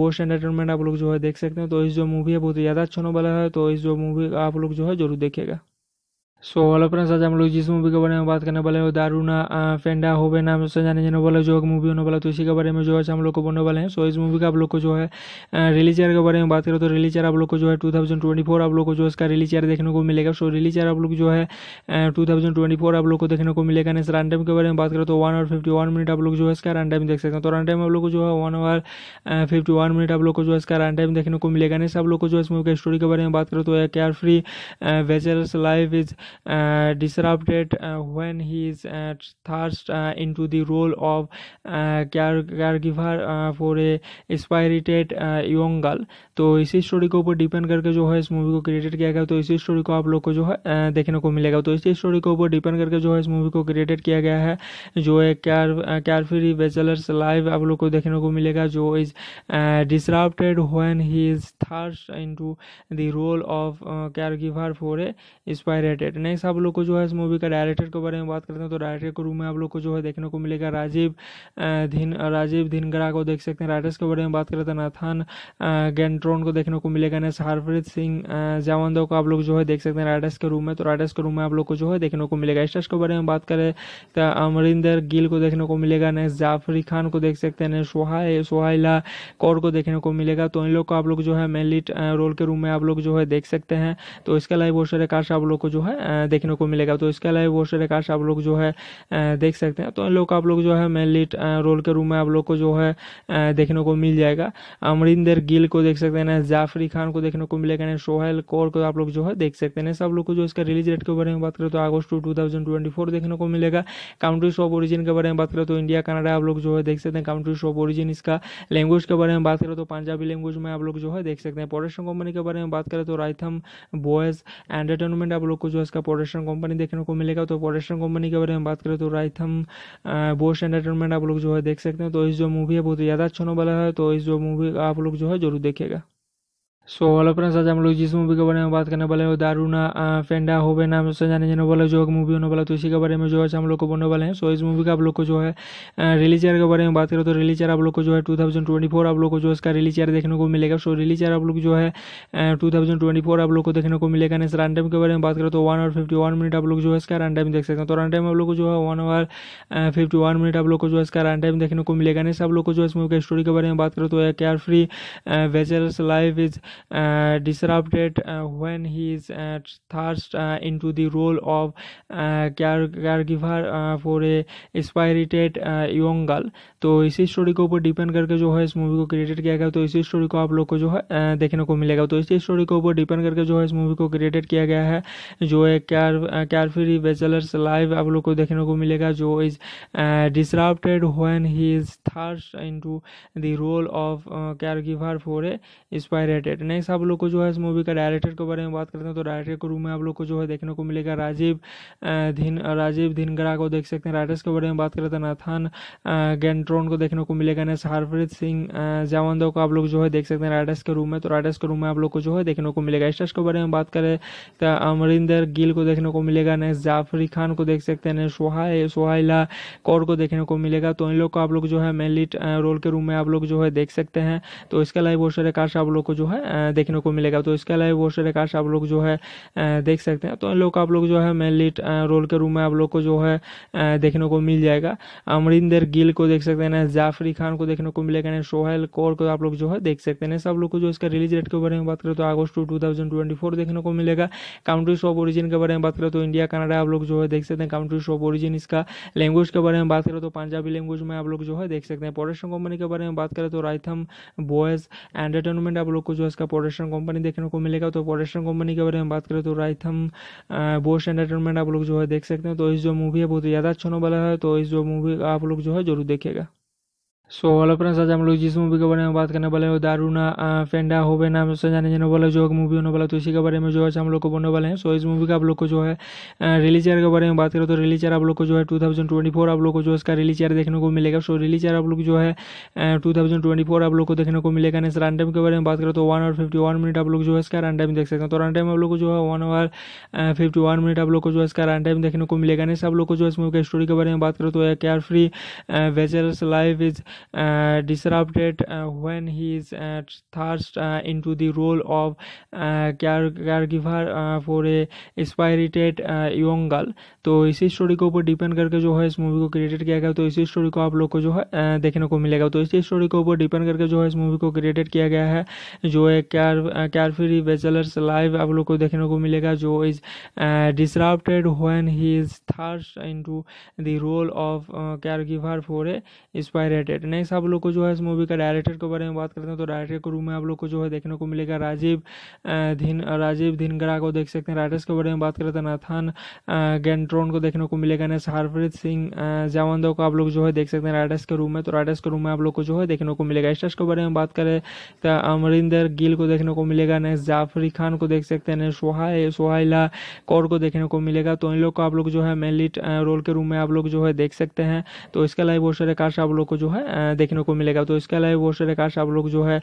बोस्ट एंटरटेनमेंट आप लोग जो है देख सकते हैं तो इस जो मूवी है बहुत ज़्यादा अच्छा होने वाला है तो इस जो मूवी आप लोग जो है जरूर देखेगा सो हेलो फ्रेंड्स आज हम लोग जिस मूवी के बारे में बात करने वाले हैं दारूना फेंडा होवे नाम से जाने जाने वाला जो मूवी होने वाला तो इसी के बारे में जो है हम लोग को बोलने वाले हैं सो इस मूवी का आप लोग को जो है रिलीज ईयर के बारे में बात करें तो रिलीज ईयर आप लोग को जो है टू आप लोग को जो इसका रिलीज ईयर देखने को मिलेगा सो रिलीज ईयर आप लोग जो है टू आप लोग को देखने को मिलेगा इस रन टाइम के बारे में बात करें तो वन आवर फिफ्टी मिनट आप लोग जो है इसका रन टाइम देख सकते हैं तो रन टाइम आप लोग को जो है वन आवर फिफ्टी मिनट आप लोग को जो है इसका रन टाइम देखने को मिलेगा नेक्स्ट आप लोग को जो है इस मूवी का स्टोरी के बारे में बात करें तो care free wagers life is disrupted when he is thrust into the role of care, uh, caregiver for a inspired young girl तो इसी स्टोरी के ऊपर डिपेंड करके जो है इस मूवी को क्रिएटेड किया गया तो इसी स्टोरी को आप लोग को जो है देखने को मिलेगा तो इसी स्टोरी के ऊपर डिपेंड करके जो है इस मूवी को क्रिएटेड किया गया है जो है कैर कैरफ्री बेचलर्स लाइव आप लोग को देखने को मिलेगा जो is disrupted when he is thrust into the role of char giver for a स्पायरेटेड next आप लोग को जो है इस मूवी का डायरेक्टर के बारे में बात करते हैं तो डायरेक्टर के रूम में आप लोग को जो है देखने को मिलेगा राजीव धिन राजीव धिनगरा को देख सकते हैं राइटर्स के बारे में बात करते हैं नाथान गेंट्रोन को देखने को मिलेगा नेक्स्ट हरप्रीत सिंह जावंदो को आप लोग जो है देख सकते हैं राइडर्स के रूम में तो राइटर्स के रूम में आप लोग को जो है देखने को मिलेगा स्टर्स के बारे में बात करें तो अमरिंदर गिल को देखने को मिलेगा नेक्स्ट जाफरी खान को देख सकते हैं सोहा सोहाइला कौर को देखने को मिलेगा तो इन लोग को आप लोग जो है मेनलीट रोल के रूम में आप लोग जो है देख सकते हैं तो इसके अलावा बहुत सारे कास्ट आप लोग को जो है देखने को मिलेगा तो इसके अलावा बहुत सारे कार्ड्स आप लोग जो है देख सकते हैं तो इन लोग का आप लोग जो है मेनली रोल के रूम में आप लोग को जो है देखने को मिल जाएगा अमरिंदर गिल को देख सकते हैं जाफरी खान को देखने को मिलेगा ना सोहेल कौर को आप लोग जो है देख सकते हैं सब लोग को जो इसका रिलीज डेट के बारे में बात करें तो अगस्त टू टू देखने को मिलेगा काउंट्रीज ऑफ ओरिजिन के बारे में बात करें तो इंडिया कनाडा आप लोग जो है देख सकते हैं काउंट्रीज ऑफ ओरिजिन इसका लैंग्वेज के बारे में बात करें तो पंजाबी लैंग्वेज में आप लोग जो है देख सकते हैं प्रोडक्शन कंपनी के बारे में बात करें तो राइथम बॉयज एंटरटेनमेंट आप लोग को जो है का प्रोडक्शन कंपनी देखने को मिलेगा तो प्रोडक्शन कंपनी के बारे में बात करें तो राइथम बोस एंटरटेनमेंट आप लोग जो है देख सकते हैं तो इस जो मूवी है बहुत ज़्यादा अच्छा वाला है तो इस जो मूवी आप लोग जो है जरूर देखेगा सो ऑल फ्रेंड्स आज हम लोग जिस मूवी के बारे में बात करने वाले हैं दारूना फेंडा होवे नाम से जाने जाने वाला जो मूवी होने वाला तो इसी के बारे में जो है हम लोग को बोलने वाले हैं सो इस मूवी का आप लोग को जो है रिलीज ईयर के बारे में बात करें तो रिलीज ईयर आप लोग को जो है टू थाउजेंड ट्वेंटी फोर आप लोग को जो इसका रिलीज ईयर देखने को मिलेगा सो रिलीज ईयर आप लोग जो है टू थाउजेंड ट्वेंटी फोर आप लोग को देखने को मिलेगा नेक्स्ट रन टाइम के बारे में बात करें तो one hour fifty one minute आप लोग जो है इसका रन टाइम देख सकते हैं तो रन टाइम आप लोग को जो है one hour fifty one minute आप लोग को जो है इसका रन टाइम देखने को मिलेगा नेक्स्ट आप लोग को जो इस मूवी की स्टोरी के बारे में बात करें तो care free वेचर्स life is disrupted when he is thrust into the role of care, uh, caregiver for a spirited young girl तो इसी स्टोरी के ऊपर डिपेंड करके जो है इस मूवी को क्रिएटेड किया गया तो इसी स्टोरी को आप लोग को जो है देखने को मिलेगा तो इसी स्टोरी के ऊपर डिपेंड करके जो है इस मूवी को क्रिएटेड किया गया है जो एक कैर कैरफ्री बेचलर्स लाइव आप लोग को देखने को मिलेगा जो is disrupted when he is thrust into the role of char giver for a spirited director next आप लोग को जो है इस मूवी का डायरेक्टर के बारे में बात करते हैं तो डायरेक्टर के रूम में आप लोग को जो है देखने को मिलेगा राजीव धीन राजीव धिनगरा को देख सकते हैं राइटर्स के बारे में बात करते हैं नाथान गेंट्रोन को देखने को मिलेगा नेक्स्ट हरप्रीत सिंह जावंदो को आप लोग जो है देख सकते हैं राइडर्स के रूम में तो राइडर्स के रूम में आप लोग को जो है देखने को मिलेगा स्टर्स के बारे में बात करें तो अमरिंदर गिल को देखने को मिलेगा नेक्स्ट जाफरी खान को देख सकते हैं सोहाय सोहाइला कौर को देखने को मिलेगा तो इन लोग को आप लोग जो है मेनली रोल के रूम में आप लोग जो है देख सकते हैं तो इसके अलावा बहुत सारे काश आप लोग को जो है देखने को मिलेगा तो इसके अलावा बहुत सारे कार्ड्स आप लोग जो है देख सकते हैं तो इन लोग आप लोग जो है मेन लीड रोल के रूम में आप लोग को जो है देखने को मिल जाएगा अमरिंदर गिल को देख सकते हैं जाफरी खान को देखने को मिलेगा सोहेल कौर को आप लोग जो है देख सकते हैं सब लोग को जो इसका रिलीज डेट के बारे में बात करें तो अगस्त टू टू देखने को मिलेगा काउंट्रीज ऑफ ओरिजिन के बारे में बात करें तो इंडिया कनाडा आप लोग जो है देख सकते हैं काउंट्रीज ऑफ ओरिजिन इसका लैंग्वेज के बारे में बात करें तो पंजाबी लैंग्वेज में आप लोग जो है देख सकते हैं प्रोडक्शन कंपनी के बारे में बात करें तो राइथम बॉयज एंटरटेनमेंट आप लोग को जो है इसका प्रोडक्शन कंपनी देखने को मिलेगा तो प्रोडक्शन कंपनी के बारे में बात करें तो राइथम बोस्ट एंटरटेनमेंट आप लोग जो है देख सकते हैं तो इस जो मूवी है बहुत ज़्यादा अच्छा वाला है तो इस जो मूवी आप लोग जो है जरूर देखेगा सो ऑल अपना आज हम लोग जिस मूवी के बारे में बात करने वाले हैं दारूना फेंडा होवे नाम से जाने जाने वाला जो मूवी होने वाला तो इसी के बारे में जो है हम लोग को बोलने वाले हैं सो इस मूवी का आप लोग को जो है रिलीज ईयर के बारे में बात करें तो रिलीज ईयर आप लोग को जो है टू थाउजेंड ट्वेंटी फोर आप लोग को जो इसका रिलीज ईयर देखने को मिलेगा सो रिलीज ईयर आप लोग जो है टू थाउजेंड ट्वेंटी फोर आप लोग को देखने को मिलेगा नेक्स्ट रन टाइम के बारे में बात करें तो one hour fifty one minute आप लोग जो है इसका रन टाइम देख सकते हैं तो रन टाइम आप लोग को जो है one hour fifty one minute आप लोग को जो है इसका रन टाइम देखने को मिलेगा नेक्स्ट आप लोग को जो है इस मूवी के स्टोरी के बारे में बात करें तो care free wagers life is disrupted when he is thrust into the role of care, uh, caregiver for a एक्सपायरेटेड young girl तो इसी स्टोरी के ऊपर डिपेंड करके जो है इस मूवी को क्रिएटेड किया गया तो इसी स्टोरी को आप लोग को जो है देखने को मिलेगा तो इसी स्टोरी के ऊपर डिपेंड करके जो है इस मूवी को क्रिएटेड किया गया है जो है कैर कैरफ्री बेचलर्स लाइव आप लोग को देखने को मिलेगा जो is disrupted when he is thrust into the role of char giver for a इंस्पायरेटेड next आप लोग को जो है इस मूवी का डायरेक्टर के बारे में बात करते हैं तो डायरेक्टर के रूम में आप लोग को जो है देखने को मिलेगा राजीव धिन राजीव धिनगरा को देख सकते हैं राइटर्स के बारे में बात करते हैं नाथान गेंट्रोन को देखने को मिलेगा नेक्स्ट हरप्रीत सिंह जावंदो को आप लोग जो है देख सकते हैं राइडर्स के रूम में तो राइडर्स के रूम में आप लोग को जो है देखने को मिलेगा स्टर्स के बारे में बात करें तो अमरिंदर गिल को देखने को मिलेगा नेक्स्ट जाफरी खान को देख सकते हैं सोहाय सोहाइला कौर को देखने को मिलेगा तो इन लोग को आप लोग जो है मेन लीड रोल के रूम में आप लोग जो है देख सकते हैं तो इसके अलावा बहुत सारे कास्ट आप लोग को जो है देखने को मिलेगा तो इसके अलावा बहुत सारे कार्ड्स आप लोग जो है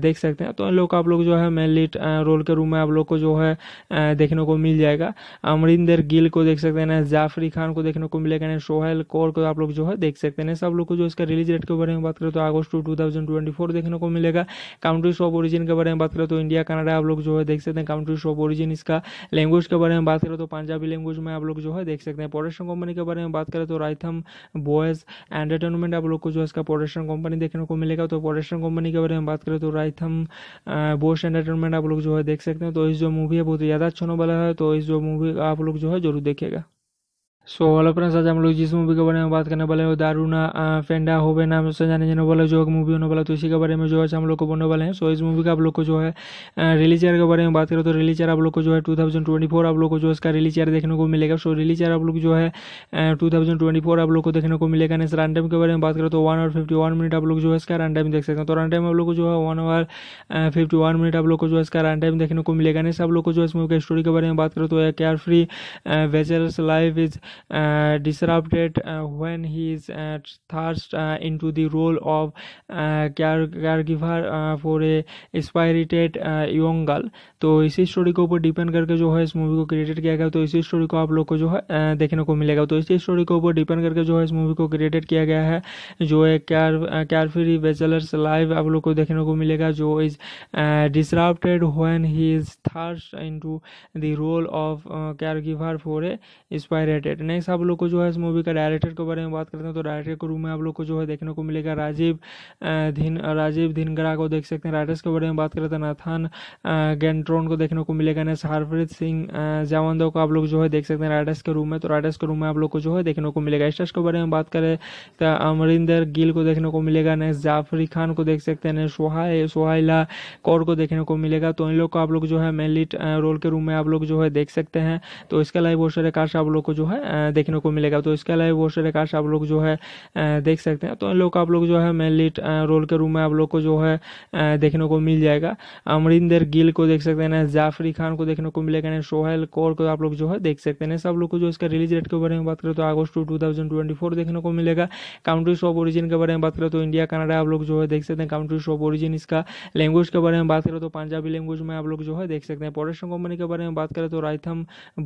देख सकते हैं तो इन लोग आप लोग जो है मेनली रोल के रूम में आप लोग को जो है देखने को मिल जाएगा अमरिंदर गिल को देख सकते हैं जाफरी खान को देखने को मिलेगा ना सोहेल कौर को आप लोग जो है देख सकते हैं सब लोग को जो इसका रिलीज डेट के बारे में बात करें तो अगस्त two two thousand twenty four देखने को मिलेगा काउंट्रीज ऑफ ओरिजिन के बारे में बात करें तो इंडिया कनाडा आप लोग जो है देख सकते हैं काउंट्रीज ऑफ ओरिजिन इसका लैंग्वेज के बारे में बात करें तो पंजाबी लैंग्वेज में आप लोग जो है देख सकते हैं प्रोडक्शन कंपनी के बारे में बात करें तो राइथम बॉयज एंटरटेनमेंट आप लोग को जो है उसका प्रोडक्शन कंपनी देखने को मिलेगा तो प्रोडक्शन कंपनी के बारे में बात करें तो राइथम बोस एंटरटेनमेंट आप लोग जो है देख सकते हैं तो इस जो मूवी है बहुत ही ज़्यादा अच्छा वाला है तो इस जो मूवी आप लोग जो है जरूर देखेगा सो हेलो फ्रेंड्स आज हम लोग जिस मूवी के बारे में बात करने वाले हैं दारूना फेंडा होवे नाम से जाने जाने वाला जो मूवी होने वाला तो इसी के बारे में जो है हम लोग को बोलने वाले हैं सो इस मूवी का आप लोग को जो है रिलीज ईयर के बारे में बात करें तो रिलीज ईयर आप लोग को जो है टू थाउजेंड ट्वेंटी फोर आप लोग को जो इसका रिलीज ईयर देखने को मिलेगा सो रिलीज ईयर आप लोग जो है टू थाउजेंड ट्वेंटी फोर आप लोग को देखने को मिलेगा इस रन टाइम के बारे में बात करें तो one hour fifty one minute आप लोग जो है इसका रन टाइम देख सकते हैं तो रन टाइम आप लोग को जो है one hour fifty one minute आप लोग को जो है इसका रन टाइम देखने को मिलेगा नेक्स्ट आप लोग को जो है इस मूवी के स्टोरी के बारे में बात करें तो care free wagers life is disrupted when he is thrust into the role of care, uh, caregiver for a inspired young girl तो इसी स्टोरी के ऊपर डिपेंड करके जो है इस मूवी को क्रिएटेड किया गया तो इसी स्टोरी को आप लोग को जो है देखने को मिलेगा तो इसी स्टोरी के ऊपर डिपेंड करके जो है इस मूवी को क्रिएटेड किया गया है जो है कैर कैरफ्री बेचलर्स लाइव आप लोग को देखने को मिलेगा जो is disrupted when he is thrust into the role of char giver for a स्पायरेटेड next आप लोग को जो है इस मूवी का डायरेक्टर के बारे में बात करते हैं तो डायरेक्टर के रूम में आप लोग को जो है देखने को मिलेगा राजीव धीन राजीव धिनगरा को देख सकते हैं राइटर्स के बारे में बात करते हैं नाथान गेंट्रोन को देखने को मिलेगा नेक्स्ट हरप्रीत सिंह जावंदो को आप लोग जो है देख सकते हैं राइटर्स के रूम में तो राइटर्स के रूम में आप लोग को जो है देखने को मिलेगा स्टर्स के बारे में बात करें तो अमरिंदर गिल को देखने को मिलेगा नेक्स्ट जाफरी खान को देख सकते हैं नेक्स्ट सोहाई सोहाइला कौर को देखने को मिलेगा तो इन लोग को आप लोग जो है मेनलीट रोल के रूम में आप लोग जो है देख सकते हैं तो इसके अलावा बहुत सारे कास्ट आप लोग को जो है देखने को मिलेगा तो इसके अलावा बहुत सारे कार्ड्स आप लोग जो है देख सकते हैं तो इन लोग का आप लोग जो है मेनली रोल के रूम में आप लोग को जो है देखने को मिल जाएगा अमरिंदर गिल को देख सकते हैं जाफरी खान को देखने को मिलेगा ना सोहेल कौर को आप लोग जो है देख सकते हैं सब लोग को जो इसका रिलीज डेट के बारे में बात करें तो अगस्त टू टू देखने को मिलेगा काउंट्रीज ऑफ ओरिजिन के बारे में बात करें तो इंडिया कनाडा आप लोग जो है देख सकते हैं काउंट्रीज ऑफ ओरिजिन इसका लैंग्वेज के बारे में बात करें तो पंजाबी लैंग्वेज में आप लोग जो है देख सकते हैं प्रोडक्शन कंपनी के बारे में बात करें तो राइथम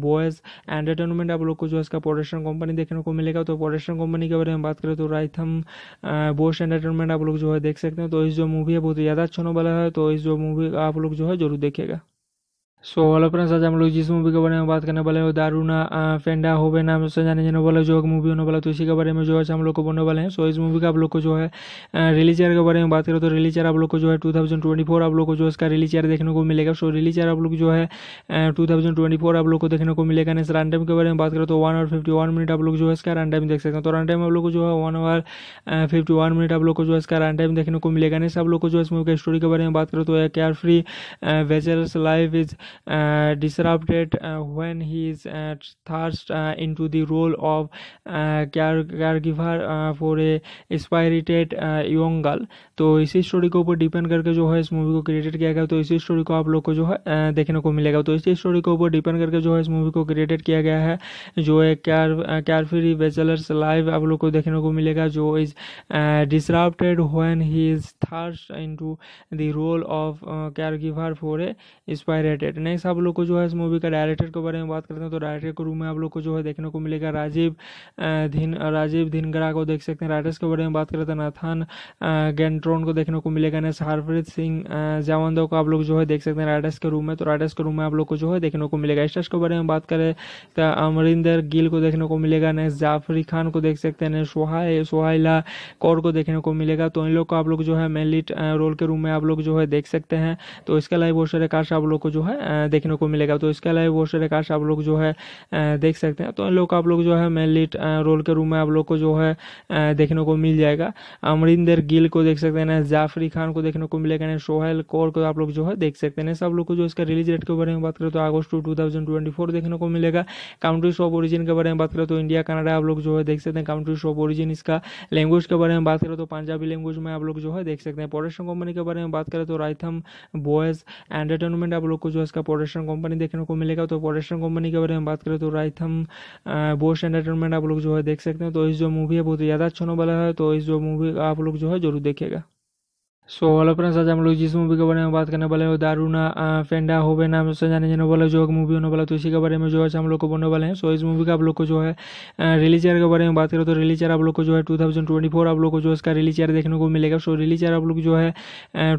बॉयज एंटरटेनमेंट आप लोग को जो है आपका प्रोडक्शन कंपनी देखने को मिलेगा तो प्रोडक्शन कंपनी के बारे में बात करें तो राइथम बोश एंटरटेनमेंट आप लोग जो है देख सकते हैं तो इस जो मूवी है बहुत ज़्यादा अच्छा होने वाला है तो इस जो मूवी आप लोग जो है जरूर देखेगा सो हेलो फ्रेंड्स आज हम लोग जिस मूवी के बारे में बात करने वाले हैं दारूना फेंडा होवे नाम से जाने जाने वाला जो मूवी होने वाला तो इसी के बारे में जो है हम लोग को बोलने वाले हैं सो इस मूवी का आप लोग को जो है रिलीज ईयर के बारे में बात करें तो रिलीज ईयर आप लोग को जो है टू थाउजेंड ट्वेंटी फोर आप लोग को जो इसका रिलीज ईयर देखने को मिलेगा सो रिलीज ईयर आप लोग जो है टू थाउजेंड ट्वेंटी फोर आप लोग को देखने को मिलेगा इस रन टाइम के बारे में बात करें तो one hour fifty one minute आप लोग जो है इसका रन टाइम देख सकते हैं तो रन टाइम आप लोग को जो है one hour fifty one minute आप लोग को जो है इसका रन टाइम देखने को मिलेगा इस आप लोग को जो इस मूवी का स्टोरी के बारे में बात करें तो care free wagers life is disrupted when he is thrust into the role of care, caregiver for a इंस्पायरेटेड young girl तो इसी स्टोरी के ऊपर डिपेंड करके जो है इस मूवी को क्रिएटेड किया गया तो इसी स्टोरी को आप लोग को जो है देखने को मिलेगा तो इसी स्टोरी के ऊपर डिपेंड करके जो है इस मूवी को क्रिएटेड किया गया है जो है कैर कैरफ्री बेचलर्स लाइव आप लोग को देखने को मिलेगा जो is disrupted when he is thrust into the role of char giver for a इंस्पायरेटेड director next आप लोग को जो है इस मूवी का डायरेक्टर के बारे में बात करते हैं तो डायरेक्टर के रूम में आप लोग को जो है देखने को मिलेगा राजीव धिन राजीव धिनगरा को देख सकते हैं राइटर्स के बारे में बात करें तो नाथान गेंट्रोन को देखने को मिलेगा नेक्स्ट हरप्रीत सिंह जावंदो को आप लोग जो है देख सकते हैं राइटर्स के रूम में तो राइटर्स के रूम में आप लोग को जो है देखने को मिलेगा स्टर्स के बारे में बात करें तो अमरिंदर गिल को देखने को मिलेगा नेक्स्ट जाफरी खान को देख सकते हैं नेक्स्ट सोहाय सोहाइला कौर को देखने को मिलेगा तो इन लोग को आप लोग जो है मेन लीड रोल के रूम में आप लोग जो है देख सकते हैं तो इसके अलावा बहुत सारे कास्ट आप लोग को जो है देखने को मिलेगा तो इसके अलावा बहुत सारे कास्ट आप लोग जो है देख सकते हैं तो लोग आप लोग जो है मेन लीड रोल के रूम में आप लोग को जो है देखने को मिल जाएगा अमरिंदर गिल को देख सकते हैं जाफरी खान को देखने को मिलेगा सोहेल कौर को आप लोग जो है देख सकते हैं सब लोग को जो इसका रिलीज डेट के बारे में बात करें तो अगस्त टू टू देखने को मिलेगा काउंट्रीज ऑफ ओरिजिन के बारे में बात करें तो इंडिया कनाडा आप लोग जो है देख सकते हैं काउंट्रीज ऑफ ओरिजिन इसका लैंग्वेज के बारे में बात करें तो पंजाबी लैंग्वेज में आप लोग जो है देख सकते हैं प्रोडक्शन कंपनी के बारे में बात करें तो राइथम बॉयज एंटरटेनमेंट आप लोग को जो है इसका प्रोडक्शन कंपनी देखने को मिलेगा तो प्रोडक्शन कंपनी के बारे में बात करें तो राइथम बोस्ट एंटरटेनमेंट आप लोग जो है देख सकते हैं तो इस जो मूवी है बहुत ज़्यादा अच्छा वाला है तो इस जो मूवी आप लोग जो है जरूर देखेगा सो हेलो फ्रेंड्स आज हम लोग जिस मूवी के बारे में बात करने वाले हैं दारूना फेंडा होवे नाम से जाने जाने वाला जो मूवी होने वाला तो इसी के बारे में जो है हम लोग को बोलने वाले हैं सो इस मूवी का आप लोग को जो है रिलीज ईयर के बारे में बात करें तो रिलीज ईयर आप लोग को जो है टू थाउजेंड ट्वेंटी फोर आप लोग को जो इसका रिलीज ईयर देखने को मिलेगा सो रिलीज ईयर आप लोग जो है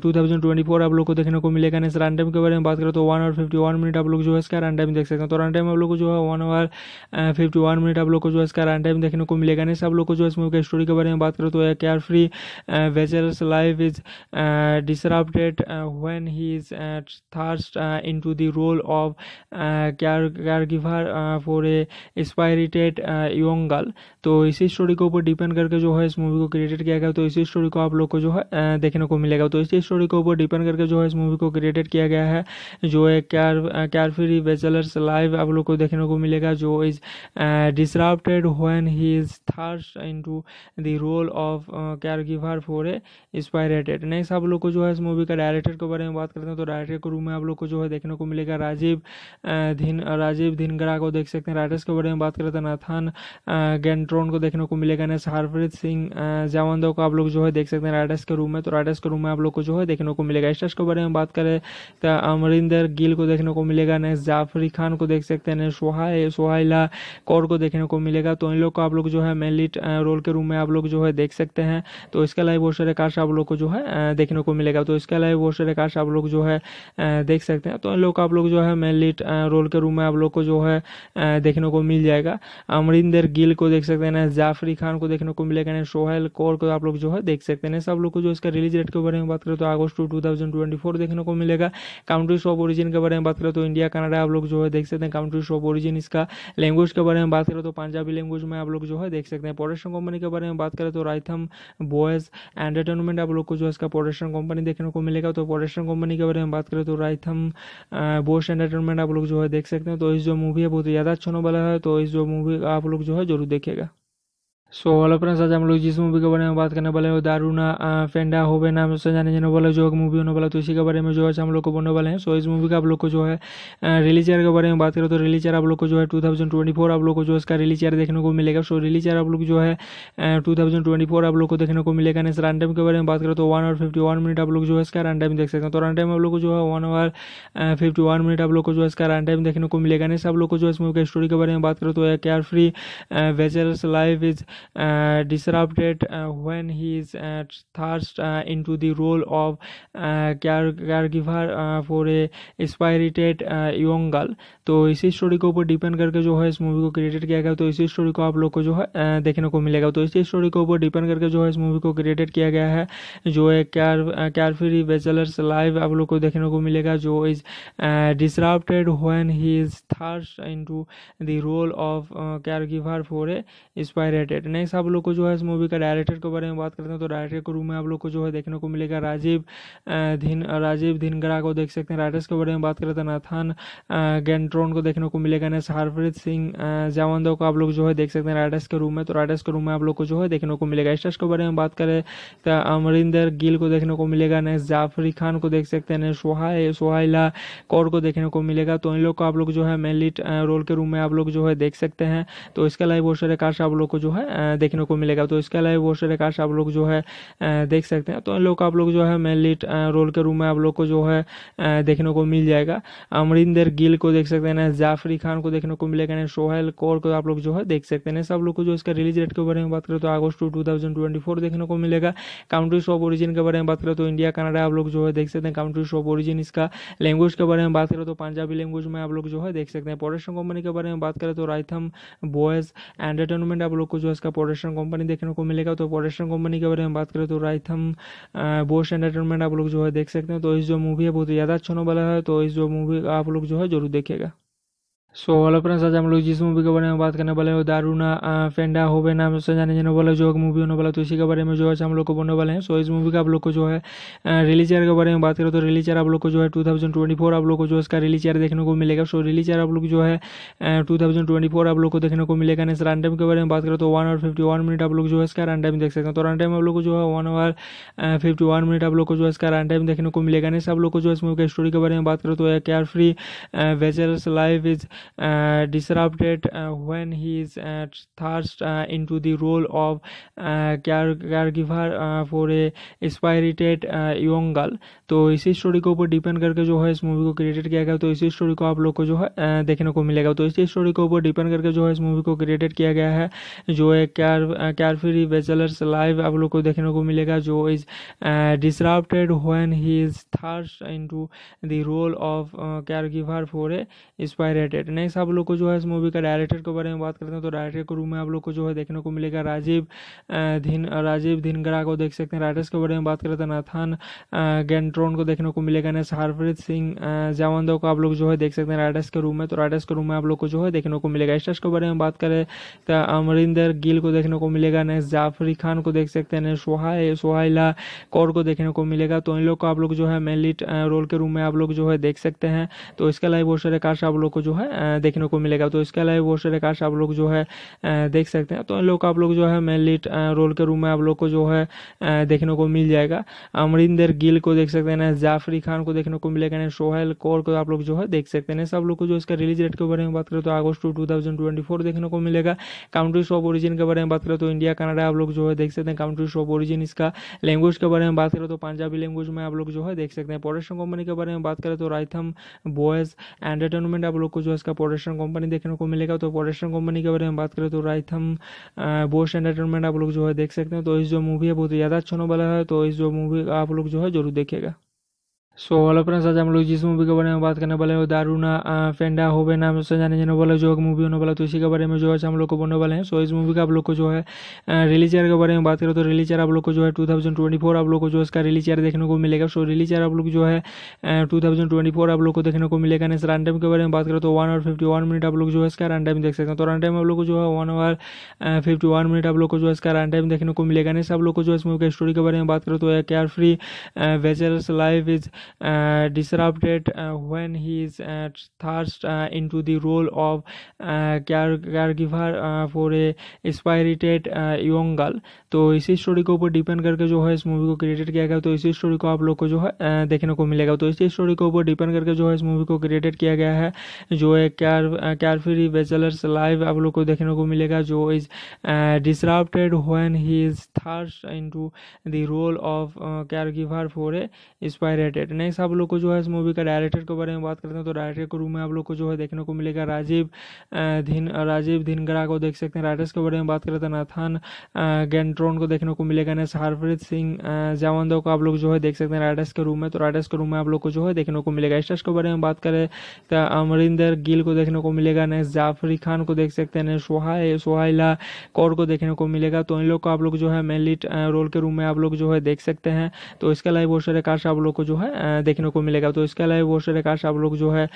टू थाउजेंड ट्वेंटी फोर आप लोग को देखने को मिलेगा नेक्स्ट रन टाइम के बारे में बात करें तो one hour fifty one minute आप लोग जो है इसका रन टाइम देख सकते हैं तो रन टाइम आप लोग को जो है one hour fifty one minute आप लोग को जो है इसका रन टाइम देखने को मिलेगा नेक्स्ट आप लोग को जो है इस मूवी के स्टोरी के बारे में बात करें तो care free wagers life is Uh, disrupted uh, when he is uh, thrust into the role of care- caregiver for a spirited young girl तो इसी स्टोरी के ऊपर डिपेंड करके जो है इस मूवी को क्रिएटेड किया गया तो इसी स्टोरी को आप लोग को जो है देखने को मिलेगा तो इसी स्टोरी के ऊपर डिपेंड करके जो है इस मूवी को क्रिएटेड किया गया है जो है कैर फ्री बेचलर्स लाइव आप लोग को देखने को मिलेगा जो is disrupted when he is thrust into the role of char giver for a इंस्पायरेटेड next आप लोग को जो है इस मूवी का डायरेक्टर के बारे में बात करते हैं तो डायरेक्टर के रूम में आप लोग को जो है देखने को मिलेगा राजीव धिन राजीव धिनगरा को देख सकते हैं राइटर्स के बारे में बात करते हैं नाथान गेंट ड्रोन को देखने को मिलेगा नेक्स्ट हरप्रीत सिंह जवानदो को आप लोग जो है देख सकते हैं राइडर्स के रूम में तो राइडर्स के रूम में आप लोग को जो है देखने को मिलेगा स्टर्स के बारे में बात करें तो अमरिंदर गिल को देखने को मिलेगा नेक्स्ट जाफरी खान को देख सकते हैं सोहाय सोहाइला कौर को देखने को मिलेगा तो इन लोग को आप लोग जो है मेनली रोल के रूम में आप लोग जो है देख सकते हैं तो इसके अलावा बहुत सारे काश आप लोग को जो है देखने को मिलेगा तो इसके अलावा बहुत सारे काश आप लोग जो है देख सकते हैं तो इन लोग को आप लोग जो है मेनली रोल के रूम में आप लोग को जो है देखने को मिल जाएगा अमरिंदर गिल को देख सकते सकते हैं जाफरी खान को देखने को मिलेगा एंड सोहेल कौर को आप लोग जो है देख सकते हैं सब लोग को जो इसका रिलीज डेट के बारे में बात करें तो अगस्त two two thousand twenty four देखने को मिलेगा काउंट्रीज ऑफ ओरिजिन के बारे में बात करें तो इंडिया कनाडा आप लोग जो है देख सकते हैं काउंट्रीज ऑफ ओरिजिन इसका लैंग्वेज के बारे में बात करें तो पंजाबी लैंग्वेज में आप लोग जो है देख सकते हैं प्रोडक्शन कंपनी के बारे में बात करें तो राइथम बॉयज एंटरटेनमेंट आप लोग को जो है इसका प्रोडक्शन कंपनी देखने को मिलेगा तो प्रोडक्शन कंपनी के बारे में बात करें तो राइथम बॉयज एंटरटेनमेंट आप लोग जो है देख सकते हैं तो इस जो मूवी है बहुत ज़्यादा अच्छा होने वाला है तो इस जो मूवी आप लोग जो है जरूर देखेगा सो हेलो फ्रेंड्स आज हम लोग जिस मूवी के बारे में बात करने वाले हैं दारूना फेंडा होवे नाम से जाने जाने वाला जो मूवी होने वाला तो इसी के बारे में जो है हम लोग को बोलने वाले हैं सो इस मूवी का आप लोग को जो है रिलीज ईयर के बारे में बात करें तो रिलीज ईयर आप लोग को जो है टू आप लोग को जो इसका रिलीज ईयर देखने को मिलेगा सो रिलीज ईयर आप लोग जो है टू आप लोग को देखने को मिलेगा इस रन टाइम के बारे में बात करें तो वन आवर फिफ्टी मिनट आप लोग जो है इसका रन टाइम देख सकते हैं तो रन टाइम आप लोग को जो है वन आवर फिफ्टी मिनट आप लोग को जो है इसका रन टाइम देखने को मिलेगा ने आप लोग को जो है इस मूवी का स्टोरी के बारे में बात करें तो care free wagers life is disrupted when he is thrust into the role of care, uh, caregiver for a inspired young girl तो इसी स्टोरी के ऊपर डिपेंड करके जो है इस मूवी को क्रिएटेड किया गया तो इसी स्टोरी को आप लोग को जो है देखने को मिलेगा तो इसी स्टोरी के ऊपर डिपेंड करके जो है इस मूवी को क्रिएटेड किया गया है जो है कैर कैरफ्री बेचलर्स लाइव आप लोग को देखने को मिलेगा जो is disrupted when he is thrust into the role of char giver for a इंस्पायरेटेड next आप लोग को जो है इस मूवी का डायरेक्टर के बारे में बात करते हैं तो डायरेक्टर के रूम में आप लोग को जो है देखने को मिलेगा राजीव धीन राजीव धिनगरा को देख सकते हैं राइटर्स के बारे में बात करते हैं तो नाथान गेंट्रोन को देखने को मिलेगा नेक्स्ट हरप्रीत सिंह जावंदो को आप लोग जो है देख सकते हैं राइटर्स के रूम में तो राइटर्स के रूम में आप लोग को जो है देखने को मिलेगा स्टर्स के बारे में बात करें तो अमरिंदर गिल को देखने को मिलेगा नेक्स्ट जाफरी खान को देख सकते हैं नेक्स्ट सोहाई सोहाइला कौर को देखने को मिलेगा तो इन लोग को आप लोग जो है मेन लीड रोल के रूम में आप लोग जो है देख सकते हैं तो इसके अलावा बहुत सारे कास्ट आप लोग को जो है देखने को मिलेगा तो इसके अलावा बहुत सारे कास्ट आप लोग जो है देख सकते हैं तो इन लोग का आप लोग जो है मेनली रोल के रूम में आप लोग को जो है देखने को मिल जाएगा अमरिंदर गिल को देख सकते हैं जाफरी खान को देखने को मिलेगा ना सोहेल कौर को आप लोग जो है देख सकते हैं सब लोग को जो इसका रिलीज डेट के बारे में बात करें तो अगस्त टू टू देखने को मिलेगा काउंट्रीज ऑफ ओरिजिन के बारे में बात करें तो इंडिया कनाडा आप लोग जो है देख सकते हैं काउंट्रीज ऑफ ओरिजिन इसका लैंग्वेज के बारे में बात करें तो पंजाबी लैंग्वेज में आप लोग जो है देख सकते हैं प्रोडक्शन कंपनी के बारे में बात करें तो राइथम बॉयज एंटरटेनमेंट आप लोग को जो है का प्रोडक्शन कंपनी देखने को मिलेगा तो प्रोडक्शन कंपनी के बारे में बात करें तो राइथम बोस एंटरटेनमेंट आप लोग जो है देख सकते हैं तो इस जो मूवी है बहुत ज़्यादा अच्छा वाला है तो इस जो मूवी आप लोग जो है जरूर देखेगा सो ऑल फ्रेंड्स आज हम लोग जिस मूवी के बारे में बात करने वाले हैं दारूना फेंडा होवे नाम से जाने जाने वाला जो मूवी होने वाला तो इसी के बारे में जो है हम लोग को बोलने वाले हैं सो इस मूवी का आप लोग को जो है रिलीज ईयर के बारे में बात करें तो रिलीज ईयर आप लोग को जो है टू थाउजेंड ट्वेंटी फोर आप लोग को जो इसका रिलीज ईयर देखने को मिलेगा सो रिलीज ईयर आप लोग जो है टू थाउजेंड ट्वेंटी फोर आप लोग को देखने को मिलेगा इस रन टाइम के बारे में बात करें तो one hour fifty one minute आप लोग जो है इसका रन टाइम देख सकते हैं तो रन टाइम आप लोग को जो है one hour fifty one minute आप लोग को जो है इसका रन टाइम देखने को मिलेगा इस आप लोग को जो इस मूवी के स्टोरी के बारे में बात करें तो care free wagers life is disrupted when he is thrust into the role of care, uh, caregiver for a एक्सपायरेटेड young girl तो इसी स्टोरी के ऊपर डिपेंड करके जो है इस मूवी को क्रिएटेड किया गया तो इसी स्टोरी को आप लोग को जो है देखने को मिलेगा तो इसी स्टोरी के ऊपर डिपेंड करके जो है इस मूवी को क्रिएटेड किया गया है जो है कैर कैरफ्री बेचलर्स लाइव आप लोग को देखने को मिलेगा जो is disrupted when he is thrust into the role of char giver for a एक्सपायरेटेड director next आप लोग को जो है इस मूवी का डायरेक्टर के बारे में बात करते हैं तो डायरेक्टर के रूम में आप लोग को जो है देखने को मिलेगा राजीव धिन राजीव धिनगरा को देख सकते हैं राइटर्स के बारे में बात करें तो नाथान गेंट्रोन को देखने को मिलेगा नेक्स्ट हरप्रीत सिंह जावंदो को आप लोग जो है देख सकते हैं राइटर्स के रूम में तो राइटर्स के रूम में आप लोग को जो है देखने को मिलेगा स्टर्स के बारे में बात करें तो अमरिंदर गिल को देखने को मिलेगा नेक्स्ट जाफरी खान को देख सकते हैं सोहाय सोहाई सोहाइला कौर को देखने को मिलेगा तो इन लोग को आप लोग जो है मेन लीड रोल के रूम में आप लोग जो है देख सकते हैं तो इसके अलावा बहुत सारे कास्ट आप लोग को जो है देखने को मिलेगा तो इसके अलावा बहुत सारे कास्ट आप लोग जो है देख सकते हैं तो इन लोग आप लोग जो है मेन लीड रोल के रूम में आप लोग को जो है देखने को मिल जाएगा अमरिंदर गिल को देख सकते हैं जाफरी खान को देखने को मिलेगा सोहेल कौर को आप लोग जो है देख सकते हैं सब लोग को जो इसका रिलीज डेट के बारे में बात करें तो अगस्त टू टू देखने को मिलेगा काउंट्रीज ऑफ ओरिजिन के बारे में बात करें तो इंडिया कनाडा आप लोग जो है देख सकते हैं काउंट्रीज ऑफ ओरिजिन इसका लैंग्वेज के बारे में बात करें तो पंजाबी लैंग्वेज में आप लोग जो है देख सकते हैं प्रोडक्शन कंपनी के बारे में बात करें तो राइथम बॉयज एंटरटेनमेंट आप लोग को जो है इसका प्रोडक्शन कंपनी देखने को मिलेगा तो प्रोडक्शन कंपनी के बारे में बात करें तो राइथम बोस्ट एंटरटेनमेंट आप लोग जो है देख सकते हैं तो इस जो मूवी है बहुत ज़्यादा अच्छा वाला है तो इस जो मूवी आप लोग जो है जरूर देखेगा सो ऑल फ्रेंड्स आज हम लोग जिस मूवी के बारे में बात करने वाले हैं दारूना फेंडा होवे नाम से जाने जाने वाला जो मूवी होने वाला तो इसी के बारे में जो है हम लोग को बोलने वाले हैं सो इस मूवी का आप लोग को जो है रिलीज ईयर के बारे में बात करें तो रिलीज ईयर आप लोग को जो है टू थाउजेंड ट्वेंटी फोर आप लोग को जो इसका रिलीज ईयर देखने को मिलेगा सो रिलीज ईयर आप लोग जो है टू थाउजेंड ट्वेंटी फोर आप लोग को देखने को मिलेगा नेक्स्ट रन टाइम के बारे में बात करें तो one hour fifty one minute आप लोग जो है इसका रन टाइम देख सकते हैं तो रन टाइम आप लोग को जो है one hour fifty one minute आप लोग को जो है इसका रन टाइम देखने को मिलेगा नेक्स्ट आप लोग को जो इस मूवी के स्टोरी के बारे में बात करें तो care free वेचर्स life is disrupted when he is thrust into the role of care, uh, caregiver for a एक्सपायरेटेड young girl तो इसी स्टोरी के ऊपर डिपेंड करके जो है इस मूवी को क्रिएटेड किया गया तो इसी स्टोरी को आप लोग को जो है देखने को मिलेगा तो इसी स्टोरी के ऊपर डिपेंड करके जो है इस मूवी को क्रिएटेड किया गया है जो एक कैर कैरफ्री बैचलर्स लाइव आप लोग को देखने को मिलेगा जो is disrupted when he is thrust into the role of char giver for a इंस्पायरेटेड next आप लोग को जो है इस मूवी का डायरेक्टर के बारे में बात करते हैं तो डायरेक्टर के रूम में आप लोग को जो है देखने को मिलेगा राजीव धिन राजीव धिनगरा को देख सकते हैं राइटर्स के बारे में बात करते हैं नाथान गेंट्रोन को देखने को मिलेगा नेक्स्ट हरप्रीत सिंह जावंदो को आप लोग जो है देख सकते हैं राइटर्स के रूम में तो राइटर्स के रूम में आप लोग को जो है देखने को मिलेगा स्टर्स के बारे में बात करें तो अमरिंदर गिल को देखने को मिलेगा नेक्स्ट जाफरी खान को देख सकते हैं सोहाय सोहाइला कौर को देखने को मिलेगा तो इन लोग को आप लोग जो है मेनली रोल के रूम में आप लोग जो है देख सकते हैं तो इसके अलावा बहुत सारे कार्ड आप लोग को जो है देखने को मिलेगा तो इसके अलावा बहुत सारे कार्ड्स आप लोग जो है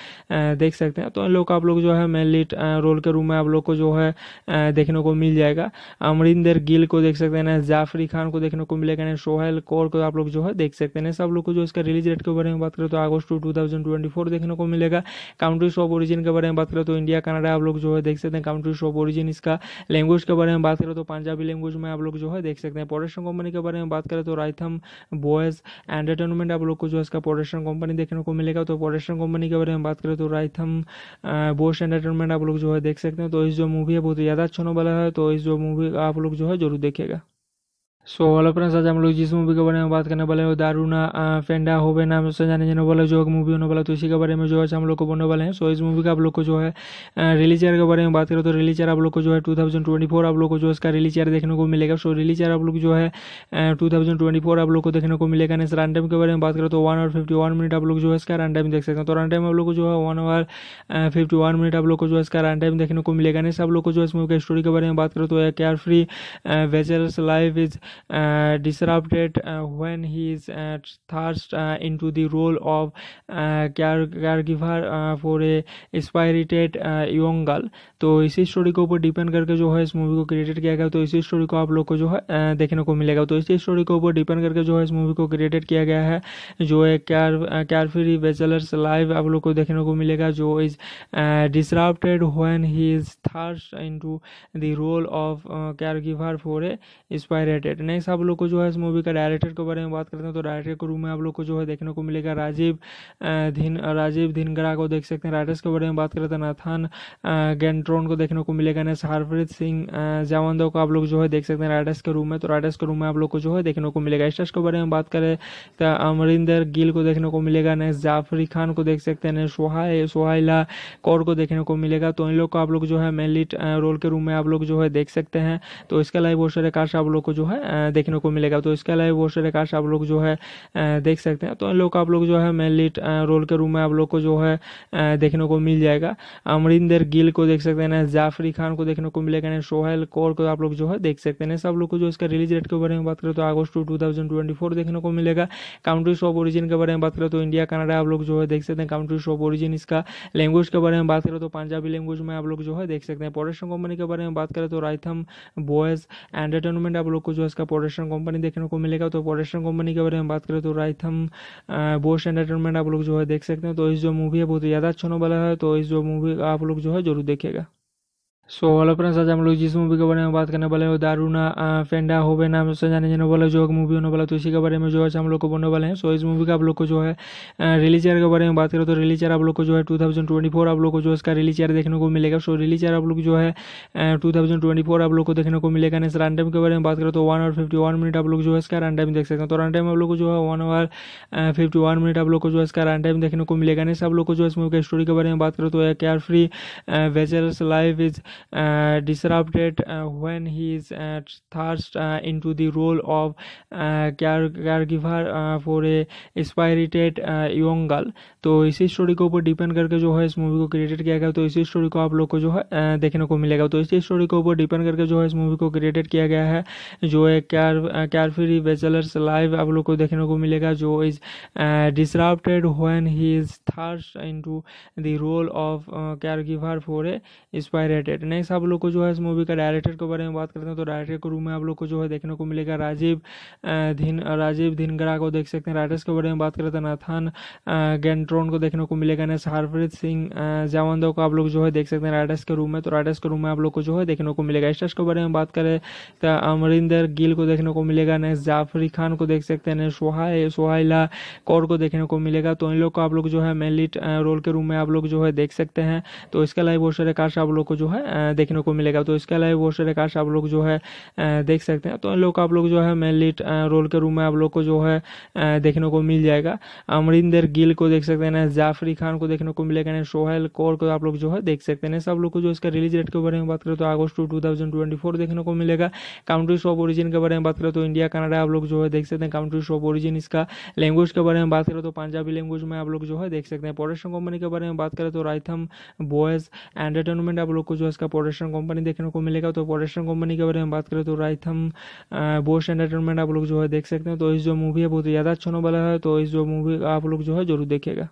देख सकते हैं तो इन लोग आप लोग जो है लीड रोल के रूम में आप लोग को जो है देखने को मिल जाएगा अमरिंदर गिल को देख सकते हैं जाफरी खान को देखने को मिलेगा सोहेल कौर को आप लोग जो है देख सकते हैं सब लोग को जो इसका रिलीज डेट के बारे में बात करें तो अगस्त two two thousand twenty four देखने को मिलेगा काउंट्रीज ऑफ ओरिजिन के बारे में बात करें तो इंडिया कनाडा आप लोग जो है देख सकते हैं काउंट्रीज ऑफ ओरिजिन इसका लैंग्वेज के बारे में बात करें तो पंजाबी लैंग्वेज में आप लोग जो है देख सकते हैं प्रोडक्शन कंपनी के बारे में बात करें तो राइथम बॉयज एंटरटेनमेंट आप लोग को जो है इसका प्रोडक्शन कंपनी देखने को मिलेगा तो प्रोडक्शन कंपनी के बारे में बात करें तो राइथम बोस्ट एंटरटेनमेंट आप लोग जो है देख सकते हैं तो इस जो मूवी है बहुत ज़्यादा अच्छा होने वाला है तो इस जो मूवी आप लोग जो है जरूर देखेगा सो हेलो फ्रेंड्स आज हम लोग जिस मूवी के बारे में बात करने वाले हैं दारूना फेंडा होवे नाम से जाने जाने वाला जो मूवी होने वाला तो इसी के बारे में जो है हम लोग को बोलने वाले हैं सो इस मूवी का आप लोग को जो है रिलीज ईयर के बारे में बात करें तो रिलीज ईयर आप लोग को जो है टू आप लोग को जो इसका रिलीज ईयर देखने को मिलेगा सो रिलीज ईयर आप लोग जो है टू आप लोग को देखने को मिलेगा इस रन टाइम के बारे में बात करें तो वन आवर फिफ्टी मिनट आप लोग जो है इसका रन टाइम देख सकते हैं तो रन टाइम आप लोग को जो है वन आवर फिफ्टी मिनट आप लोग को जो है इसका रन टाइम देखने को मिलेगा नेक्स्ट आप लोग को जो है इस मूवी का स्टोरी के बारे में बात करें तो care free wagers life is Uh, disrupted uh, when he is uh, thrust into the role of care- caregiver for a spirited young girl तो इसी स्टोरी के ऊपर डिपेंड करके जो है इस मूवी को क्रिएटेड किया गया तो इसी स्टोरी को आप लोग को जो है देखने को मिलेगा तो इसी स्टोरी के ऊपर डिपेंड करके जो है इस मूवी को क्रिएटेड किया गया है जो है कैर कैरफ्री बेचलर्स लाइव आप लोग को देखने को मिलेगा जो is disrupted when he is thrust into the role of char giver for a इंस्पायरेटेड next आप लोग को जो है इस मूवी का डायरेक्टर के बारे में बात करते हैं तो डायरेक्टर के रूम में आप लोग को जो है देखने को मिलेगा राजीव धिन राजीव धिनगरा को देख सकते हैं राइटर्स के बारे में बात करते हैं नाथान गेंट्रो टोटल को देखने को मिलेगा नेक्स्ट हरप्रीत सिंह जावंदो को आप लोग जो है देख सकते हैं राइडर्स के रूम में तो राइडर्स के रूम में आप लोग को जो है देखने को मिलेगा स्टर्स के बारे में बात करें तो अमरिंदर गिल को देखने को मिलेगा नेक्स्ट जाफरी खान को देख सकते हैं सोहाय सोहाइला कौर को देखने को मिलेगा तो इन लोग को आप लोग जो है मेनली रोल के रूम में आप लोग जो है देख सकते हैं तो इसके अलावा बहुत सारे कार्ड्स आप लोग को जो है देखने को मिलेगा तो इसके अलावा बहुत सारे कार्ड्स आप लोग जो है देख सकते हैं तो इन लोग को आप लोग जो है मेनली रोल के रूम में आप लोग को जो है देखने को मिल जाएगा अमरिंदर गिल को देख सकते हैं देना जाफरी खान को देखने को मिलेगा एंड सोहेल कौर को आप लोग जो है देख सकते हैं सब लोग को जो इसका रिलीज डेट के बारे में बात करें तो अगस्त two two thousand twenty four देखने को मिलेगा काउंट्रीज ऑफ ओरिजिन के बारे में बात करें तो इंडिया कनाडा आप लोग जो है देख सकते हैं काउंट्रीज ऑफ ओरिजिन इसका लैंग्वेज के बारे में बात करें तो पंजाबी लैंग्वेज में आप लोग जो है देख सकते हैं प्रोडक्शन कंपनी के बारे में बात करें तो राइथम बॉयज एंटरटेनमेंट आप लोग को जो इसका प्रोडक्शन कंपनी देखने को मिलेगा तो प्रोडक्शन कंपनी के बारे में बात करें तो राइथम बोश एंटरटेनमेंट आप लोग जो है देख सकते हैं तो इस जो मूवी है बहुत ज़्यादा अच्छा होने वाला है तो इस जो मूवी आप लोग जो है जरूर देखेगा सो so, वाला फ्रेंड्स आज हम लोग जिस मूवी के बारे में बात करने वाले हैं दारूना फेंडा होवे नाम से जाने जाने वाला जो मूवी होने वाला तो इसी के बारे में जो है हम लोग को बोलने वाले हैं सो इस मूवी का आप लोग को जो है रिलीज ईयर के बारे में बात करें तो रिलीज ईयर आप लोग को जो है टू थाउजेंड ट्वेंटी फोर आप लोग को जो है इसका रिलीज ईयर देखने को मिलेगा सो रिलीज ईयर आप लोग जो है टू थाउजेंड ट्वेंटी फोर आप लोग को देखने को मिलेगा नेक्स्ट रन टाइम के बारे में बात करें तो one hour fifty one minute आप लोग जो है इसका रन टाइम देख सकते हैं तो रन टाइम आप लोग को जो है one hour fifty one minute आप लोग को जो है इसका रन टाइम देखने को मिलेगा नेक्स्ट आप लोग को जो है इस मूवी के स्टोरी के बारे में बात करो तो care free wagers life is disrupted when he is thrust into the role of care, caregiver for a इंस्पायरेटेड young girl तो इसी स्टोरी के ऊपर डिपेंड करके जो है इस मूवी को क्रिएटेड किया गया तो इसी स्टोरी को आप लोग को जो है देखने को मिलेगा तो इसी स्टोरी के ऊपर डिपेंड करके जो है इस मूवी को क्रिएटेड किया गया है जो एक कैर कैरफ्री बेचलर्स लाइव आप लोग को देखने को मिलेगा जो is disrupted when he is thrust into the role of char giver for a इंस्पायरेटेड director next आप लोग को जो है इस मूवी का डायरेक्टर के बारे में बात करते हैं तो डायरेक्टर के रूम में आप लोग को जो है देखने को मिलेगा राजीव धिन राजीव धिनगरा को देख सकते हैं राइटर्स के बारे में बात करें तो नाथान गेंट्रोन को देखने को मिलेगा नेक्स्ट हरप्रीत सिंह जावंदो को आप लोग जो है देख सकते हैं राइटर्स के रूम में तो राइटर्स के रूम में आप लोग को जो है देखने को मिलेगा स्टर्स के बारे में बात करें तो अमरिंदर गिल को देखने को मिलेगा नेक्स्ट जाफरी खान को देख सकते हैं नेक्स्ट सोहाय सोहाइला कौर को देखने को मिलेगा तो इन लोग को आप लोग जो है मेनली रोल के रूम में आप लोग जो है देख सकते हैं तो इसके अलावा बहुत सारे कास्ट आप लोग को जो है देखने को मिलेगा तो इसके अलावा बहुत सारे कार्ड्स आप लोग जो है देख सकते हैं तो इन लोग आप लोग जो है मेन लीड रोल के रूम में आप लोग को जो है देखने को मिल जाएगा अमरिंदर गिल को देख सकते हैं जाफरी खान को देखने को मिलेगा सोहेल कौर को आप लोग जो है देख सकते हैं सब लोग को जो इसका रिलीज डेट के बारे में बात करें तो अगस्त टू टू देखने को मिलेगा काउंट्रीज ऑफ ओरिजिन के बारे में बात करें तो इंडिया कनाडा आप लोग जो है देख सकते हैं काउंट्रीज ऑफ ओरिजिन इसका लैंग्वेज के बारे में बात करें तो पंजाबी लैंग्वेज में आप लोग जो है देख सकते हैं प्रोडक्शन कंपनी के बारे में बात करें तो राइथम बॉयज एंटरटेनमेंट आप लोग को जो है इसका प्रोडक्शन कंपनी देखने को मिलेगा तो प्रोडक्शन कंपनी के बारे में बात करें तो राइथम बोश एंटरटेनमेंट आप लोग जो है देख सकते हैं तो इस जो मूवी है बहुत ज़्यादा अच्छा वाला है तो इस जो मूवी आप लोग जो है जरूर देखेगा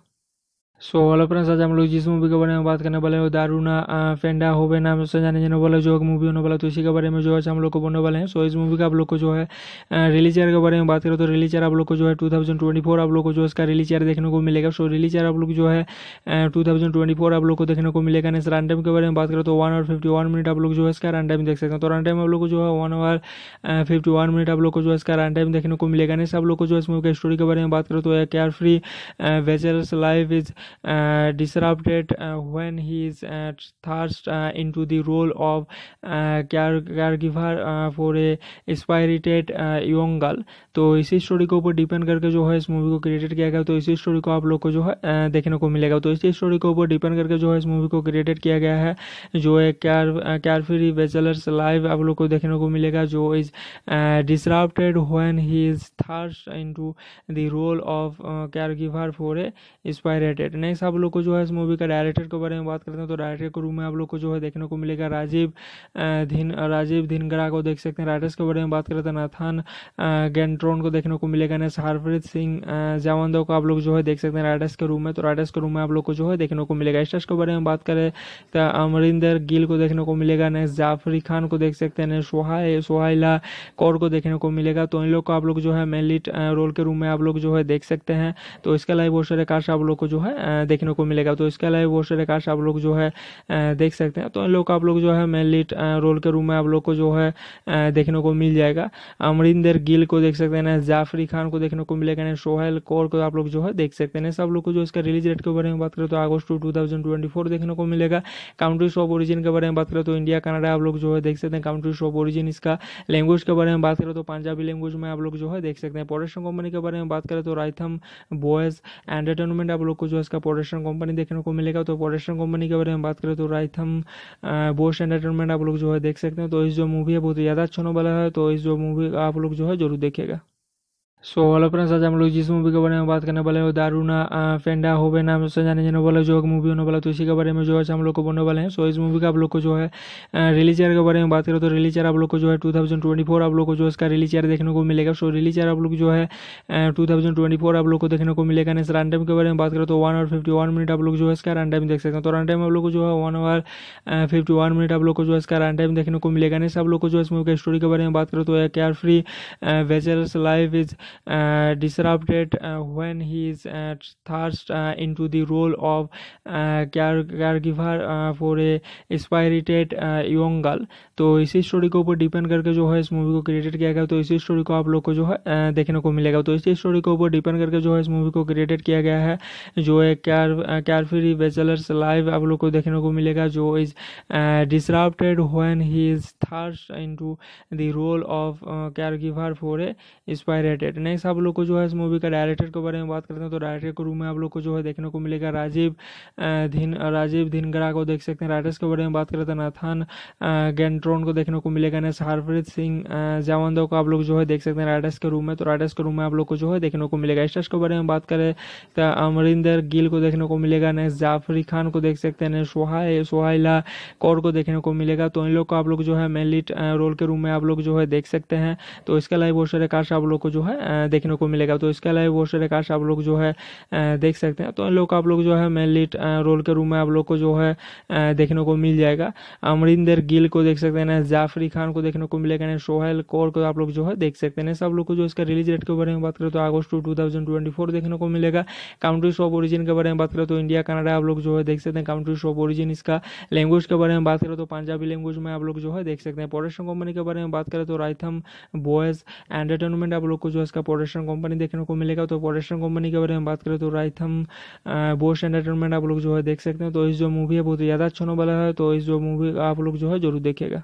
सो ऑल फ्रेंड्स आज हम लोग जिस मूवी के बारे में बात करने वाले हैं दारूना फेंडा होवे नाम से जाने जाने वाला जो मूवी होने वाला तो इसी के बारे में जो है हम लोग को बोलने वाले हैं सो इस मूवी का आप लोग को जो है रिलीज ईयर के बारे में बात करें तो रिलीज ईयर आप लोग को जो है टू थाउजेंड ट्वेंटी फोर आप लोग को जो इसका रिलीज ईयर देखने को मिलेगा सो रिलीज ईयर आप लोग जो है टू थाउजेंड ट्वेंटी फोर आप लोग को देखने को मिलेगा नेक्स्ट रन टाइम के बारे में बात करें तो one hour fifty one minute आप लोग जो है इसका रन टाइम देख सकते हैं तो रन टाइम आप लोग को जो है one hour fifty one minute आप लोग को जो है इसका रन टाइम देखने को मिलेगा नेक्स्ट आप लोग को जो इस मूवी के स्टोरी के बारे में बात करें तो care free वेचर्स life is disrupted when he is thrust into the role of care, uh, caregiver for a एक्सपायरेटेड young girl तो इसी स्टोरी के ऊपर डिपेंड करके जो है इस मूवी को क्रिएटेड किया गया तो इसी स्टोरी को आप लोग को जो है देखने को मिलेगा तो इसी स्टोरी के ऊपर डिपेंड करके जो है इस मूवी को क्रिएटेड किया गया है जो एक कैर कैरफ्री बेचलर्स लाइव आप लोग को देखने को मिलेगा जो is disrupted when he is thrust into the role of char giver for a इंस्पायरेटेड next आप लोग को जो है इस मूवी का डायरेक्टर के बारे में बात करते हैं तो डायरेक्टर के रूम में आप लोग को जो है देखने को मिलेगा राजीव धिन राजीव धिनगरा को देख सकते हैं राइटर्स के बारे में बात करते हैं नाथान गेंट्रोन को देखने को मिलेगा नेक्स्ट हरप्रीत सिंह जावंदो को आप लोग जो है देख सकते हैं राइटर्स के रूम में तो राइटर्स के रूम में आप लोग को जो है देखने को मिलेगा स्टर्स के बारे में बात करें तो अमरिंदर गिल को देखने को मिलेगा नेक्स्ट जाफरी खान को देख सकते हैं सोहाय सोहाइला कौर को देखने को मिलेगा तो इन लोग को आप लोग जो है मेनली रोल के रूम में आप लोग जो है देख सकते हैं तो इसके अलावा बहुत सारे कार्ड आप लोग को जो है देखने को मिलेगा तो इसके अलावा बहुत सारे कार्ड्स आप लोग जो है देख सकते हैं तो इन लोग आप लोग जो है मेनली रोल के रूम में आप लोग को जो है देखने को मिल जाएगा अमरिंदर गिल को देख सकते हैं जाफरी खान को देखने को मिलेगा सोहेल कौर को आप लोग जो है देख सकते हैं सब लोग को जो इसका रिलीज डेट के बारे में बात करें तो अगस्त टू टू देखने को मिलेगा काउंट्रीज ऑफ ओरिजिन के बारे में बात करें तो इंडिया कनाडा आप लोग जो है देख सकते हैं काउंट्रीज ऑफ ओरिजिन इसका लैंग्वेज के बारे में बात करें तो पंजाबी लैंग्वेज में आप लोग जो है देख सकते हैं प्रोडक्शन कंपनी के बारे में बात करें तो राइथम बॉयज एंटरटेनमेंट आप लोग को जो है इसका प्रोडक्शन कंपनी देखने को मिलेगा तो प्रोडक्शन कंपनी के बारे में बात करें तो राइथम बोस्ट एंटरटेनमेंट आप लोग जो है देख सकते हैं तो इस जो मूवी है बहुत ज़्यादा अच्छा वाला है तो इस जो मूवी आप लोग जो है जरूर देखेगा सो हेलो फ्रेंड्स आज हम लोग जिस मूवी के बारे में बात करने वाले हैं दारूना फेंडा होवे नाम से जाने जाने वाला जो मूवी होने वाला तो इसी के बारे में जो है हम लोग को बोलने वाले हैं सो इस मूवी का आप लोग को जो है रिलीज ईयर के बारे में बात करें तो रिलीज ईयर आप लोग को जो है टू आप लोग को जो इसका रिलीज ईयर देखने को मिलेगा सो रिलीज ईयर आप लोग जो है टू आप लोग को देखने को मिलेगा नेक्स्ट रन टाइम के बारे में बात करें तो वन आवर फिफ्टी मिनट आप लोग जो है इसका रन टाइम देख सकते हैं तो रन टाइम आप लोग को जो है वन आवर फिफ्टी मिनट आप लोग को जो है इसका रन टाइम देखने को मिलेगा नेक्स्ट आप लोग को जो है इस मूवी का स्टोरी के बारे में बात करें तो care free wagers life is disrupted when he is thrust into the role of care, uh, caregiver for a एक्सपायरेटेड young girl तो इसी स्टोरी के ऊपर डिपेंड करके जो है इस मूवी को क्रिएटेड किया गया तो इसी स्टोरी को आप लोग को जो है देखने को मिलेगा तो इसी स्टोरी के ऊपर डिपेंड करके जो है इस मूवी को क्रिएटेड किया गया है जो एक कैर कैरफ्री बेचलर्स लाइव आप लोग को देखने को मिलेगा जो is disrupted when he is thrust into the role of char giver for a एक्सपायरेटेड next आप लोग को जो है इस मूवी का डायरेक्टर के बारे में बात करते हैं तो डायरेक्टर के रूम में आप लोग को जो है देखने को मिलेगा राजीव धिन राजीव धिनगरा को देख सकते हैं राइटर्स के बारे में बात करते हैं नाथान गेंट्रोन को देखने को मिलेगा नेक्स्ट हरप्रीत सिंह जावंदो को आप लोग जो है देख सकते हैं राइडर्स के रूम में तो राइटर्स के रूम में आप लोग को जो है देखने को मिलेगा स्टर्स के बारे में बात करें तो अमरिंदर गिल को देखने को मिलेगा नेक्स्ट जाफरी खान को देख सकते हैं सोहा सोहाइला कौर को देखने को मिलेगा तो इन लोग को आप लोग जो है मेन लीड रोल के रूम में आप लोग जो है देख सकते हैं तो इसके अलावा बहुत सारे कार्ड आप लोग को जो है देखने को मिलेगा तो इसके अलावा बहुत सारे कार्ड्स आप लोग जो है देख सकते हैं तो इन लोग का आप लोग जो है मेनली रोल के रूम में आप लोग को जो है देखने को मिल जाएगा अमरिंदर गिल को देख सकते हैं जाफरी खान को देखने को मिलेगा ना सोहेल कौर को आप लोग जो है देख सकते हैं सब लोग को जो इसका रिलीज डेट के बारे में बात करें तो अगस्त टू टू ट्वेंटी फोर देखने को मिलेगा काउंट्रीज ऑफ ओरिजिन के बारे में बात करें तो इंडिया कनाडा आप लोग जो है देख सकते हैं काउंट्रीज ऑफ ओरिजिन इसका लैंग्वेज के बारे में बात करें तो पंजाबी लैंग्वेज में आप लोग जो है देख सकते हैं प्रोडक्शन कंपनी के बारे में बात करें तो राइथम बॉयज एंटरटेनमेंट आप लोग को जो है का प्रोडक्शन कंपनी देखने को मिलेगा तो प्रोडक्शन कंपनी के बारे में बात करें तो राइथम बोस एंटरटेनमेंट आप लोग जो है देख सकते हैं तो इस जो मूवी है बहुत ज़्यादा अच्छा होने वाला है तो इस जो मूवी आप लोग जो है जरूर देखेगा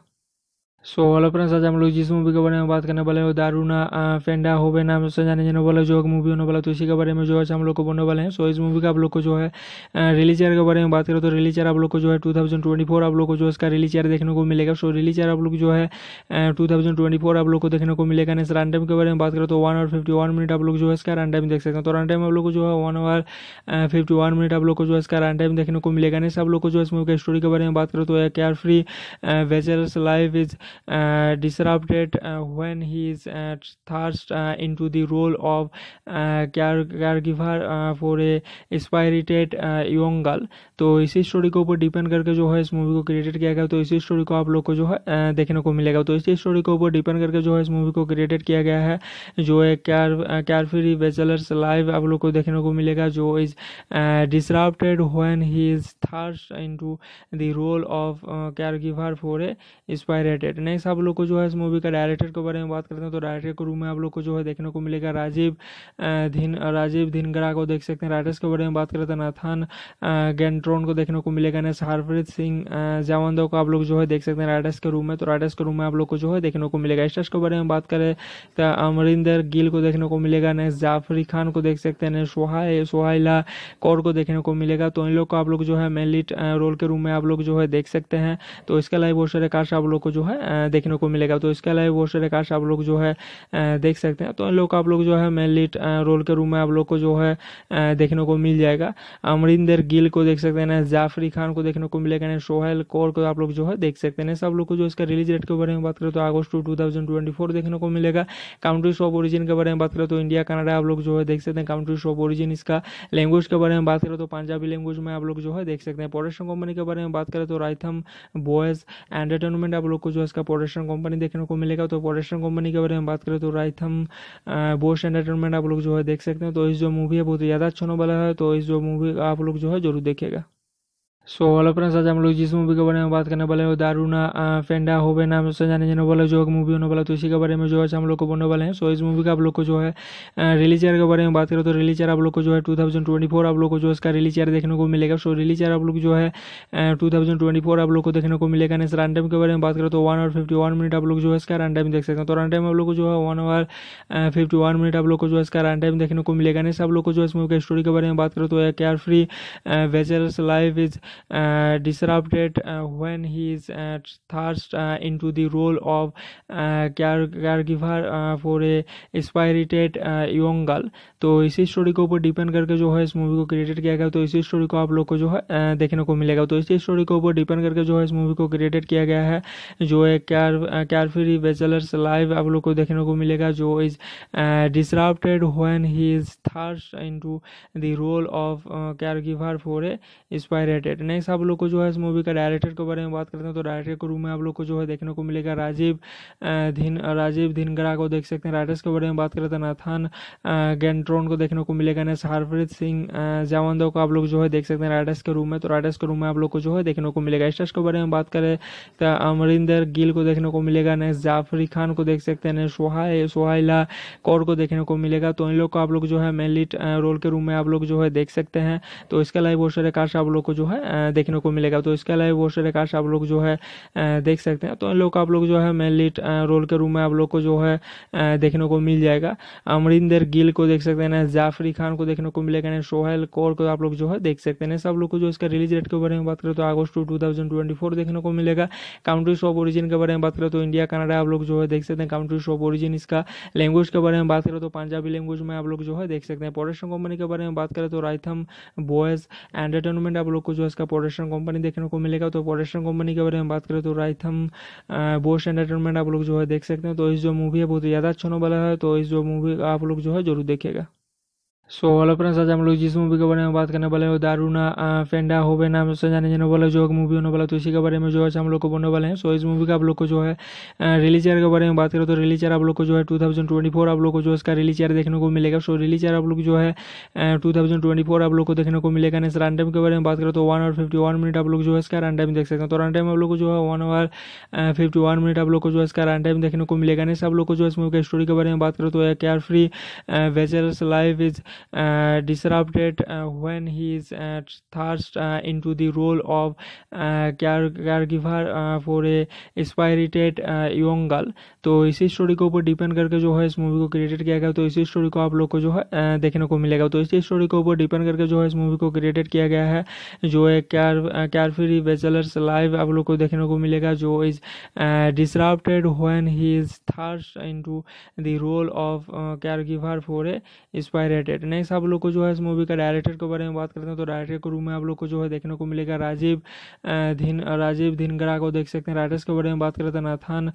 सो ऑल अपना आज हम लोग जिस मूवी के बारे में बात करने वाले हैं दारूना फेंडा होवे नाम से जाने जाने वाला जो है मूवी होने वाला तो इसी के बारे में जो है हम लोग को बोलने वाले हैं सो इस मूवी का आप लोग को जो है रिलीज ईयर के बारे में बात करें तो रिलीज ईयर आप लोग को जो है टू थाउजेंड ट्वेंटी फोर आप लोग को जो है इसका रिलीज ईयर देखने को मिलेगा सो रिलीज ईयर आप लोग जो है टू थाउजेंड ट्वेंटी फोर आप लोग को देखने को मिलेगा नेक्स्ट रन टाइम के बारे में बात करें तो one hour fifty one minute आप लोग जो है इसका रन टाइम देख सकते हैं तो रन टाइम आप लोग को जो है one hour fifty one minute आप लोग को जो है इसका रन टाइम देखने को मिलेगा नेक्स्ट आप लोग को जो है इस मूवी के स्टोरी के बारे में बात करें तो care free wagers life is Uh, disrupted uh, when he is uh, thrust into the role of care- caregiver for a spirited young girl तो इसी स्टोरी के ऊपर डिपेंड करके जो है इस मूवी को क्रिएटेड किया गया तो इसी स्टोरी को आप लोग को जो है देखने को मिलेगा तो इसी स्टोरी के ऊपर डिपेंड करके जो है इस मूवी को क्रिएटेड किया गया है जो है कैर कैरफ्री बेचलर्स लाइव आप लोग को देखने को मिलेगा जो is disrupted when he is thrust into the role of char giver for a इंस्पायरेटेड next आप लोग को जो है इस मूवी का डायरेक्टर के बारे में बात करते हैं तो डायरेक्टर के रूम में आप लोग को जो है देखने को मिलेगा राजीव धिन राजीव धिनगरा को देख सकते हैं राइटर्स के बारे में बात करते हैं नाथान गेंट ड्रोन को देखने को मिलेगा नेस हरप्रीत सिंह जावंदो को आप लोग जो है देख सकते हैं राइडर्स के रूम में तो राइडर्स के रूम में आप लोग को जो है देखने को मिलेगा स्टर्स के बारे में बात करें तो अमरिंदर गिल को देखने को मिलेगा नेस जाफरी खान को देख सकते हैं नेस सोहाइला कौर को देखने को मिलेगा तो इन लोग को आप लोग जो है मेनली रोल के रूम में आप लोग जो है देख सकते हैं तो इसके अलावा बहुत सारे कार्ड्स आप लोग को जो है देखने को मिलेगा तो इसके अलावा बहुत सारे कार्ड्स आप लोग जो है देख सकते हैं तो इन लोग को आप लोग जो है मेनली रोल के रूम में आप लोग को जो है देखने को मिल जाएगा अमरिंदर गिल को देख सकते हैं सकते हैं जाफरी खान को देखने को मिलेगा एंड सोहेल कौर को आप लोग जो है देख सकते हैं सब लोग को जो इसका रिलीज डेट के बारे में बात करें तो अगस्त टू टू देखने को मिलेगा काउंट्रीज ऑफ ओरिजिन के बारे में बात करें तो इंडिया कनाडा आप लोग जो है देख सकते हैं काउंट्रीज ऑफ ओरिजिन इसका लैंग्वेज के बारे में बात करें तो पंजाबी लैंग्वेज में आप लोग जो है देख सकते हैं प्रोडक्शन कंपनी के बारे में बात करें तो राइथम बॉयज एंटरटेनमेंट आप लोग को जो इसका प्रोडक्शन कंपनी देखने को मिलेगा तो प्रोडक्शन कंपनी के बारे में बात करें तो राइथम बॉयज एंटरटेनमेंट आप लोग जो है देख सकते हैं तो इस जो मूवी है बहुत ज़्यादा अच्छा वाला है तो इस जो मूवी आप लोग जो है जरूर देखेगा सो ऑल अपना आज हम लोग जिस मूवी के बारे में बात करने वाले हैं दारूना फेंडा होवे नाम से जाने जाने वाला जो मूवी होने वाला तो इसी के बारे में जो है हम लोग को बोलने वाले हैं सो इस मूवी का आप लोग को जो है रिलीज ईयर के बारे में बात करें तो रिलीज ईयर आप लोग को जो है टू थाउजेंड ट्वेंटी फोर आप लोग को जो इसका रिलीज ईयर देखने को मिलेगा सो रिलीज ईयर आप लोग जो है टू थाउजेंड ट्वेंटी फोर आप लोग को देखने को मिलेगा इस रन टाइम के बारे में बात करें तो वन आवर फिफ्टी मिनट आप लोग जो है इसका रन टाइम देख सकते हैं तो रन टाइम आप लोग को जो है one hour fifty one minute आप लोग को जो है इसका रन टाइम देखने को मिलेगा नेक्स्ट आप लोग को जो इस मूवी के स्टोरी के बारे में बात करें तो care free वेचर्स life is disrupted when he is thrust into the role of care, caregiver for a aspirated young girl तो इसी स्टोरी के ऊपर डिपेंड करके जो है इस मूवी को क्रिएटेड किया गया तो इसी स्टोरी को आप लोग को जो है देखने को मिलेगा तो इसी स्टोरी के ऊपर डिपेंड करके जो है इस मूवी को क्रिएटेड किया गया है जो एक कैर कैरफ्री बेचलर्स लाइव आप लोग को देखने को मिलेगा जो is disrupted when he is thrust into the role of char giver for a इंस्पायरेटेड next आप लोग को जो है इस मूवी का डायरेक्टर के बारे में बात करते हैं तो डायरेक्टर के रूम में आप लोग को जो है देखने को मिलेगा राजीव धिन राजीव धिनगरा को देख सकते हैं राइटर्स के बारे में बात करें तो नाथान गेंट्रोन को देखने को मिलेगा नेक्स्ट हरप्रीत सिंह जावंदो को आप लोग जो है देख सकते हैं राइडर्स के रूम में तो राइटर्स के रूम में आप लोग को जो है देखने को मिलेगा स्टर्स के बारे में बात करें तो अमरिंदर गिल को देखने को मिलेगा नेक्स्ट जाफरी खान को देख सकते हैं सोहाय सोहाइला कौर को देखने को मिलेगा तो इन लोग को आप लोग जो है मेन लीड रोल के रूम में आप लोग जो है देख सकते हैं तो इसके अलावा बहुत सारे कार्ड आप लोग को जो है देखने को मिलेगा तो इसके अलावा बहुत सारे कास्ट आप लोग जो है देख सकते हैं तो इन लोग आप लोग जो है मेनली रोल के रूम में आप लोग को जो है देखने को मिल जाएगा अमरिंदर गिल को देख सकते हैं जाफरी खान को देखने को मिलेगा ना सोहेल कौर को आप लोग जो है देख सकते हैं सब लोग को जो इसका रिलीज डेट के बारे में बात करें तो अगस्त टू टू देखने को मिलेगा काउंट्रीज ऑफ ओरिजिन के बारे में बात करें तो इंडिया कनाडा आप लोग जो है देख सकते हैं काउंट्रीज ऑफ ओरिजिन इसका लैंग्वेज के बारे में बात करें तो पंजाबी लैंग्वेज में आप लोग जो है देख सकते हैं प्रोडक्शन कंपनी के बारे में बात करें तो राइथम बॉयज एंटरटेनमेंट आप लोग को जो है इसका प्रोडक्शन कंपनी देखने को मिलेगा तो प्रोडक्शन कंपनी के बारे में बात करें तो राइथम बोस्ट एंटरटेनमेंट आप लोग जो है देख सकते हैं तो इस जो मूवी है बहुत ज़्यादा अच्छा होने वाला है तो इस जो मूवी आप लोग जो है जरूर देखेगा सो हेलो फ्रेंड्स आज हम लोग जिस मूवी के बारे में बात करने वाले हैं दारूना फेंडा होवे नाम से जाने जाने वाला जो मूवी होने वाला तो इसी के बारे में जो है हम लोग को बोलने वाले हैं सो इस मूवी का आप लोग को जो है रिलीज ईयर के बारे में बात करें तो रिलीज ईयर आप लोग को जो है टू आप लोग को जो इसका रिलीज ईयर देखने को मिलेगा सो रिलीज ईयर आप लोग जो है टू आप लोग को देखने को मिलेगा नेक्स्ट रन टाइम के बारे में बात करें तो वन आवर फिफ्टी मिनट आप लोग जो है इसका रन टाइम देख सकते हैं तो रन टाइम आप लोग को जो है वन आवर फिफ्टी मिनट आप लोग को जो है इसका रन टाइम देखने को मिलेगा नेक्स्ट आप लोग को जो है इस मूवी का स्टोरी के बारे में बात करें तो care free wagers life is disrupted when he is thrust into the role of care, uh, caregiver for a एक्सपायरेटेड young girl तो इसी स्टोरी के ऊपर डिपेंड करके जो है इस मूवी को क्रिएटेड किया गया तो इसी स्टोरी को आप लोग को जो है देखने को मिलेगा तो इसी स्टोरी के ऊपर डिपेंड करके जो है इस मूवी को क्रिएटेड किया गया है जो है कैर कैरफ्री बेचलर्स लाइव आप लोग को देखने को मिलेगा जो is disrupted when he is thrust into the role of char giver for a स्पायरेटेड next आप लोग को जो है इस मूवी का डायरेक्टर के बारे में बात करते हैं तो डायरेक्टर के रूम में आप लोग को जो है देखने को मिलेगा राजीव धिन राजीव धिनगरा को देख सकते हैं राइटर्स के बारे में बात करते हैं तो नाथान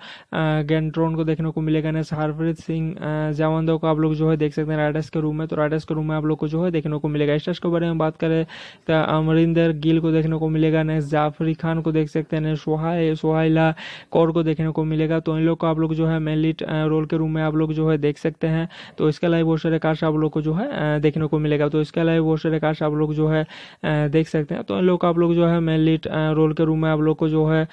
गेंट्रोन को देखने को मिलेगा नेक्स्ट हरप्रीत सिंह जावंदो को आप लोग जो है देख सकते हैं राइडर्स के रूम में तो राइटर्स के रूम में आप लोग को जो है देखने को मिलेगा स्टर्स के बारे में बात करें तो अमरिंदर गिल को देखने को मिलेगा नेक्स्ट जाफरी खान को देख सकते हैं सोहाय सोहाइला कौर को देखने को मिलेगा तो इन लोग को आप लोग जो है मेन लीड रोल के रूम में आप लोग जो है देख सकते हैं तो इसके अलावा बहुत सारे कास्ट आप लोग को जो है देखने को मिलेगा तो इसके अलावा बहुत सारे कार्ड्स आप लोग जो है देख सकते हैं तो इन लोग का आप लोग जो है लीड रोल के रूम में आप लोग को जो है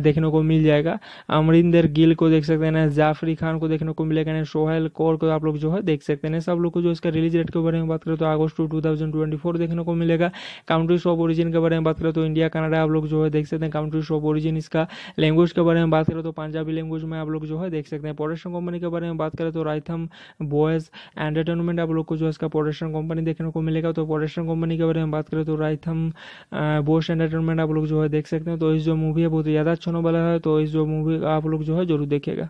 देखने को मिल जाएगा अमरिंदर गिल को देख सकते हैं जाफरी खान को देखने को मिलेगा ना सोहेल कौर को आप लोग जो है देख सकते हैं सब लोग को जो इसका रिलीज डेट के बारे में बात करें तो अगस्त two two thousand twenty four देखने को मिलेगा काउंट्रीज ऑफ ओरिजिन के बारे में बात करें तो इंडिया कनाडा आप लोग जो है देख सकते हैं काउंट्रीज ऑफ ओरिजिन इसका लैंग्वेज के बारे में बात करें तो पंजाबी लैंग्वेज में आप लोग जो है देख सकते हैं प्रोडक्शन कंपनी के बारे में बात करें तो राइथम बॉयज एंटरटेनमेंट आप लोग को जो है आपका प्रोडक्शन कंपनी देखने को मिलेगा तो प्रोडक्शन कंपनी के बारे में बात करें तो राइथम बोस एंटरटेनमेंट आप लोग जो है देख सकते हैं तो इस जो मूवी है बहुत ज़्यादा अच्छा होने वाला है तो इस जो मूवी आप लोग जो है जरूर देखेगा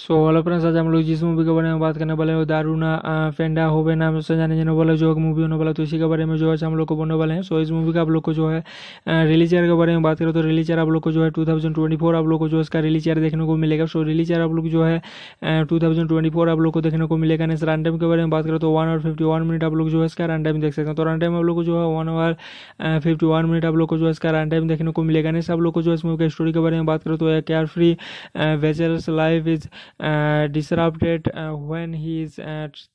सो हेलो फ्रेंड्स आज हम लोग जिस मूवी के बारे में बात करने वाले हैं दारूना फेंडा होवे नाम से जाने जाने वाला जो मूवी होने वाला तो इसी के बारे में जो है हम लोग को बोलने वाले हैं सो इस मूवी का आप लोग को जो है रिलीज ईयर के बारे में बात करें तो रिलीज ईयर आप लोग को जो है टू आप लोग को जो इसका रिलीज ईयर देखने को मिलेगा सो रिलीज ईयर आप लोग जो है टू आप लोग को देखने को मिलेगा इस रन टाइम के बारे में बात करें तो वन आवर फिफ्टी मिनट आप लोग जो है इसका रन टाइम देख सकते हैं तो रन टाइम आप लोग को जो है वन आवर फिफ्टी मिनट आप लोग को जो है इसका रन टाइम देखने को मिलेगा नेक्स्ट आप लोग को जो है इस मूवी का स्टोरी के बारे में बात करें तो care free wagers life is disrupted when he is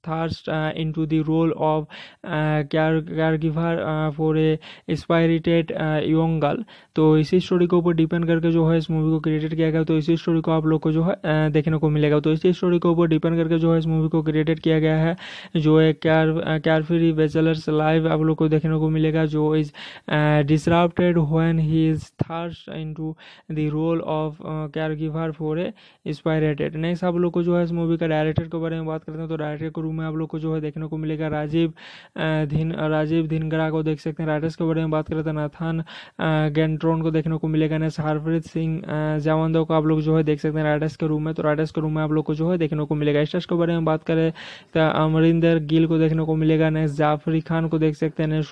thrust into the role of care, uh, caregiver for a spirited young girl तो इसी स्टोरी के ऊपर डिपेंड करके जो है इस मूवी को क्रिएटेड किया गया तो इसी स्टोरी को आप लोग को जो है देखने को मिलेगा तो इसी स्टोरी के ऊपर डिपेंड करके जो है इस मूवी को क्रिएटेड किया गया है जो है कैर कैरफ्री बेचलर्स लाइव आप लोग को देखने को मिलेगा जो is disrupted when he is thrust into the role of char giver for a इंस्पायरेटेड director आप लोग को जो है इस मूवी का डायरेक्टर के बारे में बात करते हैं तो डायरेक्टर के रूम में आप लोग को जो है देखने को मिलेगा राजीव धिन राजीव धिनगरा को देख सकते हैं राइटर्स के बारे में बात करते हैं नाथान गेंट्रोन को देखने को मिलेगा नैस हरप्रीत सिंह जावंदो को आप लोग जो है देख सकते हैं राइटर्स के रूम में तो राइटर्स के रूम में आप लोग को जो है देखने को मिलेगा स्टर्स के बारे में बात करें तो अमरिंदर गिल को देखने को मिलेगा नैस जाफरी खान को देख सकते हैं नेक्स्ट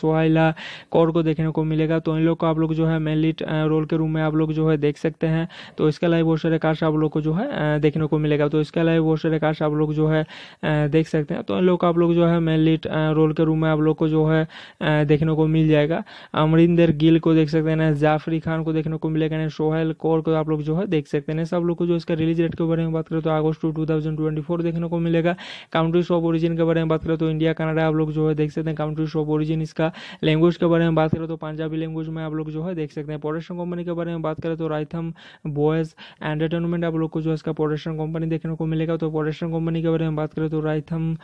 सोहाइला कौर को देखने को मिलेगा तो इन लोग को आप लोग जो है मेनली रोल के रूम में आप लोग जो है देख सकते हैं तो इसके अलावा बहुत सारे कार्ड आप लोग को जो है देखने को मिलेगा तो इसके अलावा बहुत सारे कार्ड्स आप लोग जो है देख सकते हैं तो इन लोग आप लोग जो है मेनली रोल के रूम में आप लोग को जो है देखने को मिल जाएगा अमरिंदर गिल को देख सकते हैं जाफरी खान को देखने को मिलेगा सोहेल कौर को आप लोग जो है देख सकते हैं सब लोग को जो इसका रिलीज डेट के बारे में बात करें तो अगस्ट टू टू देखने को मिलेगा काउंट्रीज ऑफ ओरिजिन के बारे में बात करें तो इंडिया कनाडा आप लोग जो है देख सकते हैं काउंट्रीज ऑफ ओरिजिन इसका लैंग्वेज के बारे में बात करें तो पंजाबी लैंग्वेज में आप लोग जो है देख सकते हैं प्रोडक्शन कंपनी के बारे में बात करें तो राइथम बॉयज एंटरटेनमेंट आप लोग को जो है इसका प्रोडक्शन कंपनी देखने को मिलेगा तो प्रोडक्शन कंपनी के बारे में बात करें तो राइथम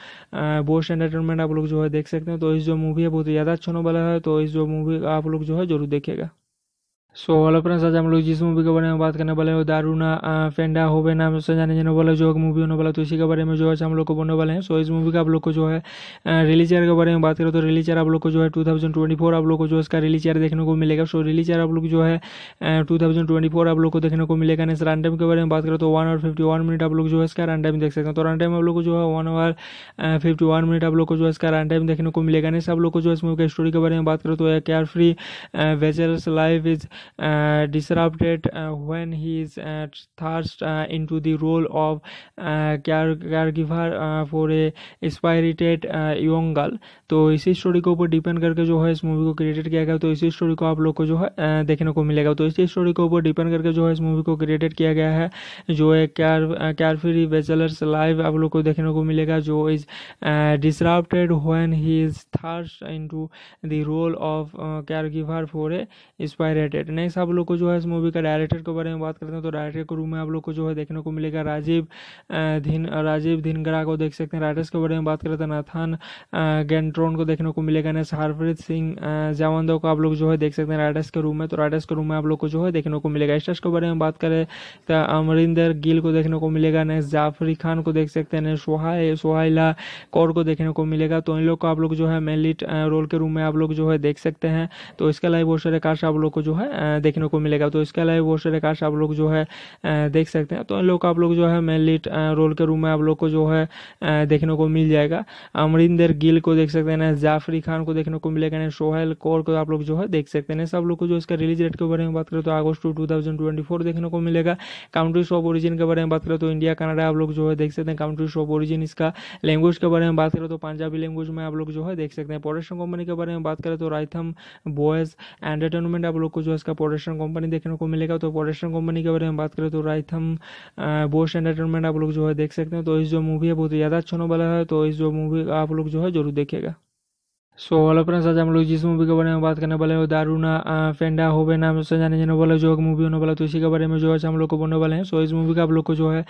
बोश एंटरटेनमेंट आप लोग जो है देख सकते हैं तो इस जो मूवी है बहुत ज़्यादा अच्छा होने वाला है तो इस जो मूवी आप लोग जो है जरूर देखेगा सो हेलो फ्रेंड्स आज हम लोग जिस मूवी के बारे में बात करने वाले हैं दारूना फेंडा होवे नाम से जाने जाने वाला जो मूवी होने वाला तो इसी के बारे में जो है हम लोग को बोलने वाले हैं सो इस मूवी का आप लोग को जो है रिलीज ईयर के बारे में बात करें तो रिलीज ईयर आप लोग को जो है 2024 आप लोग को जो इसका रिलीज ईयर देखने को मिलेगा सो रिलीज ईयर आप लोग जो है टू आप लोग को देखने को मिलेगा इस रन टाइम के बारे में बात करें तो वन आवर फिफ्टी मिनट आप लोग जो है इसका रन टाइम देख सकते हैं तो रन टाइम आप लोग को जो है वन आवर फिफ्टी मिनट आप लोग को जो है इसका रन टाइम देखने को मिलेगा इस आप लोग को जो इस मूवी का स्टोरी के बारे में बात करें तो care free वेचर्स life is Uh, disrupted uh, when he is uh, thrust into the role of care- caregiver for a spirited young girl. तो इसी स्टोरी के ऊपर डिपेंड करके जो है इस मूवी को क्रिएटेड किया गया तो इसी स्टोरी को आप लोग को जो है देखने को मिलेगा तो इसी स्टोरी के ऊपर डिपेंड करके जो है इस मूवी को क्रिएटेड किया गया है जो है कैर कैरफ्री बेचलर्स लाइव आप लोग को देखने को मिलेगा जो is disrupted when he is thrust into the role of char giver for a इंस्पायरेटेड next आप लोग को जो है इस मूवी का डायरेक्टर के बारे में बात करते हैं तो डायरेक्टर के रूम में आप लोग को जो है देखने को मिलेगा राजीव धिन राजीव धिनगरा को देख सकते हैं राइटर्स के बारे में बात करते हैं नाथान गेंट ड्रोन को देखने को मिलेगा ना हरप्रीत सिंह जावंदो को आप लोग जो है देख सकते हैं राइडर्स के रूम में तो राइडर्स के रूम में आप लोग को जो है देखने को मिलेगा स्टर्स के बारे में बात करें तो अमरिंदर गिल को देखने को मिलेगा नेक्स्ट जाफरी खान को देख सकते हैं सोहा सोहाइला कौर को देखने को मिलेगा तो इन लोग को आप लोग जो है मेनली रोल के रूम में आप लोग जो है देख सकते हैं तो इसके अलावा बहुत सारे आप लोग को जो है देखने को मिलेगा तो इसके अलावा बहुत सारे आप लोग जो है देख सकते हैं तो इन लोग को आप लोग जो है मेनली रोल के रूम में आप लोग को जो है देखने को मिल जाएगा अमरिंदर गिल को देख सकते सकते हैं जाफरी खान को देखने को मिलेगा ना सोहेल कौर को आप लोग जो है देख सकते हैं सब लोग को जो इसका रिलीज डेट के बारे में बात करें तो अगस्त two two thousand twenty four देखने को मिलेगा काउंट्रीज ऑफ ओरिजिन के बारे में बात करें तो इंडिया कनाडा आप लोग जो है देख सकते हैं काउंट्रीज ऑफ ओरिजिन इसका लैंग्वेज के बारे में बात करें तो पंजाबी लैंग्वेज में आप लोग जो है देख सकते हैं प्रोडक्शन कंपनी के बारे में बात करें तो राइथम बॉयज एंटरटेनमेंट आप लोग को जो है इसका प्रोडक्शन कंपनी देखने को मिलेगा तो प्रोडक्शन कंपनी के बारे में बात करें तो राइथम बॉयस एंटरटेनमेंट आप लोग जो है देख सकते हैं तो इस जो मूवी है बहुत ज़्यादा अच्छा होने वाला है तो इस जो मूवी आप लोग जो है जरूर देखेगा सो हेलो फ्रेंड्स आज हम लोग जिस मूवी के बारे में बात करने वाले हैं दारूना फेंडा होवे नाम से जाने जाने वाला जो मूवी होने वाला तो इसी के बारे में जो है हम लोग को बोलने वाले हैं सो इस मूवी का आप लोग को जो है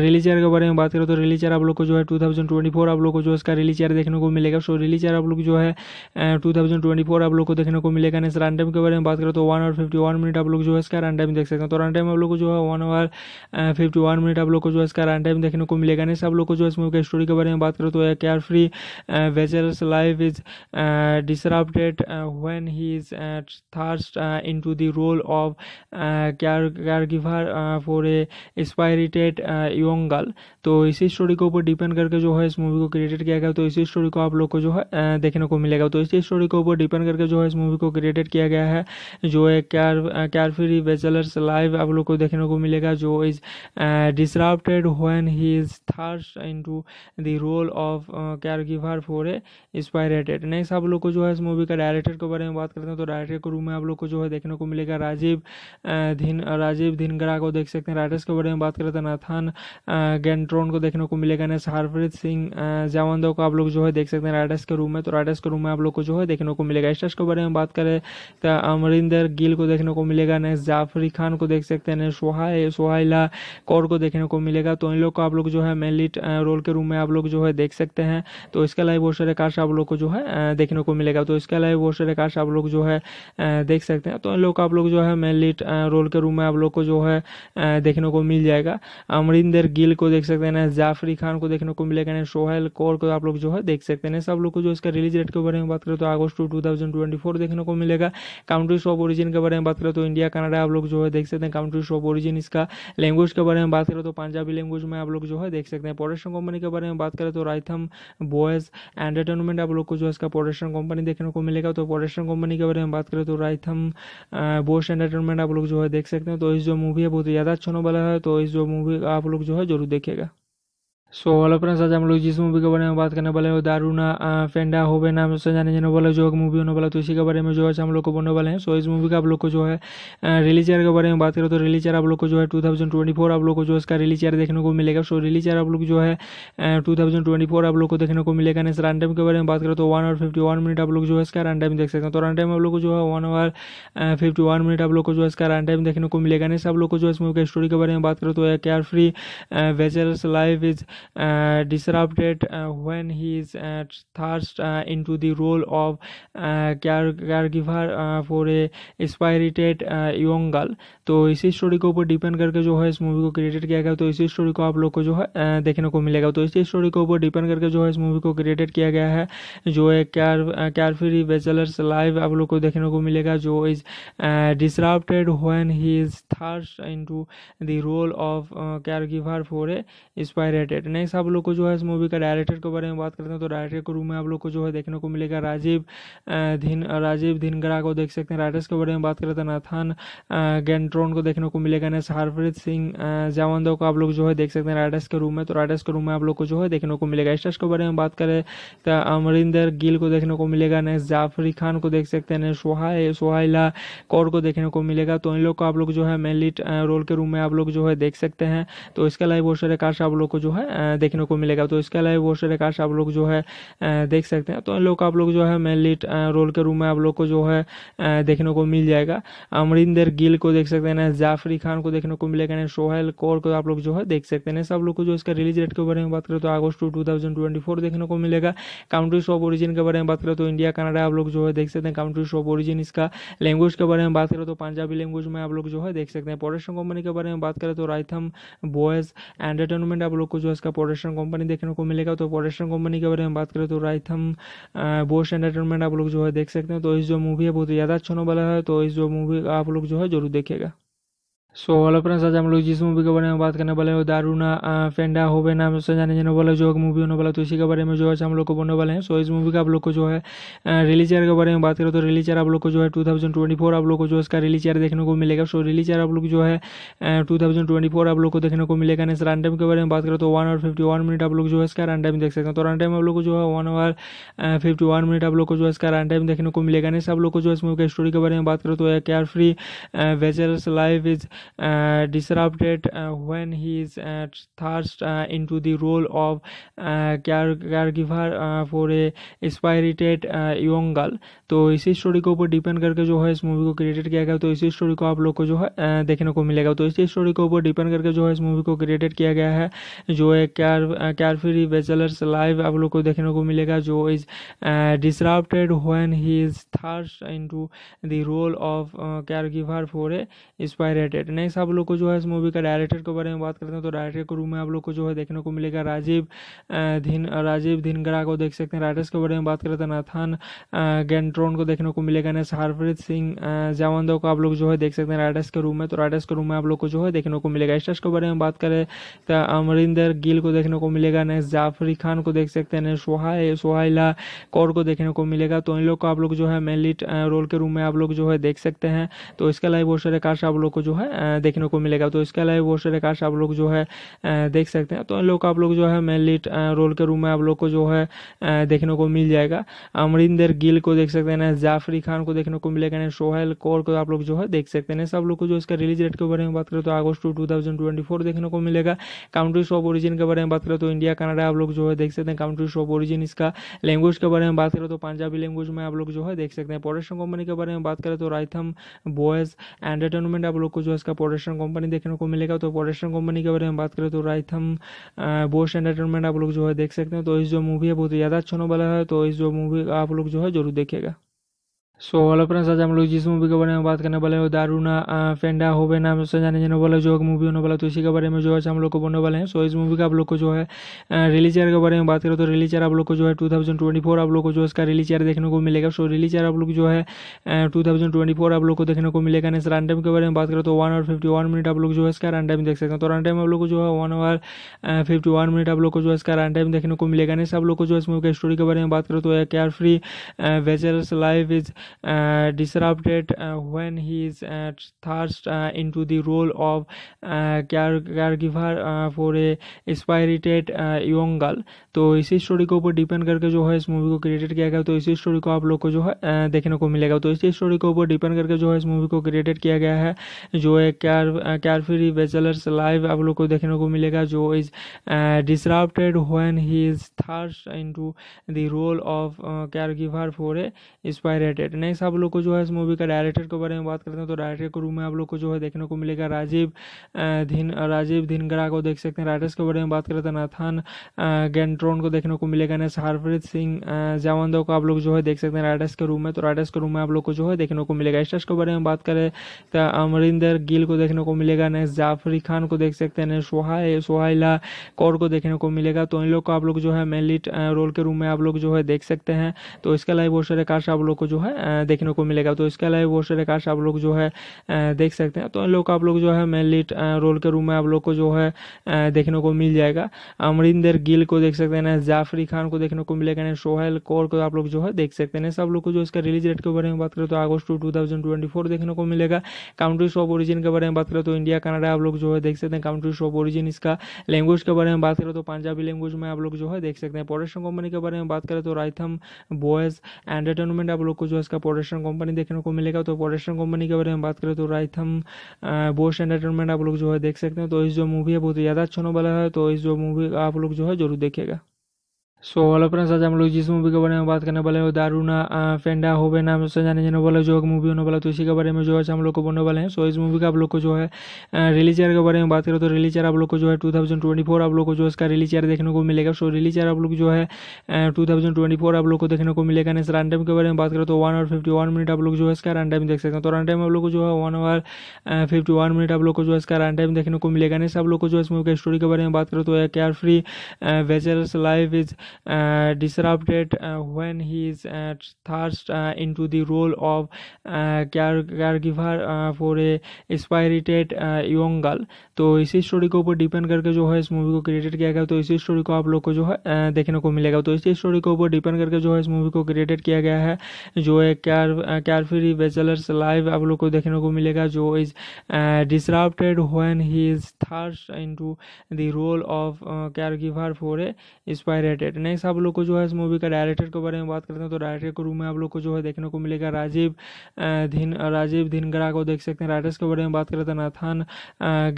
रिलीज ईयर के बारे में बात करें तो रिलीज ईयर आप लोग को जो है टू आप लोग को जो इसका रिलीज ईयर देखने को मिलेगा सो रिलीज ईयर आप लोग जो है टू आप लोग को देखने को मिलेगा ने रन टाइम के बारे में बात करें तो वन आवर फिफ्टी मिनट आप लोग जो है इसका रन टाइम देख सकते हैं तो रन टाइम आप लोग को जो है वन आवर फिफ्टी मिनट आप लोग को जो है इसका रन टाइम देखने को मिलेगा ने आप लोग को जो है इस मूवी का स्टोरी के बारे में बात करें तो care free wagers life is disrupted when he is thrust into the role of care, uh, caregiver for a एक्सपायरेटेड young girl तो इसी स्टोरी के ऊपर डिपेंड करके जो है इस मूवी को क्रिएटेड किया गया तो इसी स्टोरी को आप लोग को जो है देखने को मिलेगा तो इसी स्टोरी के ऊपर डिपेंड करके जो है इस मूवी को क्रिएटेड किया गया है जो है कैर कैरफ्री बेचलर्स लाइव आप लोग को देखने को मिलेगा जो is disrupted when he is thrust into the role of char giver for a स्पायरेटेड next आप लोग को जो है इस मूवी का डायरेक्टर के बारे में बात करते हैं तो डायरेक्टर के रूम में आप लोग को जो है देखने को मिलेगा राजीव धिन राजीव धिनगरा को देख सकते हैं राइटर्स के बारे में बात करते हैं तो नाथान गेंट्रोन को देखने को मिलेगा नेक्स्ट हरप्रीत सिंह जावंदो को आप लोग जो है देख सकते हैं राइडर्स के रूम में तो राइटर्स के रूम में आप लोग को जो है देखने को मिलेगा स्टर्स के बारे में बात करें तो अमरिंदर गिल को देखने को मिलेगा नेक्स्ट जाफरी खान को देख सकते हैं सोहा सोहाइला कौर को देखने को मिलेगा तो इन लोग को आप लोग जो है मेन लीड रोल के रूम में आप लोग जो है देख सकते हैं तो इसके अलावा बहुत सारे कार्ड आप लोग को जो है देखने को मिलेगा तो इसके अलावा बहुत सारे कार्ड्स आप लोग जो है देख सकते हैं तो इन लोग का आप लोग जो है मेनली रोल के रूम में आप लोग को जो है देखने को मिल जाएगा अमरिंदर गिल को देख सकते हैं जाफरी खान को देखने को मिलेगा ना सोहेल कौर को आप लोग जो है देख सकते हैं सब लोग को जो इसका रिलीज डेट के बारे में बात करें तो अगस्त two two thousand twenty four देखने को मिलेगा काउंट्रीज ऑफ ओरिजिन के बारे में बात करें तो इंडिया कनाडा आप लोग जो है देख सकते हैं काउंट्रीज ऑफ ओरिजिन इसका लैंग्वेज के बारे में बात करें तो पंजाबी लैंग्वेज में आप लोग जो है देख सकते हैं प्रोडक्शन कंपनी के बारे में बात करें तो राइथम बॉयज एंटरटेनमेंट आप लोग को जो है आपका प्रोडक्शन कंपनी देखने को मिलेगा तो प्रोडक्शन कंपनी के बारे में बात करें तो राइथम बोस एंटरटेनमेंट आप लोग जो है देख सकते हैं तो इस जो मूवी है बहुत ज़्यादा अच्छा होने वाला है तो इस जो मूवी आप लोग जो है जरूर देखेगा सो हेलो फ्रेंड्स आज हम लोग जिस मूवी के बारे में बात करने वाले हैं दारूना फेंडा होवे नाम से जाने जाने वाला जो मूवी होने वाला तो इसी के बारे में जो है हम लोग को बोलने वाले हैं सो इस मूवी का आप लोग को जो है रिलीज ईयर के बारे में बात करें तो रिलीज ईयर आप लोग को जो है टू आप लोग को जो इसका रिलीज ईयर देखने को मिलेगा सो रिलीज ईयर आप लोग जो है टू आप लोग को देखने को मिलेगा इस रन टाइम के बारे में बात करें तो वन आवर फिफ्टी मिनट आप लोग जो है इसका रन टाइम देख सकते हैं तो रन टाइम आप लोग को जो है वन आवर फिफ्टी मिनट आप लोग को जो है इसका रन टाइम देखने को मिलेगा नेक्स्ट आप लोग को जो है इस मूवी का स्टोरी के बारे में बात करें तो care free wagers life is disrupted when he is thrust into the role of care, caregiver for a इंस्पायरेटेड young girl तो इसी स्टोरी के ऊपर डिपेंड करके जो है इस मूवी को क्रिएटेड किया गया तो इसी स्टोरी को आप लोग को जो है देखने को मिलेगा तो इसी स्टोरी के ऊपर डिपेंड करके जो है इस मूवी को क्रिएटेड किया गया है जो है कैर कैरफ्री बैचलर्स लाइव आप लोग को देखने को मिलेगा जो is disrupted when he is thrust into the role of char giver for a इंस्पायरेटेड director next आप लोग को जो है इस मूवी का डायरेक्टर के बारे में बात करते हैं तो डायरेक्टर के रूम में आप लोग को जो है देखने को मिलेगा राजीव धिन राजीव धिनगरा को देख सकते हैं राइटर्स के बारे में बात करते हैं नाथान गेंट्रोन को देखने को मिलेगा नेक्स्ट हरप्रीत सिंह जावंदो को आप लोग जो है देख सकते हैं राइडर्स के रूम में तो राइडर्स के रूम में आप लोग को जो है देखने को मिलेगा स्टर्स के बारे में बात करें तो अमरिंदर गिल को देखने को मिलेगा नेक्स्ट जाफरी खान को देख सकते हैं नेक्स्ट सोहाई सोहाइला कौर को देखने को मिलेगा तो इन लोग को आप लोग जो है मेनली रोल के रूम में आप लोग जो है देख सकते हैं तो इसके अलावा बहुत सारे कास्ट आप लोग को जो है देखने को मिलेगा तो इसके अलावा बहुत सारे कार्ड्स आप लोग जो है देख सकते हैं तो इन लोग आप लोग जो है मेन लीड रोल के रूम में आप लोग को जो है देखने को मिल जाएगा अमरिंदर गिल को देख सकते हैं जाफरी खान को देखने को मिलेगा सोहेल कौर को आप लोग जो है देख सकते हैं सब लोग को जो इसका रिलीज डेट के बारे में बात करें तो अगस्ट टू टू देखने को मिलेगा काउंट्रीज ऑफ ओरिजिन के बारे में बात करें तो इंडिया कनाडा आप लोग जो है देख सकते हैं काउंट्रीज ऑफ ओरिजिन इसका लैंग्वेज के बारे में बात करें तो पंजाबी लैंग्वेज में आप लोग जो है देख सकते हैं प्रोडक्शन कंपनी के बारे में बात करें तो राइथम बॉयज एंटरटेनमेंट आप लोग को जो है इसका प्रोडक्शन कंपनी देखने को मिलेगा तो प्रोडक्शन कंपनी के बारे में बात करें तो राइथम बोस्ट एंटरटेनमेंट आप लोग जो है देख सकते हैं तो इस जो मूवी है बहुत ज़्यादा अच्छा होने वाला है तो इस जो मूवी आप लोग जो है जरूर देखेगा सो ऑल अपने आज हम लोग जिस मूवी के बारे में बात करने वाले हैं दारूना फेंडा होवे नाम से जाने जाने वाला जो मूवी होने वाला तो इसी के बारे में जो है हम लोग को बोलने वाले हैं सो इस मूवी का आप लोग को जो है रिलीज ईयर के बारे में बात करें तो रिलीज ईयर आप लोग को जो है टू थाउजेंड ट्वेंटी फोर आप लोग को जो है इसका रिलीज ईयर देखने को मिलेगा सो रिलीज ईयर आप लोग जो है टू थाउजेंड ट्वेंटी फोर आप लोग को देखने को मिलेगा नेक्स्ट रन टाइम के बारे में बात करें तो one hour fifty one minute आप लोग जो है इसका रन टाइम देख सकते हैं तो रन टाइम आप लोग को जो है one hour fifty one minute आप लोग को जो है इसका रन टाइम देखने को मिलेगा नेक्स्ट आप लोग को जो है इस मूवी के स्टोरी के बारे में बात करें तो care free वेचर्स life is disrupted when he is thrust into the role of care, uh, caregiver for a spirited young girl तो इसी स्टोरी के ऊपर डिपेंड करके जो है इस मूवी को क्रिएटेड किया गया तो इसी स्टोरी को आप लोग को जो है देखने को मिलेगा तो इसी स्टोरी के ऊपर डिपेंड करके जो है इस मूवी को क्रिएटेड किया गया है जो एक कैर कैरफ्री बेचलर्स लाइव आप लोग को देखने को मिलेगा जो is disrupted when he is thrust into the role of char giver for a spirited director next आप लोग को जो है इस मूवी का डायरेक्टर के बारे में बात करते हैं तो डायरेक्टर के रूम में आप लोग को जो है देखने को मिलेगा राजीव धीन राजीव धिनगरा को देख सकते हैं राइटर्स के बारे में बात करें तो नाथान गेंट्रोन को देखने को मिलेगा नेक्स्ट हरप्रीत सिंह जावंदो को आप लोग जो है देख सकते हैं राइटर्स के रूम में तो राइटर्स के रूम में आप लोग को जो है देखने को मिलेगा स्टर्स के बारे में बात करें तो अमरिंदर गिल को देखने को मिलेगा नेक्स्ट जाफरी खान को देख सकते हैं सोहाय सोहाइला कौर को देखने को मिलेगा तो इन लोग को आप लोग जो है मेनली रोल के रूम में आप लोग जो है देख सकते हैं तो इसके अलावा बहुत सारे काश आप लोग को जो है देखने को मिलेगा तो इसके अलावा बहुत सारे कास्ट आप लोग जो है देख सकते हैं तो इन लोग आप लोग जो है मेनली रोल के रूम में आप लोग को जो है देखने को मिल जाएगा अमरिंदर गिल को देख सकते हैं जाफरी खान को देखने को मिलेगा सोहेल कौर को आप लोग जो है देख सकते हैं सब लोग को जो इसका रिलीज डेट के बारे में बात करें तो अगस्त टू टू देखने को मिलेगा काउंट्रीज ऑफ ओरिजिन के बारे में बात करें तो इंडिया कनाडा आप लोग जो है देख सकते हैं काउंट्रीज ऑफ ओरिजिन इसका लैंग्वेज के बारे में बात करें तो पंजाबी लैंग्वेज में आप लोग जो है देख सकते हैं प्रोडक्शन कंपनी के बारे में बात करें तो राइथम बॉयज एंटरटेनमेंट आप लोग को जो है इसका प्रोडक्शन कंपनी देखने को मिलेगा तो प्रोडक्शन कंपनी के बारे में बात करें तो राइथम बोस एंटरटेनमेंट आप लोग जो है देख सकते हैं तो इस जो मूवी है बहुत ज़्यादा अच्छा होने वाला है तो इस जो मूवी आप लोग जो है जरूर देखेगा सो हेलो फ्रेंड्स आज हम लोग जिस मूवी के बारे में बात करने वाले हैं दारूना फेंडा होवे नाम से जाने जाने वाला जो मूवी होने वाला तो इसी के बारे में जो है हम लोग को बोलने वाले हैं सो इस मूवी का आप लोग को जो है रिलीज ईयर के बारे में बात करें तो रिलीज ईयर आप लोग को जो है टू आप लोग को जो इसका रिलीज ईयर देखने को मिलेगा सो रिलीज ईयर आप लोग जो है टू आप लोग को देखने को मिलेगा ने रन टाइम के बारे में बात करें तो वन आवर फिफ्टी मिनट आप लोग जो है इसका रन टाइम देख सकते हैं तो रन टाइम आप लोग को जो है वन आवर फिफ्टी मिनट आप लोग को जो है इसका रन टाइम देखने को मिलेगा ने आप लोग को जो है इस मूवी का स्टोरी के बारे में बात करें तो care free wagers life is disrupted when he is thrust into the role of care, uh, giver for a spirited young girl तो इसी स्टोरी के ऊपर डिपेंड करके जो है इस मूवी को क्रिएटेड किया गया तो इसी स्टोरी को आप लोग को जो है देखने को मिलेगा तो इसी स्टोरी के ऊपर डिपेंड करके जो है इस मूवी को क्रिएटेड किया गया है जो है कैर कैरफ्री बेचलर्स लाइव आप लोग को देखने को मिलेगा जो is disrupted when he is thrust into the role of char giver for a स्पायरेटेड next आप लोग को जो है इस मूवी का डायरेक्टर के बारे में बात करते हैं तो डायरेक्टर के रूम में आप लोग को जो है देखने को मिलेगा राजीव धिन राजीव धिनगरा को देख सकते हैं राइटर्स के बारे में बात करते हैं तो नाथान गेंट्रोन को देखने को मिलेगा नेक्स्ट हरप्रीत सिंह जावंदो को आप लोग जो है देख सकते हैं राइटर्स के रूम में तो राइटर्स के रूम में आप लोग को जो है देखने को मिलेगा स्टर्स के बारे में बात करें तो अमरिंदर गिल को देखने को मिलेगा नेक्स्ट जाफरी खान को देख सकते हैं नेक्स्ट सोहाय सोहाइला कौर को देखने को मिलेगा तो इन लोग को आप लोग जो है मेन लीड रोल के रूम में आप लोग जो है देख सकते हैं तो इसके अलावा बहुत सारे कार्ड आप लोग को जो है देखने को मिलेगा तो इसके अलावा बहुत सारे कार्ड्स आप लोग जो है देख सकते हैं तो इन लोग का आप लोग जो है मेनली रोल के रूम में आप लोग को जो है देखने को मिल जाएगा अमरिंदर गिल को देख सकते हैं जाफरी खान को देखने को मिलेगा ना सोहेल कौर को आप लोग जो है देख सकते हैं सब लोग को जो इसका रिलीज डेट के बारे में बात करें तो अगस्त two two thousand twenty four देखने को मिलेगा काउंट्रीज ऑफ ओरिजिन के बारे में बात करें तो इंडिया कनाडा आप लोग जो है देख सकते हैं काउंट्रीज ऑफ ओरिजिन इसका लैंग्वेज के बारे में बात करें तो पंजाबी लैंग्वेज में आप लोग जो है देख सकते हैं प्रोडक्शन कंपनी के बारे में बात करें तो राइथम बॉयज एंटरटेनमेंट आप लोग को जो है आपका प्रोडक्शन कंपनी देखने को मिलेगा तो प्रोडक्शन कंपनी के बारे में बात करें तो राइथम बोस एंटरटेनमेंट आप लोग जो है देख सकते हैं तो इस जो मूवी है बहुत ज़्यादा अच्छा वाला है तो इस जो मूवी आप लोग जो है जरूर देखेगा सो हेलो फ्रेंड्स आज हम लोग जिस मूवी के बारे में बात करने वाले हैं दारूना फेंडा होवे नाम से जाने जाने वाला जो मूवी होने वाला तो इसी के बारे में जो है हम लोग को बोलने वाले हैं सो इस मूवी का आप लोग को जो है रिलीज ईयर के बारे में बात करें तो रिलीज ईयर आप लोग को जो है टू आप लोग को जो इसका रिलीज ईयर देखने को मिलेगा सो रिलीज ईयर आप लोग जो है टू आप लोग को देखने को मिलेगा इस रन टाइम के बारे में बात करें तो वन आवर फिफ्टी मिनट आप लोग जो है इसका रन टाइम देख सकते हैं तो रन टाइम आप लोग को जो है वन आवर फिफ्टी मिनट आप लोग को जो है इसका रन टाइम देखने को मिलेगा नेक्स्ट आप लोग को जो है इस मूवी का स्टोरी के बारे में बात करें तो care free वेचर्स life is disrupted when he is thrust into the role of care, caregiver for a इंस्पायरेटेड young girl तो इसी स्टोरी के ऊपर डिपेंड करके जो है इस मूवी को क्रिएटेड किया गया तो इसी स्टोरी को आप लोग को जो है देखने को मिलेगा तो इसी स्टोरी के ऊपर डिपेंड करके जो है इस मूवी को क्रिएटेड किया गया है जो है कैर कैरफ्री बेचलर्स लाइव आप लोग को देखने को मिलेगा जो is disrupted when he is thrust into the role of char giver for a इंस्पायरेटेड director next आप लोग को जो है इस मूवी का डायरेक्टर के बारे में बात करते हैं तो डायरेक्टर के रूम में आप लोग को जो है देखने को मिलेगा राजीव धिन राजीव धिनगरा को देख सकते हैं राइटर्स के बारे में बात करें तो नाथान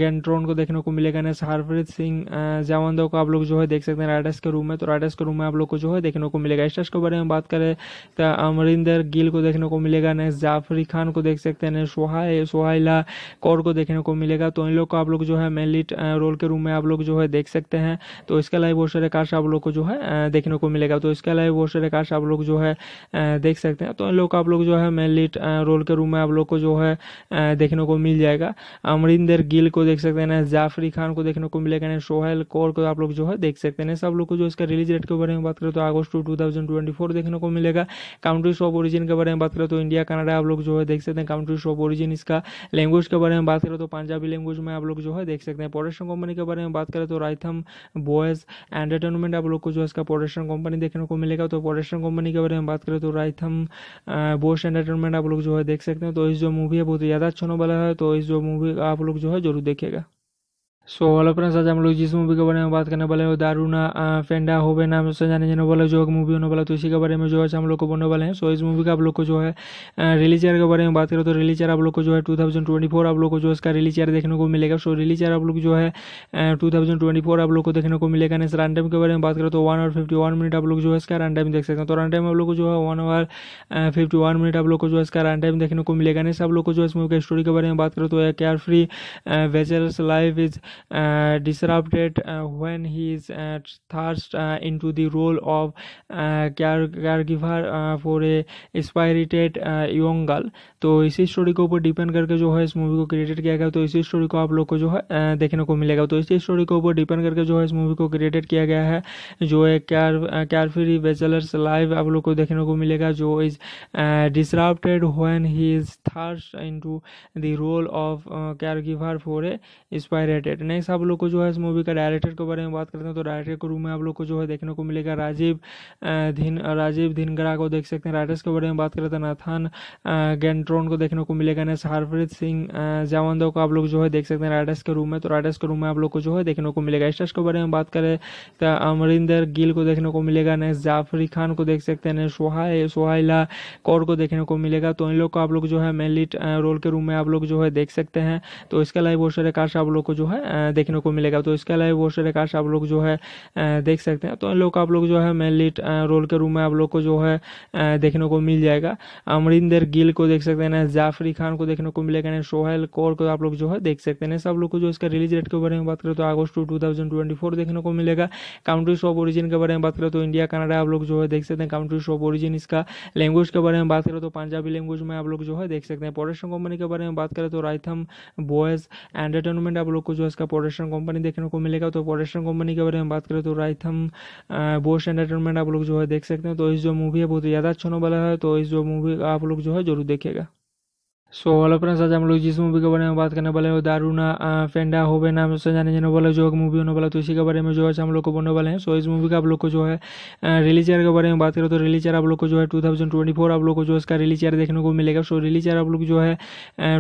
गेंट्रोन को देखने को मिलेगा नेक्स्ट हरप्रीत सिंह जावंदो को आप लोग जो है देख सकते हैं राइटर्स के रूम में तो राइटर्स के रूम में आप लोग को जो है देखने को मिलेगा स्टर्स के बारे में बात करें तो अमरिंदर गिल को देखने को मिलेगा नेक्स्ट जाफरी खान को देख सकते हैं नेक्स्ट सोहाई सोहाइला कौर को देखने को मिलेगा तो इन लोग को आप लोग जो है मेन लीड रोल के रूम में आप लोग जो है देख सकते हैं तो इसके अलावा बहुत सारे कास्ट आप लोग को जो है देखने को मिलेगा तो इसके अलावा बहुत सारे कार्ड्स आप लोग जो है देख सकते हैं तो इन लोग आप लोग जो है लीड रोल के रूम में आप लोग को जो है देखने को मिल जाएगा अमरिंदर गिल को देख सकते हैं जाफरी खान को देखने को मिलेगा सोहेल कौर को आप लोग जो है देख सकते हैं सब लोग को जो इसका रिलीज डेट के बारे में बात करें तो अगस्त टू टू देखने को मिलेगा काउंट्रीज ऑफ ओरिजिन के बारे में बात करें तो इंडिया कनाडा आप लोग जो है देख सकते हैं काउंट्रीज ऑफ ओरिजिन इसका लैंग्वेज के बारे में बात करें तो पंजाबी लैंग्वेज में आप लोग जो है देख सकते हैं प्रोडक्शन कंपनी के बारे में बात करें तो राइथम बॉयज एंटरटेनमेंट आप लोग को जो है इसका प्रोडक्शन कंपनी देखने को मिलेगा तो प्रोडक्शन कंपनी के बारे में बात करें तो राइथम बोस एंटरटेनमेंट आप लोग जो है देख सकते हैं तो इस जो मूवी है बहुत ज़्यादा अच्छा होने वाला है तो इस जो मूवी आप लोग जो है जरूर देखेगा सो ऑल फ्रेंड्स आज हम लोग जिस मूवी के बारे में बात करने वाले हैं दारूना फेंडा होवे नाम से जाने जाने वाला जो मूवी होने वाला तो इसी के बारे में जो है हम लोग को बोलने वाले हैं सो इस मूवी का आप लोग को जो है रिलीज ईयर के बारे में बात करें तो रिलीज ईयर आप लोग को जो है टू थाउजेंड ट्वेंटी फोर आप लोग को जो है इसका रिलीज ईयर देखने को मिलेगा सो रिलीज ईयर आप लोग जो है टू थाउजेंड ट्वेंटी फोर आप लोग को देखने को मिलेगा नेक्स्ट रन टाइम के बारे में बात करें तो one hour fifty one minute आप लोग जो है इसका रन टाइम देख सकते हैं तो रन टाइम आप लोग को जो है one hour fifty one minute आप लोग को जो है इसका रन टाइम देखने को मिलेगा नेक्स्ट आप लोग को जो है इस मूवी के स्टोरी के बारे में बात करें तो care free वेचर्स life is disrupted when he is thrust into the role of care, uh, caregiver for a spirited young girl तो इसी स्टोरी के ऊपर डिपेंड करके जो है इस मूवी को क्रिएटेड किया गया तो इसी स्टोरी को आप लोग को जो है देखने को मिलेगा तो इसी स्टोरी के ऊपर डिपेंड करके जो है इस मूवी को क्रिएटेड किया गया है जो एक कैर कैरफ्री बेचलर्स लाइव आप लोग को देखने को मिलेगा जो is disrupted when he is thrust into the role of char giver for a spirited director next आप लोग को जो है इस मूवी का डायरेक्टर के बारे में बात करते हैं तो डायरेक्टर के रूम में आप लोग को जो है देखने को मिलेगा राजीव धीन राजीव धिनगरा को देख सकते हैं राइटर्स के बारे में बात करते हैं नाथान गेंट्रोन को देखने को मिलेगा नेक्स्ट हरप्रीत सिंह जावंदो को आप लोग जो है देख सकते हैं राइटर्स के रूम में तो राइटर्स के रूम में आप लोग को जो है देखने को मिलेगा स्टर्स के बारे में बात करें तो अमरिंदर गिल को देखने को मिलेगा नेक्स्ट जाफरी खान को देख सकते हैं सोहाय सोहाइला कौर को देखने को मिलेगा तो इन लोग को आप लोग जो है मेन लीड रोल के रूम में आप लोग जो है देख सकते हैं तो इसके लाइव बहुत सारे काश आप लोग को जो है देखने को मिलेगा तो इसके अलावा बहुत सारे कास्ट आप लोग जो है देख सकते हैं तो इन लोग आप लोग जो है मेन लीड रोल के रूम में आप लोग को जो है देखने को मिल जाएगा अमरिंदर गिल को देख सकते हैं जाफरी खान को देखने को मिलेगा ना सोहेल कौर को आप लोग जो है देख सकते हैं सब लोग को जो इसका रिलीज डेट के बारे में बात करें तो अगस्त टू टू देखने को मिलेगा काउंट्रीज ऑफ ओरिजिन के बारे में बात करें तो इंडिया कनाडा आप लोग जो है देख सकते हैं काउंट्रीज ऑफ ओरिजिन इसका लैंग्वेज के बारे में बात करें तो पंजाबी लैंग्वेज में आप लोग जो है देख सकते हैं प्रोडक्शन कंपनी के बारे में बात करें तो राइथम बॉयज एंटरटेनमेंट आप लोग को जो है इसका प्रोडक्शन कंपनी देखने को मिलेगा तो प्रोडक्शन कंपनी के बारे में बात करें तो राइथम बोस्ट एंटरटेनमेंट आप लोग जो है देख सकते हैं तो इस जो मूवी है बहुत ज़्यादा अच्छा वाला है तो इस जो मूवी आप लोग जो है जरूर देखेगा सो हेलो फ्रेंड्स आज हम लोग जिस मूवी के बारे में बात करने वाले हैं दारूना फेंडा होवे नाम से जाने जाने वाला जो मूवी होने वाला तो इसी के बारे में जो है हम लोग को बोलने वाले हैं सो इस मूवी का आप लोग को जो है रिलीज ईयर के बारे में बात करें तो रिलीज ईयर आप लोग को जो है टू आप लोग को जो इसका रिलीज ईयर देखने को मिलेगा सो रिलीज ईयर आप लोग जो है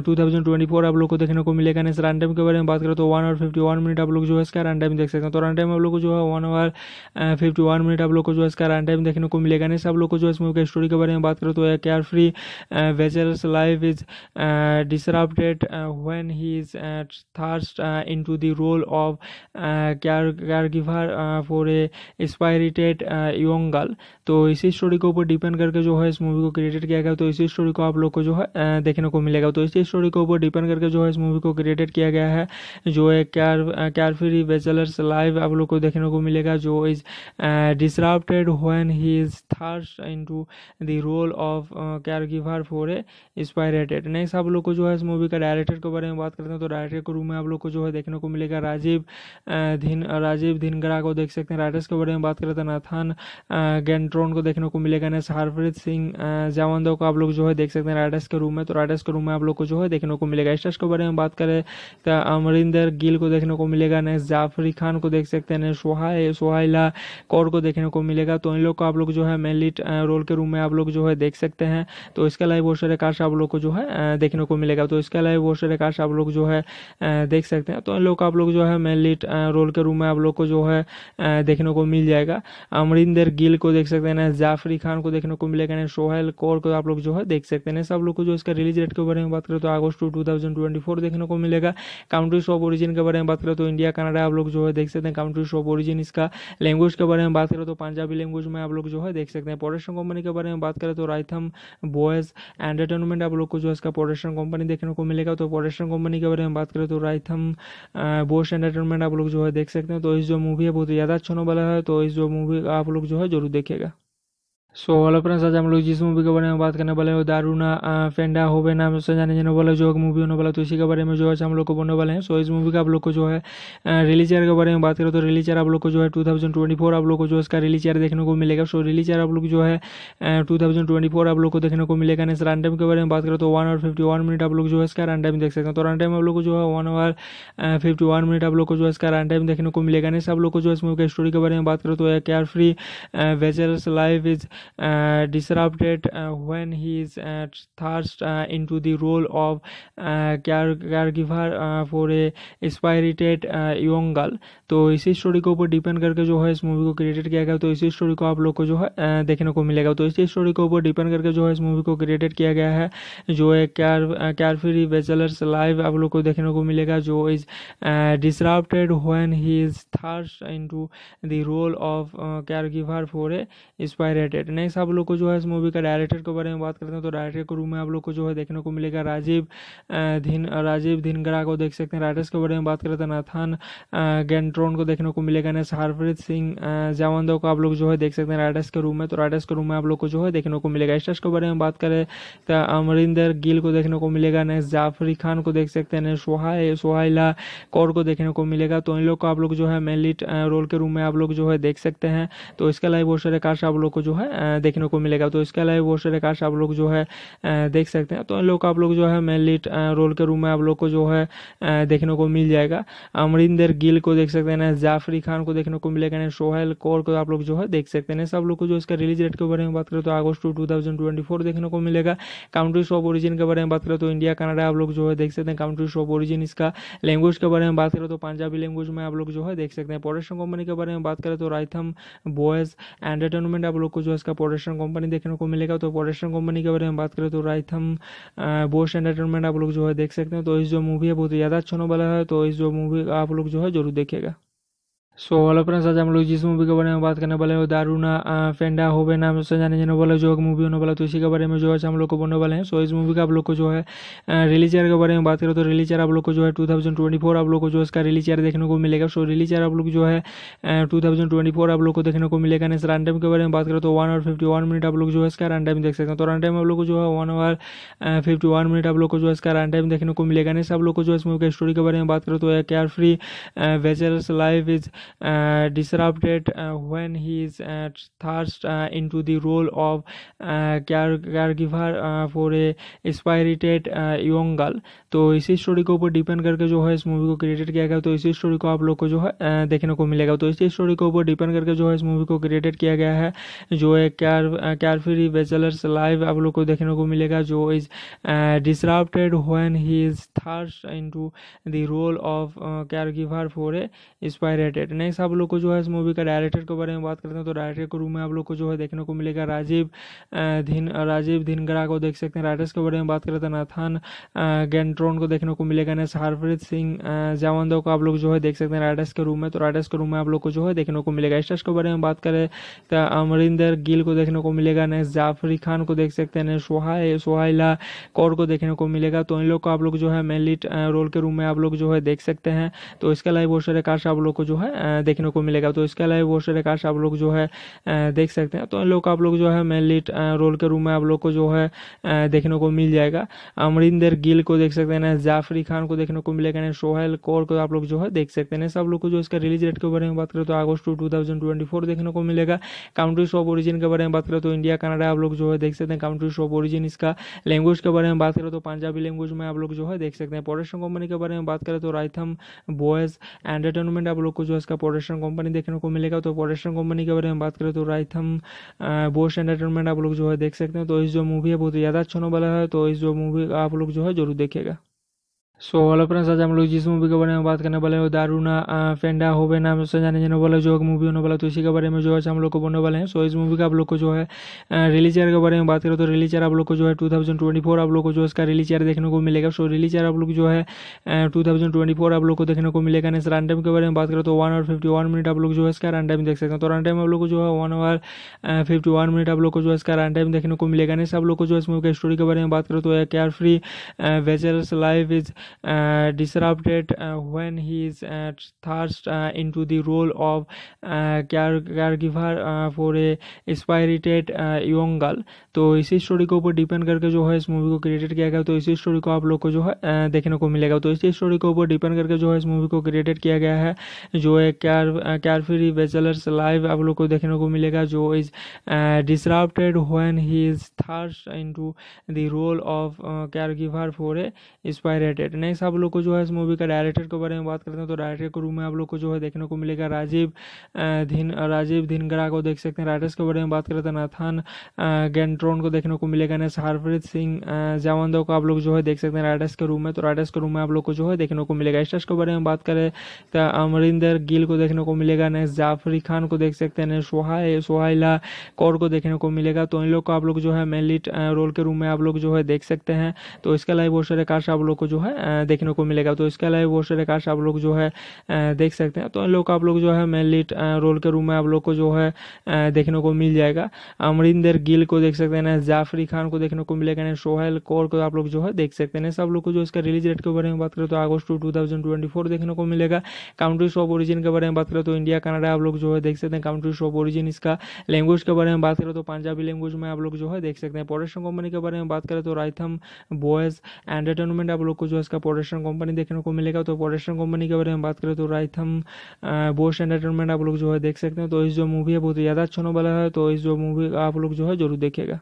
टू आप लोग को देखने को मिलेगा इस रन टाइम के बारे में बात करें तो वन आवर फिफ्टी मिनट आप लोग जो है इसका रन टाइम देख सकते हैं तो रन टाइम आप लोग को जो है वन आवर फिफ्टी मिनट आप लोग को जो है इसका रन टाइम देखने को मिलेगा ने आप लोग को जो है इस मूवी का स्टोरी के बारे में बात करें तो care free wagers life is disrupted when he is thrust into the role of care, uh, caregiver for a एक्सपायरेटेड young girl तो इसी स्टोरी के ऊपर डिपेंड करके जो है इस मूवी को क्रिएटेड किया गया तो इसी स्टोरी को आप लोग को जो है देखने को मिलेगा तो इसी स्टोरी के ऊपर डिपेंड करके जो है इस मूवी को क्रिएटेड किया गया है जो है कैर कैरफ्री बेचलर्स लाइव आप लोग को देखने को मिलेगा जो is disrupted when he is thrust into the role of char giver for a एक्सपायरेटेड next आप लोग को जो है इस मूवी का डायरेक्टर के बारे में बात करते हैं तो डायरेक्टर के रूम में आप लोग को जो है देखने को मिलेगा राजीव धिन राजीव धिनगरा को देख सकते हैं राइटर्स के बारे में बात करते हैं नाथान गेंट्रोन को देखने को मिलेगा नेक्स्ट हरप्रीत सिंह जावंदो को आप लोग जो है देख सकते हैं राइडर्स के रूम में तो राइटर्स के रूम में आप लोग को जो है देखने को मिलेगा स्टर्स के बारे में बात करें तो अमरिंदर गिल को देखने को मिलेगा नेक्स्ट जाफरी खान को देख सकते हैं नेक्स्ट सोहाय सोहाइला कौर को देखने को मिलेगा तो इन लोग को आप लोग जो है मेन लीड रोल के रूम में आप लोग जो है देख सकते हैं तो इसके अलावा बहुत सारे कास्ट आप लोग को जो है देखने को मिलेगा तो इसके अलावा बहुत सारे कार्ड्स आप लोग जो है देख सकते हैं तो इन लोग का आप लोग जो है मेनली रोल के रूम में आप लोग को जो है देखने को मिल जाएगा अमरिंदर गिल को देख सकते हैं जाफरी खान को देखने को मिलेगा ना सोहेल कौर को आप लोग जो है देख सकते हैं सब लोग को जो इसका रिलीज डेट के बारे में बात करें तो अगस्त टू टू देखने को मिलेगा काउंट्रीज ऑफ ओरिजिन के बारे में बात करें तो इंडिया कनाडा आप लोग जो है देख सकते हैं काउंट्रीज ऑफ ओरिजिन इसका लैंग्वेज के बारे में बात करें तो पंजाबी लैंग्वेज में आप लोग जो है देख सकते हैं प्रोडक्शन कंपनी के बारे में बात करें तो राइथम बॉयज एंटरटेनमेंट आप लोग को जो है का प्रोडक्शन कंपनी देखने को मिलेगा तो प्रोडक्शन कंपनी के बारे में बात करें तो राइथम बोस एंटरटेनमेंट आप लोग जो है देख सकते हैं तो इस जो मूवी है बहुत ज़्यादा अच्छा वाला है तो इस जो मूवी आप लोग जो है जरूर देखेगा सो हेलो फ्रेंड्स आज हम लोग जिस मूवी के बारे में बात करने वाले हैं दारूना फेंडा होवे नाम से जाने जाने वाला जो मूवी होने वाला तो इसी के बारे में जो है हम लोग को बोलने वाले हैं सो इस मूवी का आप लोग को जो है रिलीज ईयर के बारे में बात करें तो रिलीज ईयर आप लोग को जो है टू आप लोग को जो इसका रिलीज ईयर देखने को मिलेगा सो रिलीज ईयर आप लोग जो है टू आप लोग को देखने को मिलेगा इस रन टाइम के बारे में बात करें तो वन आवर फिफ्टी मिनट आप लोग जो है इसका रन टाइम देख सकते हैं तो रन टाइम आप लोग को जो है वन आवर फिफ्टी मिनट आप लोग को जो है इसका रन टाइम देखने को मिलेगा नेक्स्ट आप लोग को जो है इस मूवी के स्टोरी के बारे में बात करें तो care free wagers life is disrupted when he is thrust into the role of care, caregiver for a इंस्पायरेटेड young girl तो इसी स्टोरी के ऊपर डिपेंड करके जो है इस मूवी को क्रिएटेड किया गया तो इसी स्टोरी को आप लोग को जो है देखने को मिलेगा तो इसी स्टोरी के ऊपर डिपेंड करके जो है इस मूवी को क्रिएटेड किया गया है जो है कैर कैरफ्री बेचलर्स लाइव आप लोग को देखने को मिलेगा जो is disrupted when he is thrust into the role of char giver for a इंस्पायरेटेड director next आप लोग को जो है इस मूवी का डायरेक्टर के बारे में बात करते हैं तो डायरेक्टर के रूम में आप लोग को जो है देखने को मिलेगा राजीव धिन राजीव धिनगरा को देख सकते हैं राइटर्स के बारे में बात करें तो नाथान गेंट्रोन को देखने को मिलेगा नेक्स्ट हरप्रीत सिंह जावंदो को आप लोग जो है देख सकते हैं राइटर्स के रूम में तो राइटर्स के रूम में आप लोग को जो है देखने को मिलेगा स्टर्स के बारे में बात करें तो अमरिंदर गिल को देखने को मिलेगा नेक्स्ट जाफरी खान को देख सकते हैं नेक्स्ट सोहाय सोहाइला कौर को देखने को मिलेगा तो इन लोग को आप लोग जो है मेनली रोल के रूम में आप लोग जो है देख सकते हैं तो इसके अलावा बहुत सारे कास्ट आप लोग को जो है देखने को मिलेगा तो इसके अलावा बहुत सारे कार्ड्स आप लोग जो है देख सकते हैं तो इन लोग आप लोग जो है मेन लीड रोल के रूम में आप लोग को जो है देखने को मिल जाएगा अमरिंदर गिल को देख सकते हैं जाफरी खान को देखने को मिलेगा सोहेल कौर को आप लोग जो है देख सकते हैं सब लोग को जो इसका रिलीज डेट के बारे में बात करें तो अगस्त टू टू देखने को मिलेगा काउंट्रीज ऑफ ओरिजिन के बारे में बात करें तो इंडिया कनाडा आप लोग जो है देख सकते हैं काउंट्रीज ऑफ ओरिजिन इसका लैंग्वेज के बारे में बात करें तो पंजाबी लैंग्वेज में आप लोग जो है देख सकते हैं प्रोडक्शन कंपनी के बारे में बात करें तो राइथम बॉयज एंटरटेनमेंट आप लोग को जो है इसका प्रोडक्शन कंपनी देखने को मिलेगा तो प्रोडक्शन कंपनी के बारे में बात करें तो राइथम बोस एंटरटेनमेंट आप लोग जो है देख सकते हैं तो इस जो मूवी है बहुत ज़्यादा अच्छा वाला है तो इस जो मूवी आप लोग जो है जरूर देखेगा सो ऑल फ्रेंड्स आज हम लोग जिस मूवी के बारे में बात करने वाले हैं दारूना फेंडा होवे नाम से जाने जाने वाला जो मूवी होने वाला तो इसी के बारे में जो है हम लोग को बोलने वाले हैं सो इस मूवी का आप लोग को जो है रिलीज ईयर के बारे में बात करें तो रिलीज ईयर आप लोग को जो है टू थाउजेंड ट्वेंटी फोर आप लोग को जो इसका रिलीज ईयर देखने को मिलेगा सो रिलीज ईयर आप लोग जो है टू थाउजेंड ट्वेंटी फोर आप लोग को देखने को मिलेगा इस रन टाइम के बारे में बात करें तो one hour fifty one minute आप लोग जो है इसका रन टाइम देख सकते हैं तो रन टाइम आप लोग को जो है one hour fifty one minute आप लोग को जो है इसका रन टाइम देखने को मिलेगा इस आप लोग को जो इस मूवी का स्टोरी के बारे में बात करें तो care free वेचर्स life is disrupted when he is thrust into the role of care, uh, caregiver for a spirited young girl तो इसी स्टोरी के ऊपर डिपेंड करके जो है इस मूवी को क्रिएटेड किया गया तो इसी स्टोरी को आप लोग को जो है देखने को मिलेगा तो इसी स्टोरी के ऊपर डिपेंड करके जो है इस मूवी को क्रिएटेड किया गया है जो एक कैर कैरफ्री बेचलर्स लाइव आप लोग को देखने को मिलेगा जो is disrupted when he is thrust into the role of char giver for a spirited director next आप लोग को जो है इस मूवी का डायरेक्टर के बारे में बात करते हैं तो डायरेक्टर के रूम में आप लोग को जो है देखने को मिलेगा राजीव धीन राजीव धिनगरा को देख सकते हैं राइटर्स के बारे में बात करें तो नाथान गेंट्रोन को देखने को मिलेगा नेक्स्ट हरप्रीत सिंह जावंदो को आप लोग जो है देख सकते हैं राइटर्स के रूम में तो राइटर्स के रूम में आप लोग को जो है देखने को मिलेगा स्टर्स के बारे में बात करें तो अमरिंदर गिल को देखने को मिलेगा नेक्स्ट जाफरी खान को देख सकते हैं सोहाय सोहाइला कौर को देखने को मिलेगा तो इन लोग को आप लोग जो है मेन लीड रोल के रूम में आप लोग जो है देख सकते हैं तो इसके अलावा बहुत सारे काश आप लोग को जो है देखने को मिलेगा तो इसके अलावा बहुत सारे कार्ड्स आप लोग जो है देख सकते हैं तो इन लोग आप लोग जो है मेनली रोल के रूम में आप लोग को जो है देखने को मिल जाएगा अमरिंदर गिल को देख सकते हैं जाफरी खान को देखने को मिलेगा सोहेल कौर को आप लोग जो है देख सकते हैं सब लोग को जो इसका रिलीज डेट के बारे में बात करें तो अगस्त टू टू देखने को मिलेगा काउंट्रीज ऑफ ओरिजिन के बारे में बात करें तो इंडिया कनाडा आप लोग जो है देख सकते हैं काउंट्रीज ऑफ ओरिजिन इसका लैंग्वेज के बारे में बात करें तो पंजाबी लैंग्वेज में आप लोग जो है देख सकते हैं प्रोडक्शन कंपनी के बारे में बात करें तो राइथम बॉयज एंटरटेनमेंट आप लोग को जो है इसका प्रोडक्शन कंपनी देखने को मिलेगा तो प्रोडक्शन कंपनी के बारे में बात करें तो राइथम बोस्ट एंटरटेनमेंट आप लोग जो है देख सकते हैं तो इस जो मूवी है बहुत ज़्यादा अच्छा वाला है तो इस जो मूवी आप लोग जो है जरूर देखेगा सो हेलो फ्रेंड्स आज हम लोग जिस मूवी के बारे में बात करने वाले हैं दारूना फेंडा होवे नाम से जाने जाने वाला जो मूवी होने वाला तो इसी के बारे में जो है हम लोग को बोलने वाले हैं सो इस मूवी का आप लोग को जो है रिलीज ईयर के बारे में बात करें तो रिलीज ईयर आप लोग को जो है टू आप लोग को जो इसका रिलीज ईयर देखने को मिलेगा सो रिलीज ईयर आप लोग जो है टू आप लोग को देखने को मिलेगा नेक्स्ट रन टाइम के बारे में बात करें तो वन आवर फिफ्टी मिनट आप लोग जो है इसका रन टाइम देख सकते हैं तो रन टाइम आप लोग को जो है वन आवर फिफ्टी मिनट आप लोग को जो है इसका रन टाइम तो देखने को मिलेगा नेक्स्ट आप लोग को जो इस मूवी का स्टोरी के बारे में बात करें तो care free wagers life is disrupted when he is thrust into the role of care, uh, caregiver for a एक्सपायरेटेड young girl तो इसी स्टोरी के ऊपर डिपेंड करके जो है इस मूवी को क्रिएटेड किया गया तो इसी स्टोरी को आप लोग को जो है देखने को मिलेगा तो इसी स्टोरी के ऊपर डिपेंड करके जो है इस मूवी को क्रिएटेड किया गया है जो है कैर कैरफ्री बेचलर्स लाइव आप लोग को देखने को मिलेगा जो is disrupted when he is thrust into the role of char giver for a एक्सपायरेटेड next आप लोग को जो है इस मूवी का डायरेक्टर के बारे में बात करते हैं तो डायरेक्टर के रूम में आप लोग को जो है देखने को मिलेगा राजीव धिन राजीव धिनगरा को देख सकते हैं राइटर्स के बारे में बात करते हैं नाथान गेंट्रोन को देखने को मिलेगा नेक्स्ट हरप्रीत सिंह जावंदो को आप लोग जो है देख सकते हैं राइडर्स के रूम में तो राइटर्स के रूम में आप लोग को जो है देखने को मिलेगा स्टर्स के बारे में बात करें तो अमरिंदर गिल को देखने को मिलेगा नेक्स्ट जाफरी खान को देख सकते हैं सोहाय सोहाइला कौर को देखने को मिलेगा तो इन लोग को आप लोग जो है मेन लीड रोल के रूम में आप लोग जो है देख सकते हैं तो इसके अलावा बहुत सारे कास्ट आप लोग को जो है देखने को मिलेगा तो इसके अलावा बहुत सारे कार्ड्स आप लोग जो है देख सकते हैं तो इन लोग आप लोग जो है मेनली रोल के रूम में आप लोग को जो है देखने को मिल जाएगा अमरिंदर गिल को देख सकते हैं जाफरी खान को देखने को मिलेगा ना सोहेल कौर को आप लोग जो है देख सकते हैं सब लोग को जो इसका रिलीज डेट के बारे में बात करें तो अगस्त टू टू देखने को मिलेगा काउंट्रीज ऑफ ओरिजिन के बारे में बात करें तो इंडिया कनाडा आप लोग जो है देख सकते हैं काउंट्रीज ऑफ ओरिजिन इसका लैंग्वेज के बारे में बात करें तो पंजाबी लैंग्वेज में आप लोग जो है देख सकते हैं प्रोडक्शन कंपनी के बारे में बात करें तो राइथम बॉयज एंटरटेनमेंट आप लोग को जो है इसका प्रोडक्शन कंपनी देखने को मिलेगा तो प्रोडक्शन कंपनी के बारे में बात करें तो राइथम बोस्ट एंटरटेनमेंट आप लोग जो है देख सकते हैं तो इस जो मूवी है बहुत ज़्यादा अच्छा होने वाला है तो इस जो मूवी आप लोग जो है जरूर देखेगा